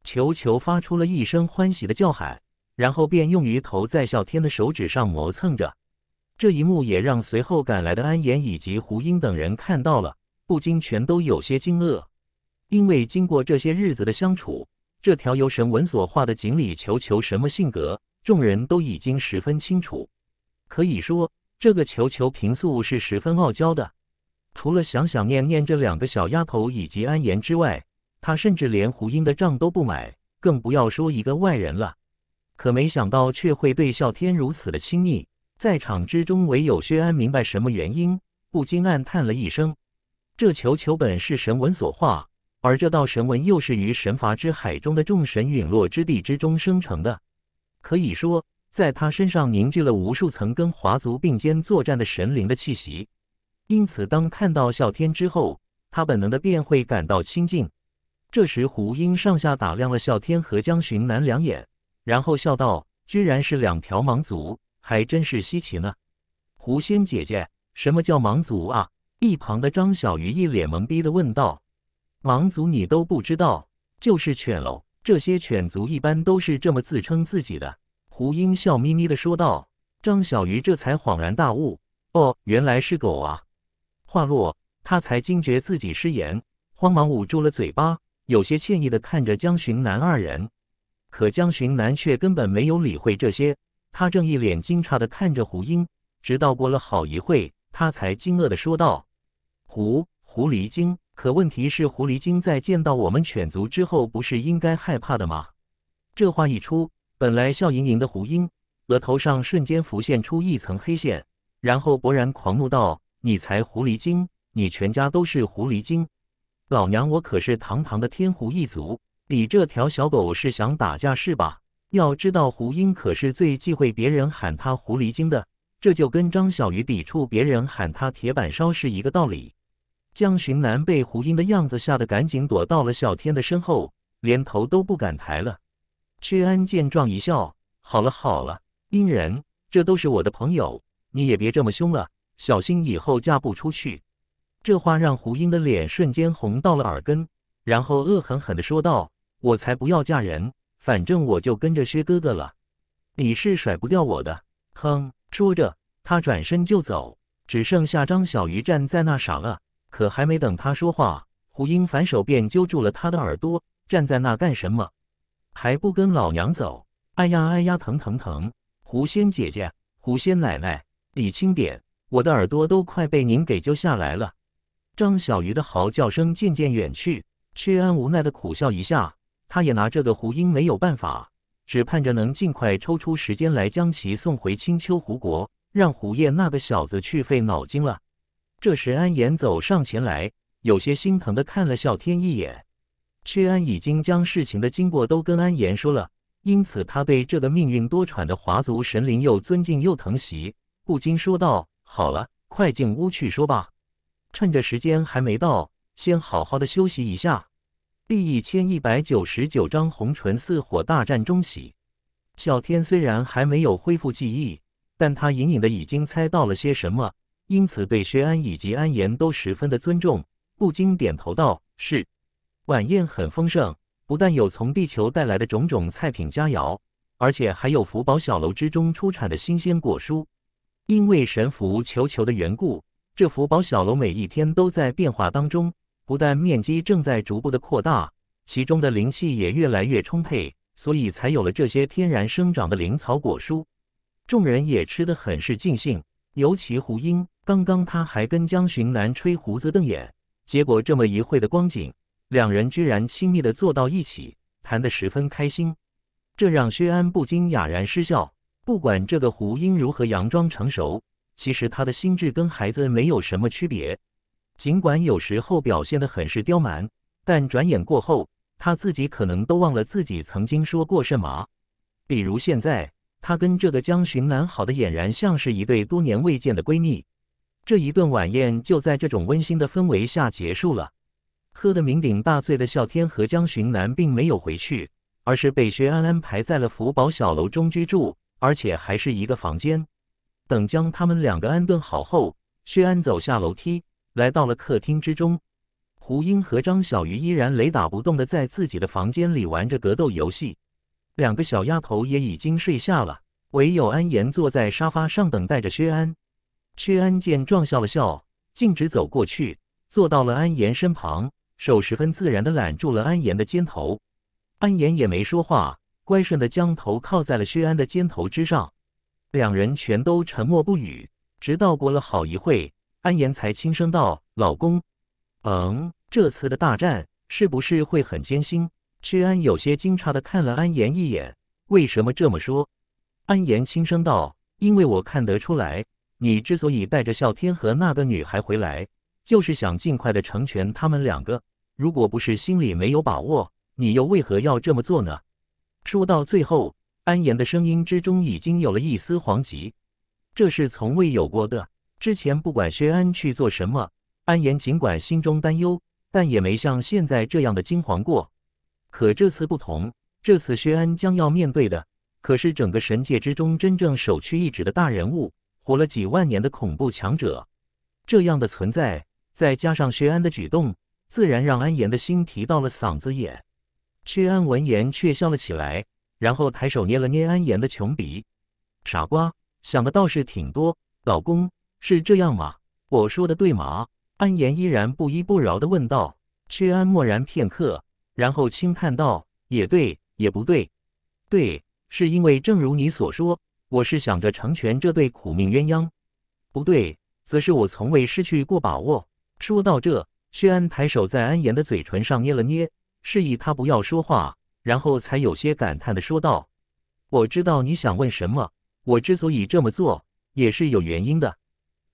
Speaker 1: 球球发出了一声欢喜的叫喊，然后便用鱼头在啸天的手指上磨蹭着。这一幕也让随后赶来的安颜以及胡英等人看到了，不禁全都有些惊愕，因为经过这些日子的相处。这条由神文所画的锦鲤球球什么性格，众人都已经十分清楚。可以说，这个球球平素是十分傲娇的，除了想想念念这两个小丫头以及安言之外，他甚至连胡英的账都不买，更不要说一个外人了。可没想到，却会对啸天如此的亲昵。在场之中，唯有薛安明白什么原因，不禁暗叹了一声：这球球本是神文所画。而这道神纹又是于神罚之海中的众神陨落之地之中生成的，可以说，在他身上凝聚了无数层跟华族并肩作战的神灵的气息。因此，当看到啸天之后，他本能的便会感到亲近。这时，胡英上下打量了啸天和江巡南两眼，然后笑道：“居然是两条盲族，还真是稀奇呢。”狐仙姐姐，什么叫盲族啊？”一旁的张小鱼一脸懵逼的问道。盲族你都不知道，就是犬喽。这些犬族一般都是这么自称自己的。胡英笑眯眯的说道。张小鱼这才恍然大悟，哦，原来是狗啊。话落，他才惊觉自己失言，慌忙捂住了嘴巴，有些歉意的看着江巡南二人。可江巡南却根本没有理会这些，他正一脸惊诧的看着胡英，直到过了好一会，他才惊愕的说道：“狐狐狸精。”可问题是，狐狸精在见到我们犬族之后，不是应该害怕的吗？这话一出，本来笑盈盈的胡英，额头上瞬间浮现出一层黑线，然后勃然狂怒道：“你才狐狸精！你全家都是狐狸精！老娘我可是堂堂的天狐一族！你这条小狗是想打架是吧？要知道，胡英可是最忌讳别人喊他狐狸精的，这就跟张小鱼抵触别人喊他铁板烧是一个道理。”江寻南被胡英的样子吓得，赶紧躲到了小天的身后，连头都不敢抬了。屈安见状一笑：“好了好了，英人，这都是我的朋友，你也别这么凶了，小心以后嫁不出去。”这话让胡英的脸瞬间红到了耳根，然后恶狠狠地说道：“我才不要嫁人，反正我就跟着薛哥哥了，你是甩不掉我的。”哼！说着，他转身就走，只剩下张小鱼站在那傻了。可还没等他说话，胡英反手便揪住了他的耳朵，站在那干什么？还不跟老娘走！哎呀哎呀，疼疼疼！狐仙姐姐，狐仙奶奶，理清点，我的耳朵都快被您给揪下来了。张小鱼的嚎叫声渐渐远去，薛安无奈的苦笑一下，他也拿这个胡英没有办法，只盼着能尽快抽出时间来将其送回青丘狐国，让胡叶那个小子去费脑筋了。这时，安言走上前来，有些心疼的看了啸天一眼。薛安已经将事情的经过都跟安言说了，因此他对这个命运多舛的华族神灵又尊敬又疼惜，不禁说道：“好了，快进屋去说吧，趁着时间还没到，先好好的休息一下。”第一千一百九十九章红唇似火大战中喜。啸天虽然还没有恢复记忆，但他隐隐的已经猜到了些什么。因此，对薛安以及安言都十分的尊重，不禁点头道：“是。”晚宴很丰盛，不但有从地球带来的种种菜品佳肴，而且还有福宝小楼之中出产的新鲜果蔬。因为神福球球的缘故，这福宝小楼每一天都在变化当中，不但面积正在逐步的扩大，其中的灵气也越来越充沛，所以才有了这些天然生长的灵草果蔬。众人也吃得很是尽兴。尤其胡英，刚刚他还跟江巡南吹胡子瞪眼，结果这么一会的光景，两人居然亲密的坐到一起，谈得十分开心，这让薛安不禁哑然失笑。不管这个胡英如何佯装成熟，其实他的心智跟孩子没有什么区别。尽管有时候表现得很是刁蛮，但转眼过后，他自己可能都忘了自己曾经说过什么，比如现在。她跟这个江巡南好的俨然像是一对多年未见的闺蜜。这一顿晚宴就在这种温馨的氛围下结束了。喝得酩酊大醉的啸天和江巡南并没有回去，而是被薛安安排在了福宝小楼中居住，而且还是一个房间。等将他们两个安顿好后，薛安走下楼梯，来到了客厅之中。胡英和张小鱼依然雷打不动的在自己的房间里玩着格斗游戏。两个小丫头也已经睡下了，唯有安言坐在沙发上等待着薛安。薛安见状笑了笑，径直走过去，坐到了安言身旁，手十分自然地揽住了安言的肩头。安言也没说话，乖顺地将头靠在了薛安的肩头之上。两人全都沉默不语，直到过了好一会，安言才轻声道：“老公，嗯，这次的大战是不是会很艰辛？”薛安有些惊诧的看了安言一眼，为什么这么说？安言轻声道：“因为我看得出来，你之所以带着啸天和那个女孩回来，就是想尽快的成全他们两个。如果不是心里没有把握，你又为何要这么做呢？”说到最后，安言的声音之中已经有了一丝惶急，这是从未有过的。之前不管薛安去做什么，安言尽管心中担忧，但也没像现在这样的惊惶过。可这次不同，这次薛安将要面对的可是整个神界之中真正首屈一指的大人物，活了几万年的恐怖强者。这样的存在，再加上薛安的举动，自然让安言的心提到了嗓子眼。薛安闻言却笑了起来，然后抬手捏了捏安言的穷鼻：“傻瓜，想的倒是挺多。老公是这样吗？我说的对吗？”安言依然不依不饶地问道。薛安默然片刻。然后轻叹道：“也对，也不对，对，是因为正如你所说，我是想着成全这对苦命鸳鸯；不对，则是我从未失去过把握。”说到这，薛安抬手在安言的嘴唇上捏了捏，示意他不要说话，然后才有些感叹的说道：“我知道你想问什么，我之所以这么做，也是有原因的。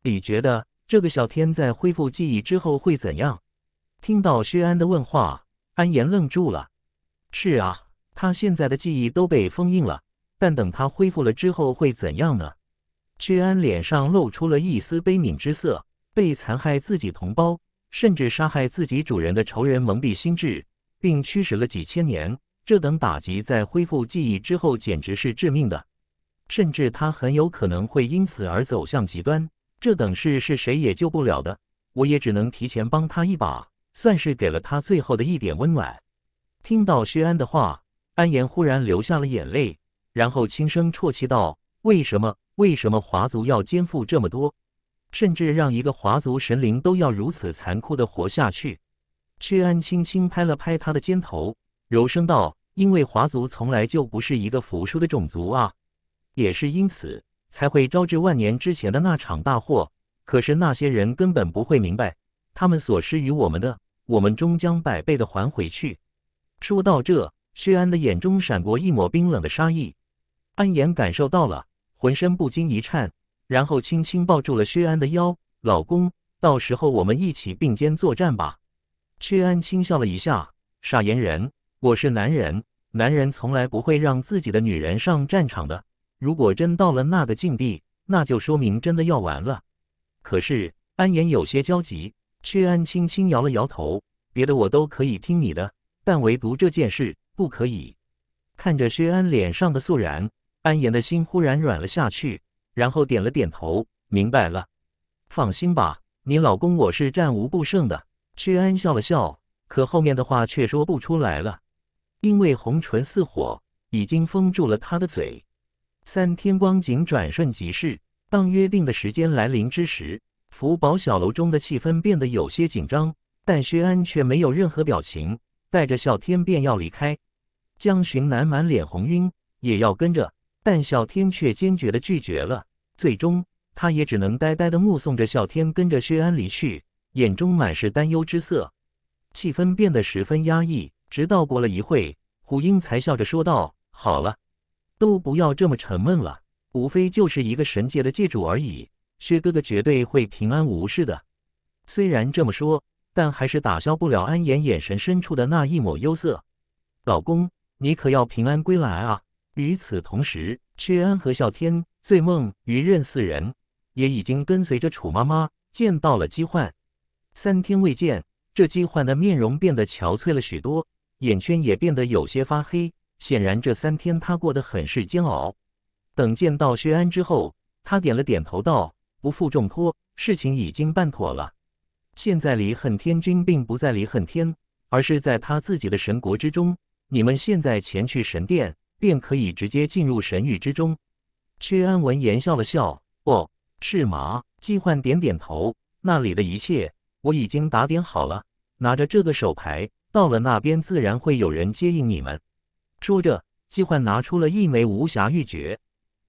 Speaker 1: 你觉得这个小天在恢复记忆之后会怎样？”听到薛安的问话。安言愣住了。是啊，他现在的记忆都被封印了。但等他恢复了之后会怎样呢？屈安脸上露出了一丝悲悯之色。被残害自己同胞，甚至杀害自己主人的仇人蒙蔽心智，并驱使了几千年，这等打击在恢复记忆之后简直是致命的。甚至他很有可能会因此而走向极端。这等事是谁也救不了的。我也只能提前帮他一把。算是给了他最后的一点温暖。听到薛安的话，安言忽然流下了眼泪，然后轻声啜泣道：“为什么？为什么华族要肩负这么多？甚至让一个华族神灵都要如此残酷的活下去？”薛安轻轻拍了拍他的肩头，柔声道：“因为华族从来就不是一个服输的种族啊！也是因此才会招致万年之前的那场大祸。可是那些人根本不会明白。”他们所施于我们的，我们终将百倍的还回去。说到这，薛安的眼中闪过一抹冰冷的杀意。安言感受到了，浑身不禁一颤，然后轻轻抱住了薛安的腰。老公，到时候我们一起并肩作战吧。薛安轻笑了一下：“傻言人，我是男人，男人从来不会让自己的女人上战场的。如果真到了那个境地，那就说明真的要完了。”可是安言有些焦急。薛安轻轻摇了摇头，别的我都可以听你的，但唯独这件事不可以。看着薛安脸上的肃然，安言的心忽然软了下去，然后点了点头，明白了。放心吧，你老公我是战无不胜的。薛安笑了笑，可后面的话却说不出来了，因为红唇似火已经封住了他的嘴。三天光景转瞬即逝，当约定的时间来临之时。福宝小楼中的气氛变得有些紧张，但薛安却没有任何表情，带着小天便要离开。江巡南满脸红晕，也要跟着，但小天却坚决的拒绝了。最终，他也只能呆呆的目送着小天跟着薛安离去，眼中满是担忧之色。气氛变得十分压抑，直到过了一会，虎英才笑着说道：“好了，都不要这么沉闷了，无非就是一个神界的界主而已。”薛哥哥绝对会平安无事的。虽然这么说，但还是打消不了安言眼神深处的那一抹忧色。老公，你可要平安归来啊！与此同时，薛安、和啸天、醉梦、余任四人也已经跟随着楚妈妈见到了姬焕。三天未见，这姬焕的面容变得憔悴了许多，眼圈也变得有些发黑。显然，这三天他过得很是煎熬。等见到薛安之后，他点了点头道。不负重托，事情已经办妥了。现在离恨天君并不在离恨天，而是在他自己的神国之中。你们现在前去神殿，便可以直接进入神域之中。薛安闻言笑了笑：“哦，是吗？”季焕点点头：“那里的一切我已经打点好了。拿着这个手牌，到了那边自然会有人接应你们。”说着，季焕拿出了一枚无瑕玉珏，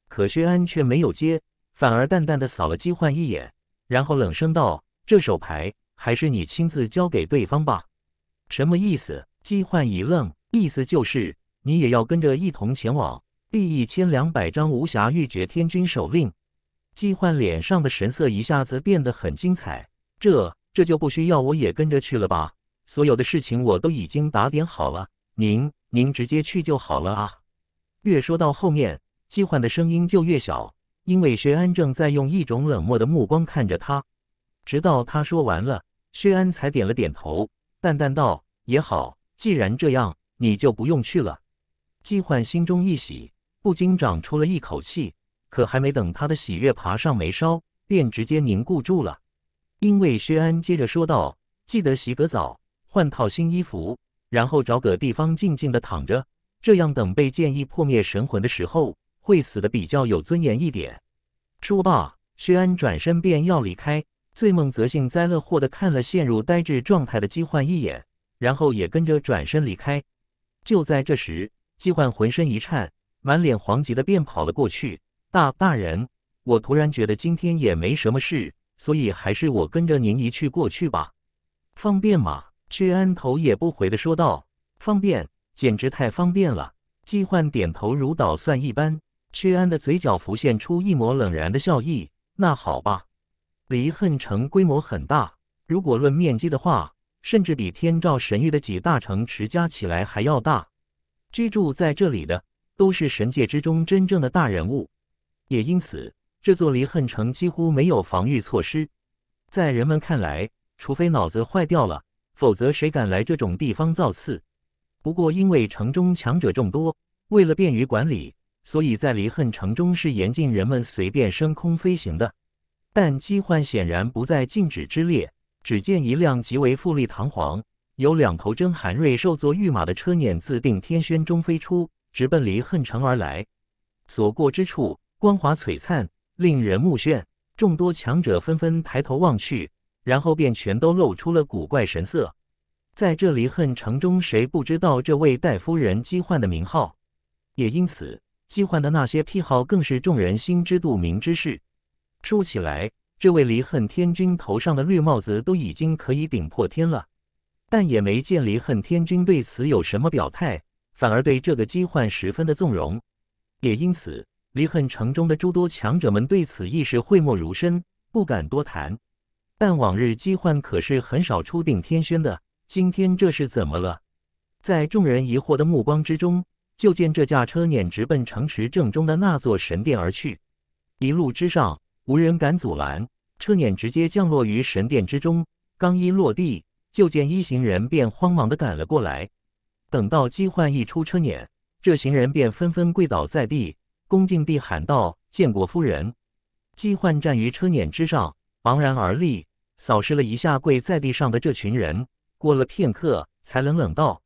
Speaker 1: 可薛安却没有接。反而淡淡的扫了姬焕一眼，然后冷声道：“这手牌还是你亲自交给对方吧。”什么意思？姬焕一愣，意思就是你也要跟着一同前往第一千两百张无暇欲绝天君手令。姬焕脸上的神色一下子变得很精彩，这这就不需要我也跟着去了吧？所有的事情我都已经打点好了，您您直接去就好了啊。越说到后面，姬焕的声音就越小。因为薛安正在用一种冷漠的目光看着他，直到他说完了，薛安才点了点头，淡淡道：“也好，既然这样，你就不用去了。”季焕心中一喜，不禁长出了一口气。可还没等他的喜悦爬上眉梢，便直接凝固住了。因为薛安接着说道：“记得洗个澡，换套新衣服，然后找个地方静静的躺着，这样等被剑意破灭神魂的时候。”会死的比较有尊严一点。说罢，薛安转身便要离开，醉梦则幸灾乐祸的看了陷入呆滞状态的姬焕一眼，然后也跟着转身离开。就在这时，姬焕浑身一颤，满脸惶急的便跑了过去。大大人，我突然觉得今天也没什么事，所以还是我跟着您一去过去吧。方便吗？薛安头也不回的说道。方便，简直太方便了。姬焕点头如捣蒜一般。屈安的嘴角浮现出一抹冷然的笑意。那好吧，离恨城规模很大，如果论面积的话，甚至比天照神域的几大城池加起来还要大。居住在这里的都是神界之中真正的大人物，也因此这座离恨城几乎没有防御措施。在人们看来，除非脑子坏掉了，否则谁敢来这种地方造次？不过，因为城中强者众多，为了便于管理。所以在离恨城中是严禁人们随便升空飞行的，但机幻显然不在禁止之列。只见一辆极为富丽堂皇、有两头真寒瑞兽作御马的车辇自定天轩中飞出，直奔离恨城而来。所过之处，光华璀璨，令人目眩。众多强者纷纷抬头望去，然后便全都露出了古怪神色。在这离恨城中，谁不知道这位戴夫人姬幻的名号？也因此。姬焕的那些癖好更是众人心知肚明之事，说起来，这位离恨天君头上的绿帽子都已经可以顶破天了，但也没见离恨天君对此有什么表态，反而对这个姬焕十分的纵容，也因此，离恨城中的诸多强者们对此亦是讳莫如深，不敢多谈。但往日姬焕可是很少出定天轩的，今天这是怎么了？在众人疑惑的目光之中。就见这架车辇直奔城池正中的那座神殿而去，一路之上无人敢阻拦，车辇直接降落于神殿之中。刚一落地，就见一行人便慌忙的赶了过来。等到姬焕一出车辇，这行人便纷纷跪倒在地，恭敬地喊道：“见过夫人。”姬焕站于车辇之上，茫然而立，扫视了一下跪在地上的这群人，过了片刻，才冷冷道：“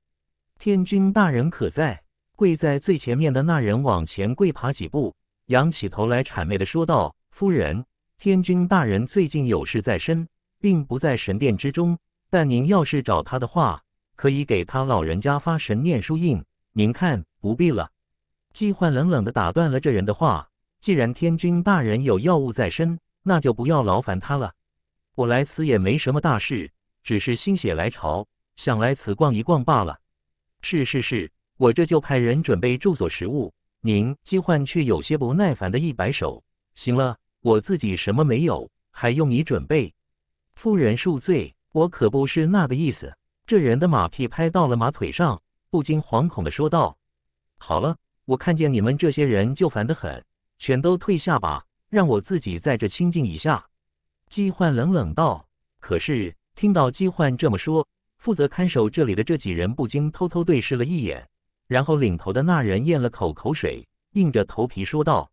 Speaker 1: 天君大人可在？”跪在最前面的那人往前跪爬几步，仰起头来谄媚的说道：“夫人，天君大人最近有事在身，并不在神殿之中。但您要是找他的话，可以给他老人家发神念书印。您看，不必了。”季焕冷冷的打断了这人的话：“既然天君大人有要务在身，那就不要劳烦他了。我来此也没什么大事，只是心血来潮，想来此逛一逛罢了。”“是是是。”我这就派人准备住所食物。您，姬焕却有些不耐烦的一摆手：“行了，我自己什么没有，还用你准备？”夫人恕罪，我可不是那个意思。这人的马屁拍到了马腿上，不禁惶恐的说道：“好了，我看见你们这些人就烦得很，全都退下吧，让我自己在这清静一下。”姬焕冷冷道：“可是听到姬焕这么说，负责看守这里的这几人不禁偷偷对视了一眼。”然后，领头的那人咽了口口水，硬着头皮说道：“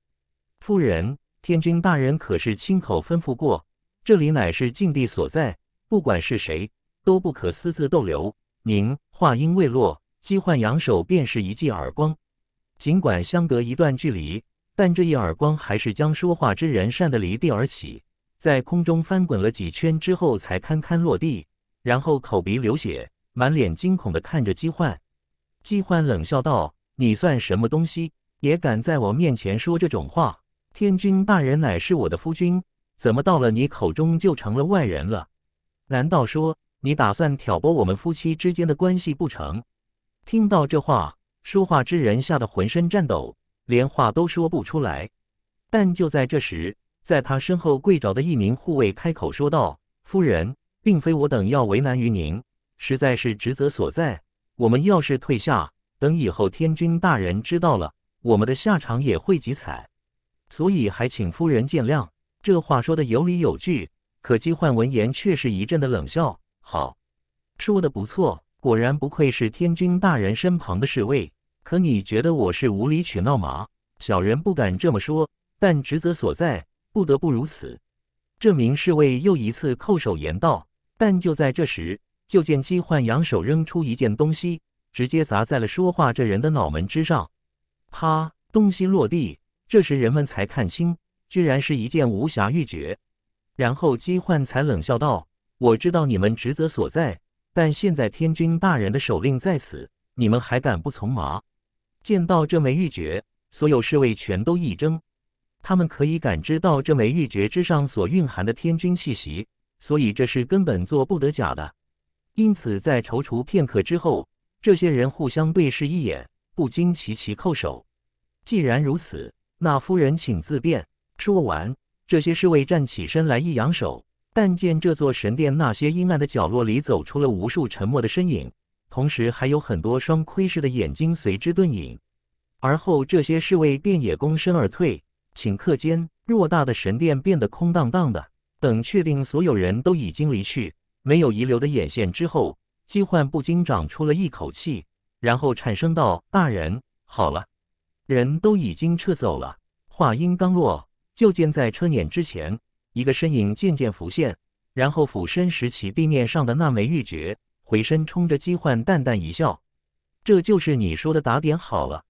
Speaker 1: 夫人，天君大人可是亲口吩咐过，这里乃是禁地所在，不管是谁，都不可私自逗留。”您话音未落，姬焕扬手便是一记耳光。尽管相隔一段距离，但这一耳光还是将说话之人扇得离地而起，在空中翻滚了几圈之后才堪堪落地，然后口鼻流血，满脸惊恐地看着姬焕。姬欢冷笑道：“你算什么东西，也敢在我面前说这种话？天君大人乃是我的夫君，怎么到了你口中就成了外人了？难道说你打算挑拨我们夫妻之间的关系不成？”听到这话，说话之人吓得浑身颤抖，连话都说不出来。但就在这时，在他身后跪着的一名护卫开口说道：“夫人，并非我等要为难于您，实在是职责所在。”我们要是退下，等以后天君大人知道了，我们的下场也会极惨。所以还请夫人见谅。这话说的有理有据。可姬焕闻言却是一阵的冷笑：“好，说的不错，果然不愧是天君大人身旁的侍卫。可你觉得我是无理取闹吗？小人不敢这么说，但职责所在，不得不如此。”这名侍卫又一次叩首言道。但就在这时。就见姬焕扬手扔出一件东西，直接砸在了说话这人的脑门之上。啪！东西落地，这时人们才看清，居然是一件无瑕玉珏。然后姬焕才冷笑道：“我知道你们职责所在，但现在天君大人的手令在此，你们还敢不从吗？”见到这枚玉珏，所有侍卫全都一怔。他们可以感知到这枚玉珏之上所蕴含的天君气息，所以这是根本做不得假的。因此，在踌躇片刻之后，这些人互相对视一眼，不禁齐齐叩首。既然如此，那夫人请自便。说完，这些侍卫站起身来，一扬手，但见这座神殿那些阴暗的角落里走出了无数沉默的身影，同时还有很多双窥视的眼睛随之遁影。而后，这些侍卫便也躬身而退。顷刻间，偌大的神殿变得空荡荡的。等确定所有人都已经离去。没有遗留的眼线之后，姬焕不禁长出了一口气，然后产生道：“大人，好了，人都已经撤走了。”话音刚落，就见在车辇之前，一个身影渐渐浮现，然后俯身拾起地面上的那枚玉珏，回身冲着姬焕淡淡一笑：“这就是你说的打点好了。”